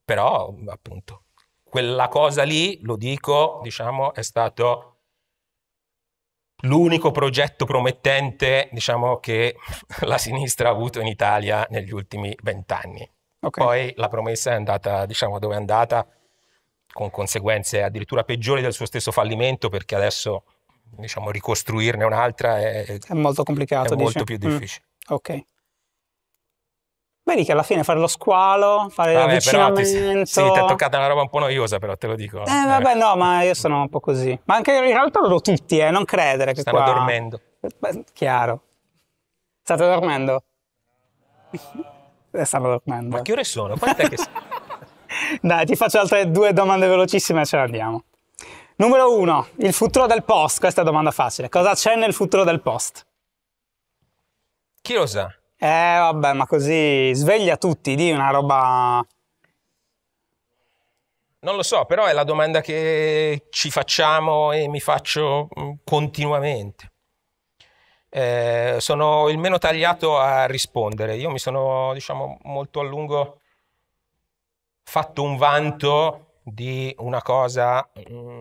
però appunto quella cosa lì, lo dico, diciamo, è stato l'unico progetto promettente diciamo, che la sinistra ha avuto in Italia negli ultimi vent'anni. Okay. Poi la promessa è andata diciamo, dove è andata, con conseguenze addirittura peggiori del suo stesso fallimento, perché adesso diciamo, ricostruirne un'altra è, è molto complicato. È molto dice? più mm. difficile. Mm. Ok. Vedi che alla fine fare lo squalo, fare vabbè, l'avvicinamento... Ti, sì, ti è toccata una roba un po' noiosa però, te lo dico. Eh, eh vabbè, no, ma io sono un po' così. Ma anche in realtà loro tutti, eh, non credere che Stanno qua... dormendo. Beh, chiaro. State dormendo? Eh, stanno dormendo. Ma che ore sono? Quant'è che... Dai, ti faccio altre due domande velocissime e ce ne andiamo. Numero uno, il futuro del post. Questa è domanda facile. Cosa c'è nel futuro del post? Chi lo sa? Eh, vabbè, ma così sveglia tutti, di una roba... Non lo so, però è la domanda che ci facciamo e mi faccio mm, continuamente. Eh, sono il meno tagliato a rispondere. Io mi sono, diciamo, molto a lungo fatto un vanto di una cosa mm,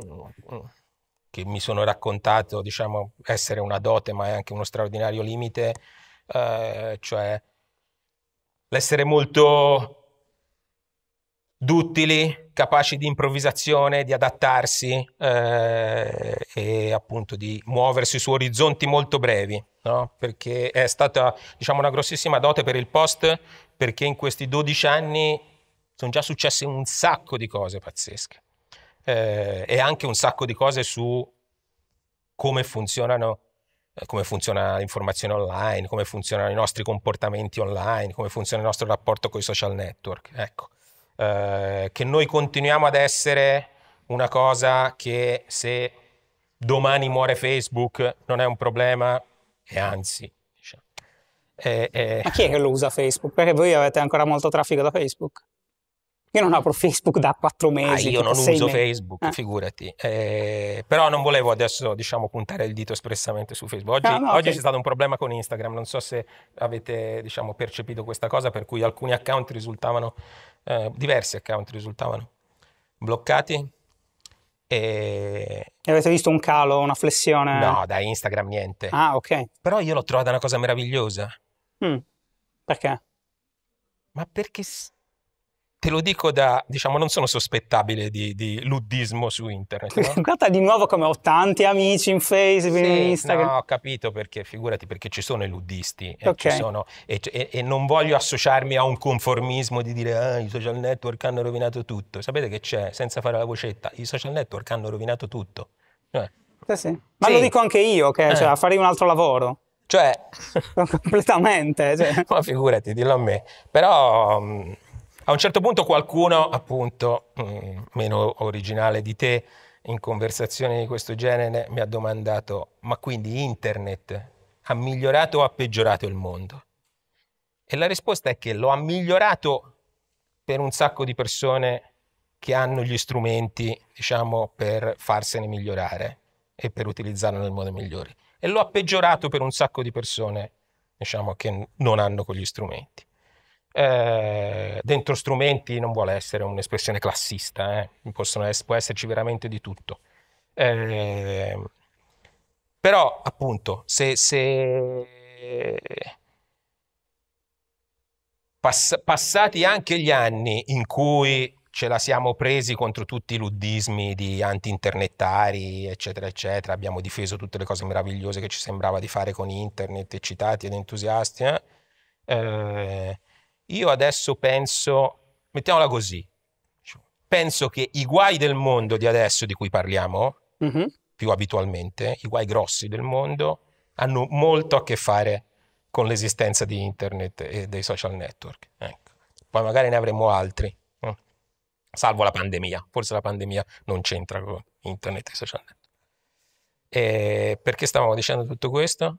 che mi sono raccontato, diciamo, essere una dote, ma è anche uno straordinario limite eh, cioè l'essere molto duttili, capaci di improvvisazione, di adattarsi eh, e appunto di muoversi su orizzonti molto brevi, no? perché è stata diciamo, una grossissima dote per il post perché in questi 12 anni sono già successe un sacco di cose pazzesche eh, e anche un sacco di cose su come funzionano eh, come funziona l'informazione online, come funzionano i nostri comportamenti online, come funziona il nostro rapporto con i social network. Ecco. Eh, che noi continuiamo ad essere una cosa che se domani muore Facebook non è un problema, e anzi. Diciamo. Eh, eh. Ma chi è che lo usa Facebook? Perché voi avete ancora molto traffico da Facebook? Io non apro Facebook da quattro ah, mesi. Ah, io non uso mesi. Facebook, eh. figurati. Eh, però non volevo adesso, diciamo, puntare il dito espressamente su Facebook. Oggi, no, ah, no, oggi okay. c'è stato un problema con Instagram, non so se avete, diciamo, percepito questa cosa, per cui alcuni account risultavano, eh, diversi account risultavano bloccati. E... e... avete visto un calo, una flessione? No, da Instagram niente. Ah, ok. Però io l'ho trovata una cosa meravigliosa. Mm. Perché? Ma perché te lo dico da, diciamo, non sono sospettabile di, di luddismo su internet. No? Guarda di nuovo come ho tanti amici in Facebook, sì, in Instagram. No, ho capito perché, figurati, perché ci sono i luddisti eh, okay. eh, sono, e, e, e, non voglio associarmi a un conformismo di dire ah, i social network hanno rovinato tutto. Sapete che c'è, senza fare la vocetta, i social network hanno rovinato tutto. Eh. Sì, eh, sì. Ma lo dico anche io, che eh. Cioè, farei un altro lavoro. Cioè, completamente. Cioè. Ma figurati, dillo a me. Però... Mh, mm, a un certo punto qualcuno, appunto, mm, meno originale di te, in conversazioni di questo genere mi ha domandato, ma quindi internet ha migliorato o ha peggiorato il mondo? E la risposta è che lo ha migliorato per un sacco di persone che hanno gli strumenti, diciamo, per farsene migliorare e per utilizzarlo nel modo migliore. E lo ha peggiorato per un sacco di persone, diciamo, che non hanno quegli strumenti. Eh, dentro strumenti non vuole essere un'espressione classista, eh. Possono, può esserci veramente di tutto. Eh, però, appunto, se, se pass- passati anche gli anni in cui ce la siamo presi contro tutti i luddismi di anti-internettari, eccetera, eccetera. Abbiamo difeso tutte le cose meravigliose che ci sembrava di fare con internet, eccitati ed entusiasti. Eh? Eh, io adesso penso, mettiamola così, penso che i guai del mondo di adesso di cui parliamo, mm-hmm. più abitualmente, i guai grossi del mondo, hanno molto a che fare con l'esistenza di internet e dei social network. Ecco. Poi magari ne avremo altri, mm. salvo la pandemia. Forse la pandemia non c'entra con internet e social network. E perché stavamo dicendo tutto questo?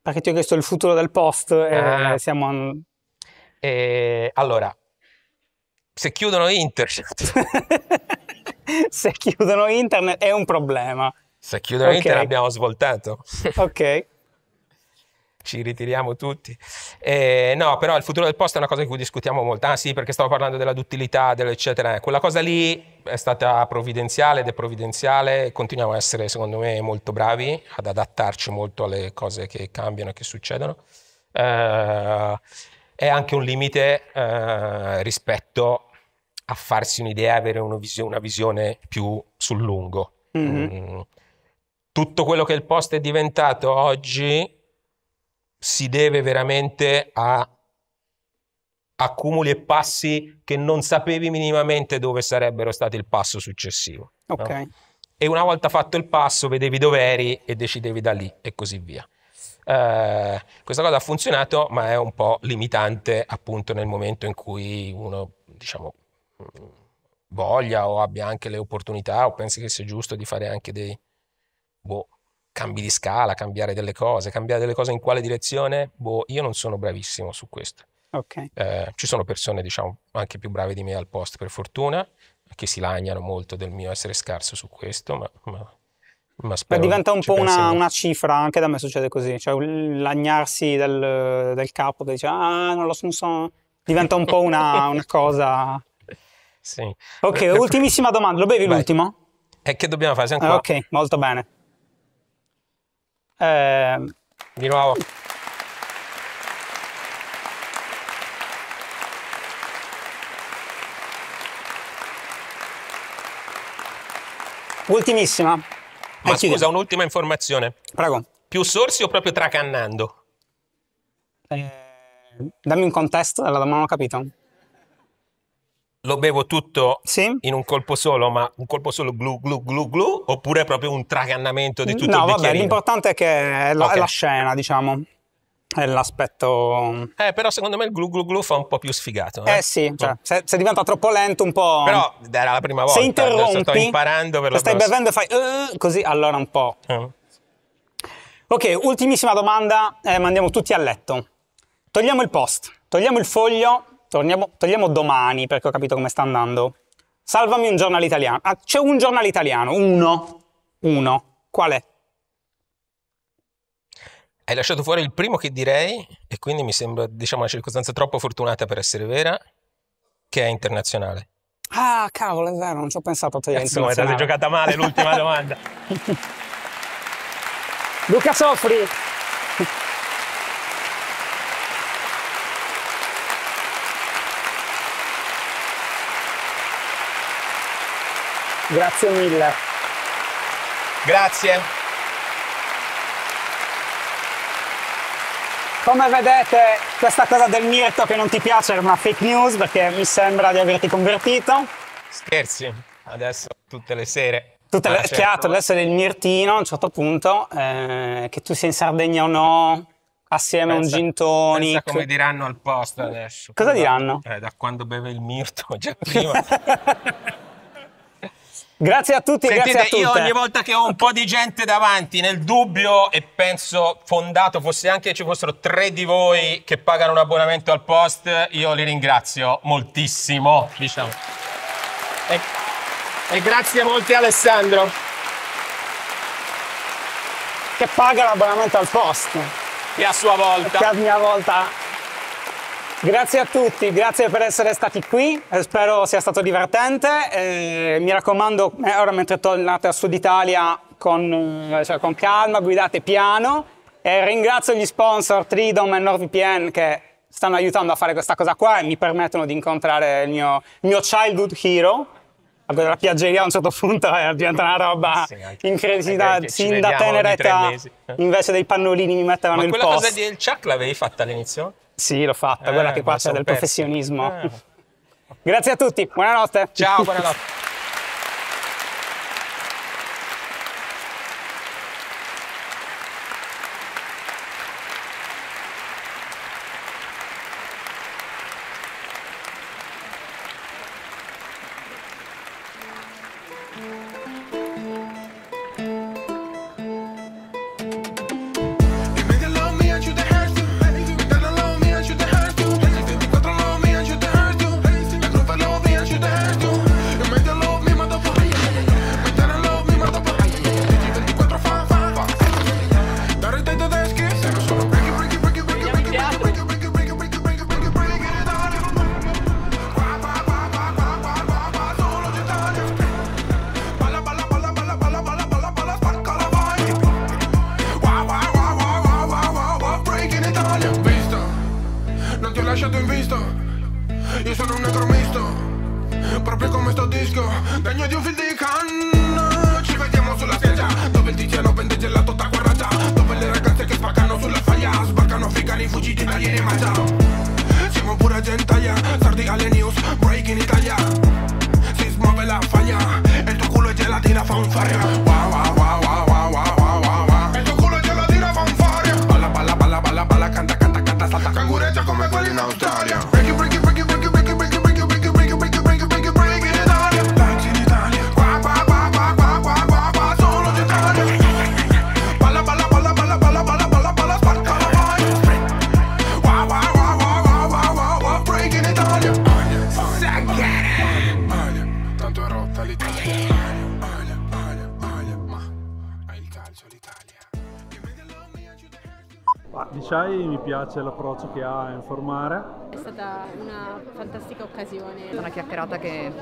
Perché ti ho chiesto il futuro del post e ah. siamo e allora, se chiudono internet... se chiudono internet è un problema. Se chiudono okay. internet abbiamo svoltato. ok. Ci ritiriamo tutti. Eh, no, però il futuro del posto è una cosa di cui discutiamo molto. Ah sì, perché stavo parlando della duttilità, eccetera. Quella cosa lì è stata provvidenziale ed è provvidenziale. Continuiamo a essere, secondo me, molto bravi ad adattarci molto alle cose che cambiano e che succedono. Eh, è anche un limite eh, rispetto a farsi un'idea, avere una visione, una visione più sul lungo. Mm-hmm. Mm. Tutto quello che il post è diventato oggi si deve veramente a accumuli e passi che non sapevi minimamente dove sarebbero stati il passo successivo. Ok. No? E una volta fatto il passo vedevi dove eri e decidevi da lì e così via. Eh, questa cosa ha funzionato, ma è un po' limitante appunto nel momento in cui uno, diciamo, mm, voglia o abbia anche le opportunità o pensi che sia giusto di fare anche dei boh, cambi di scala, cambiare delle cose, cambiare delle cose in quale direzione, boh, io non sono bravissimo su questo. Okay. Eh, ci sono persone, diciamo, anche più brave di me al post, per fortuna, che si lagnano molto del mio essere scarso su questo, ma, ma ma, ma diventa un po' una, una, cifra, anche da me succede così, cioè lagnarsi del, del capo che dice ah non lo so, non so. diventa un po' una, una cosa. Sì. Ok, eh, eh, ultimissima domanda, lo bevi Vai. l'ultimo? E che dobbiamo fare? Siamo eh, ok, molto bene. Eh... Di nuovo. Ultimissima. Ma eh, scusa, un'ultima informazione. Prego. Più sorsi o proprio tracannando? Eh, dammi un contesto della domanda, non ho capito. Lo bevo tutto sì? in un colpo solo, ma un colpo solo glu glu glu glu, oppure proprio un tracannamento di tutto no, il vabbè, No, vabbè, l'importante è che è la, okay. è la scena, diciamo è l'aspetto... Mm, eh, però secondo me il glu glu glu fa un po' più sfigato. Eh, eh sì, cioè, boh. se, se, diventa troppo lento un po'... Però era la prima volta. Se interrompi... Sto imparando per la Stai prossima. bevendo e fai... Uh, così, allora un po'. Mm. Ok, ultimissima domanda, eh, mandiamo tutti a letto. Togliamo il post, togliamo il foglio, torniamo, togliamo domani perché ho capito come sta andando. Salvami un giornale italiano. Ah, c'è un giornale italiano, uno. Uno. Qual è? Hai lasciato fuori il primo che direi, e quindi mi sembra diciamo, una circostanza troppo fortunata per essere vera, che è internazionale. Ah, cavolo, è vero, non ci ho pensato a te. Insomma, è stata giocata male l'ultima domanda. Luca Sofri. Grazie mille. Grazie. Come vedete questa cosa del mirto che non ti piace era una fake news perché mi sembra di averti convertito. Scherzi, adesso tutte le sere. Tutte le, ah, certo. adesso è mirtino a un certo punto, eh, che tu sia in Sardegna o no, assieme pensa, a un gin tonic. come diranno al posto adesso. Cosa da, diranno? Eh, da quando beve il mirto, già prima. Grazie a tutti, Sentite, grazie a tutte. Io ogni volta che ho un po' di gente davanti nel dubbio e penso fondato fosse anche che ci fossero tre di voi che pagano un abbonamento al post, io li ringrazio moltissimo, diciamo. E, e grazie molti Alessandro. Che paga l'abbonamento al post. Che a sua volta. Che a mia volta Grazie a tutti, grazie per essere stati qui, spero sia stato divertente. Eh, mi raccomando, eh, ora mentre tornate a Sud Italia con, eh, cioè, con calma, guidate piano. Eh, ringrazio gli sponsor Tridom e NordVPN che stanno aiutando a fare questa cosa qua e mi permettono di incontrare il mio, il mio childhood hero. La piaggeria a un certo punto è eh, diventata una roba sì, incredibile. Sin da tenera età, invece dei pannolini mi mettevano Ma il post. Ma quella cosa del Chuck l'avevi fatta all'inizio? Sì, l'ho fatta, eh, guarda che passa del pezzo. professionismo. Eh. Grazie a tutti, buonanotte. Ciao, buonanotte. piace l'approccio che ha a informare. È stata una fantastica occasione. Una chiacchierata che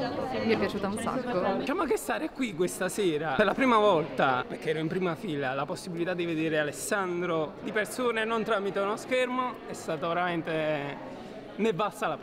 mi è piaciuta un sacco. Diciamo che stare qui questa sera, per la prima volta, perché ero in prima fila, la possibilità di vedere Alessandro di persone non tramite uno schermo è stata veramente... ne basta la pena.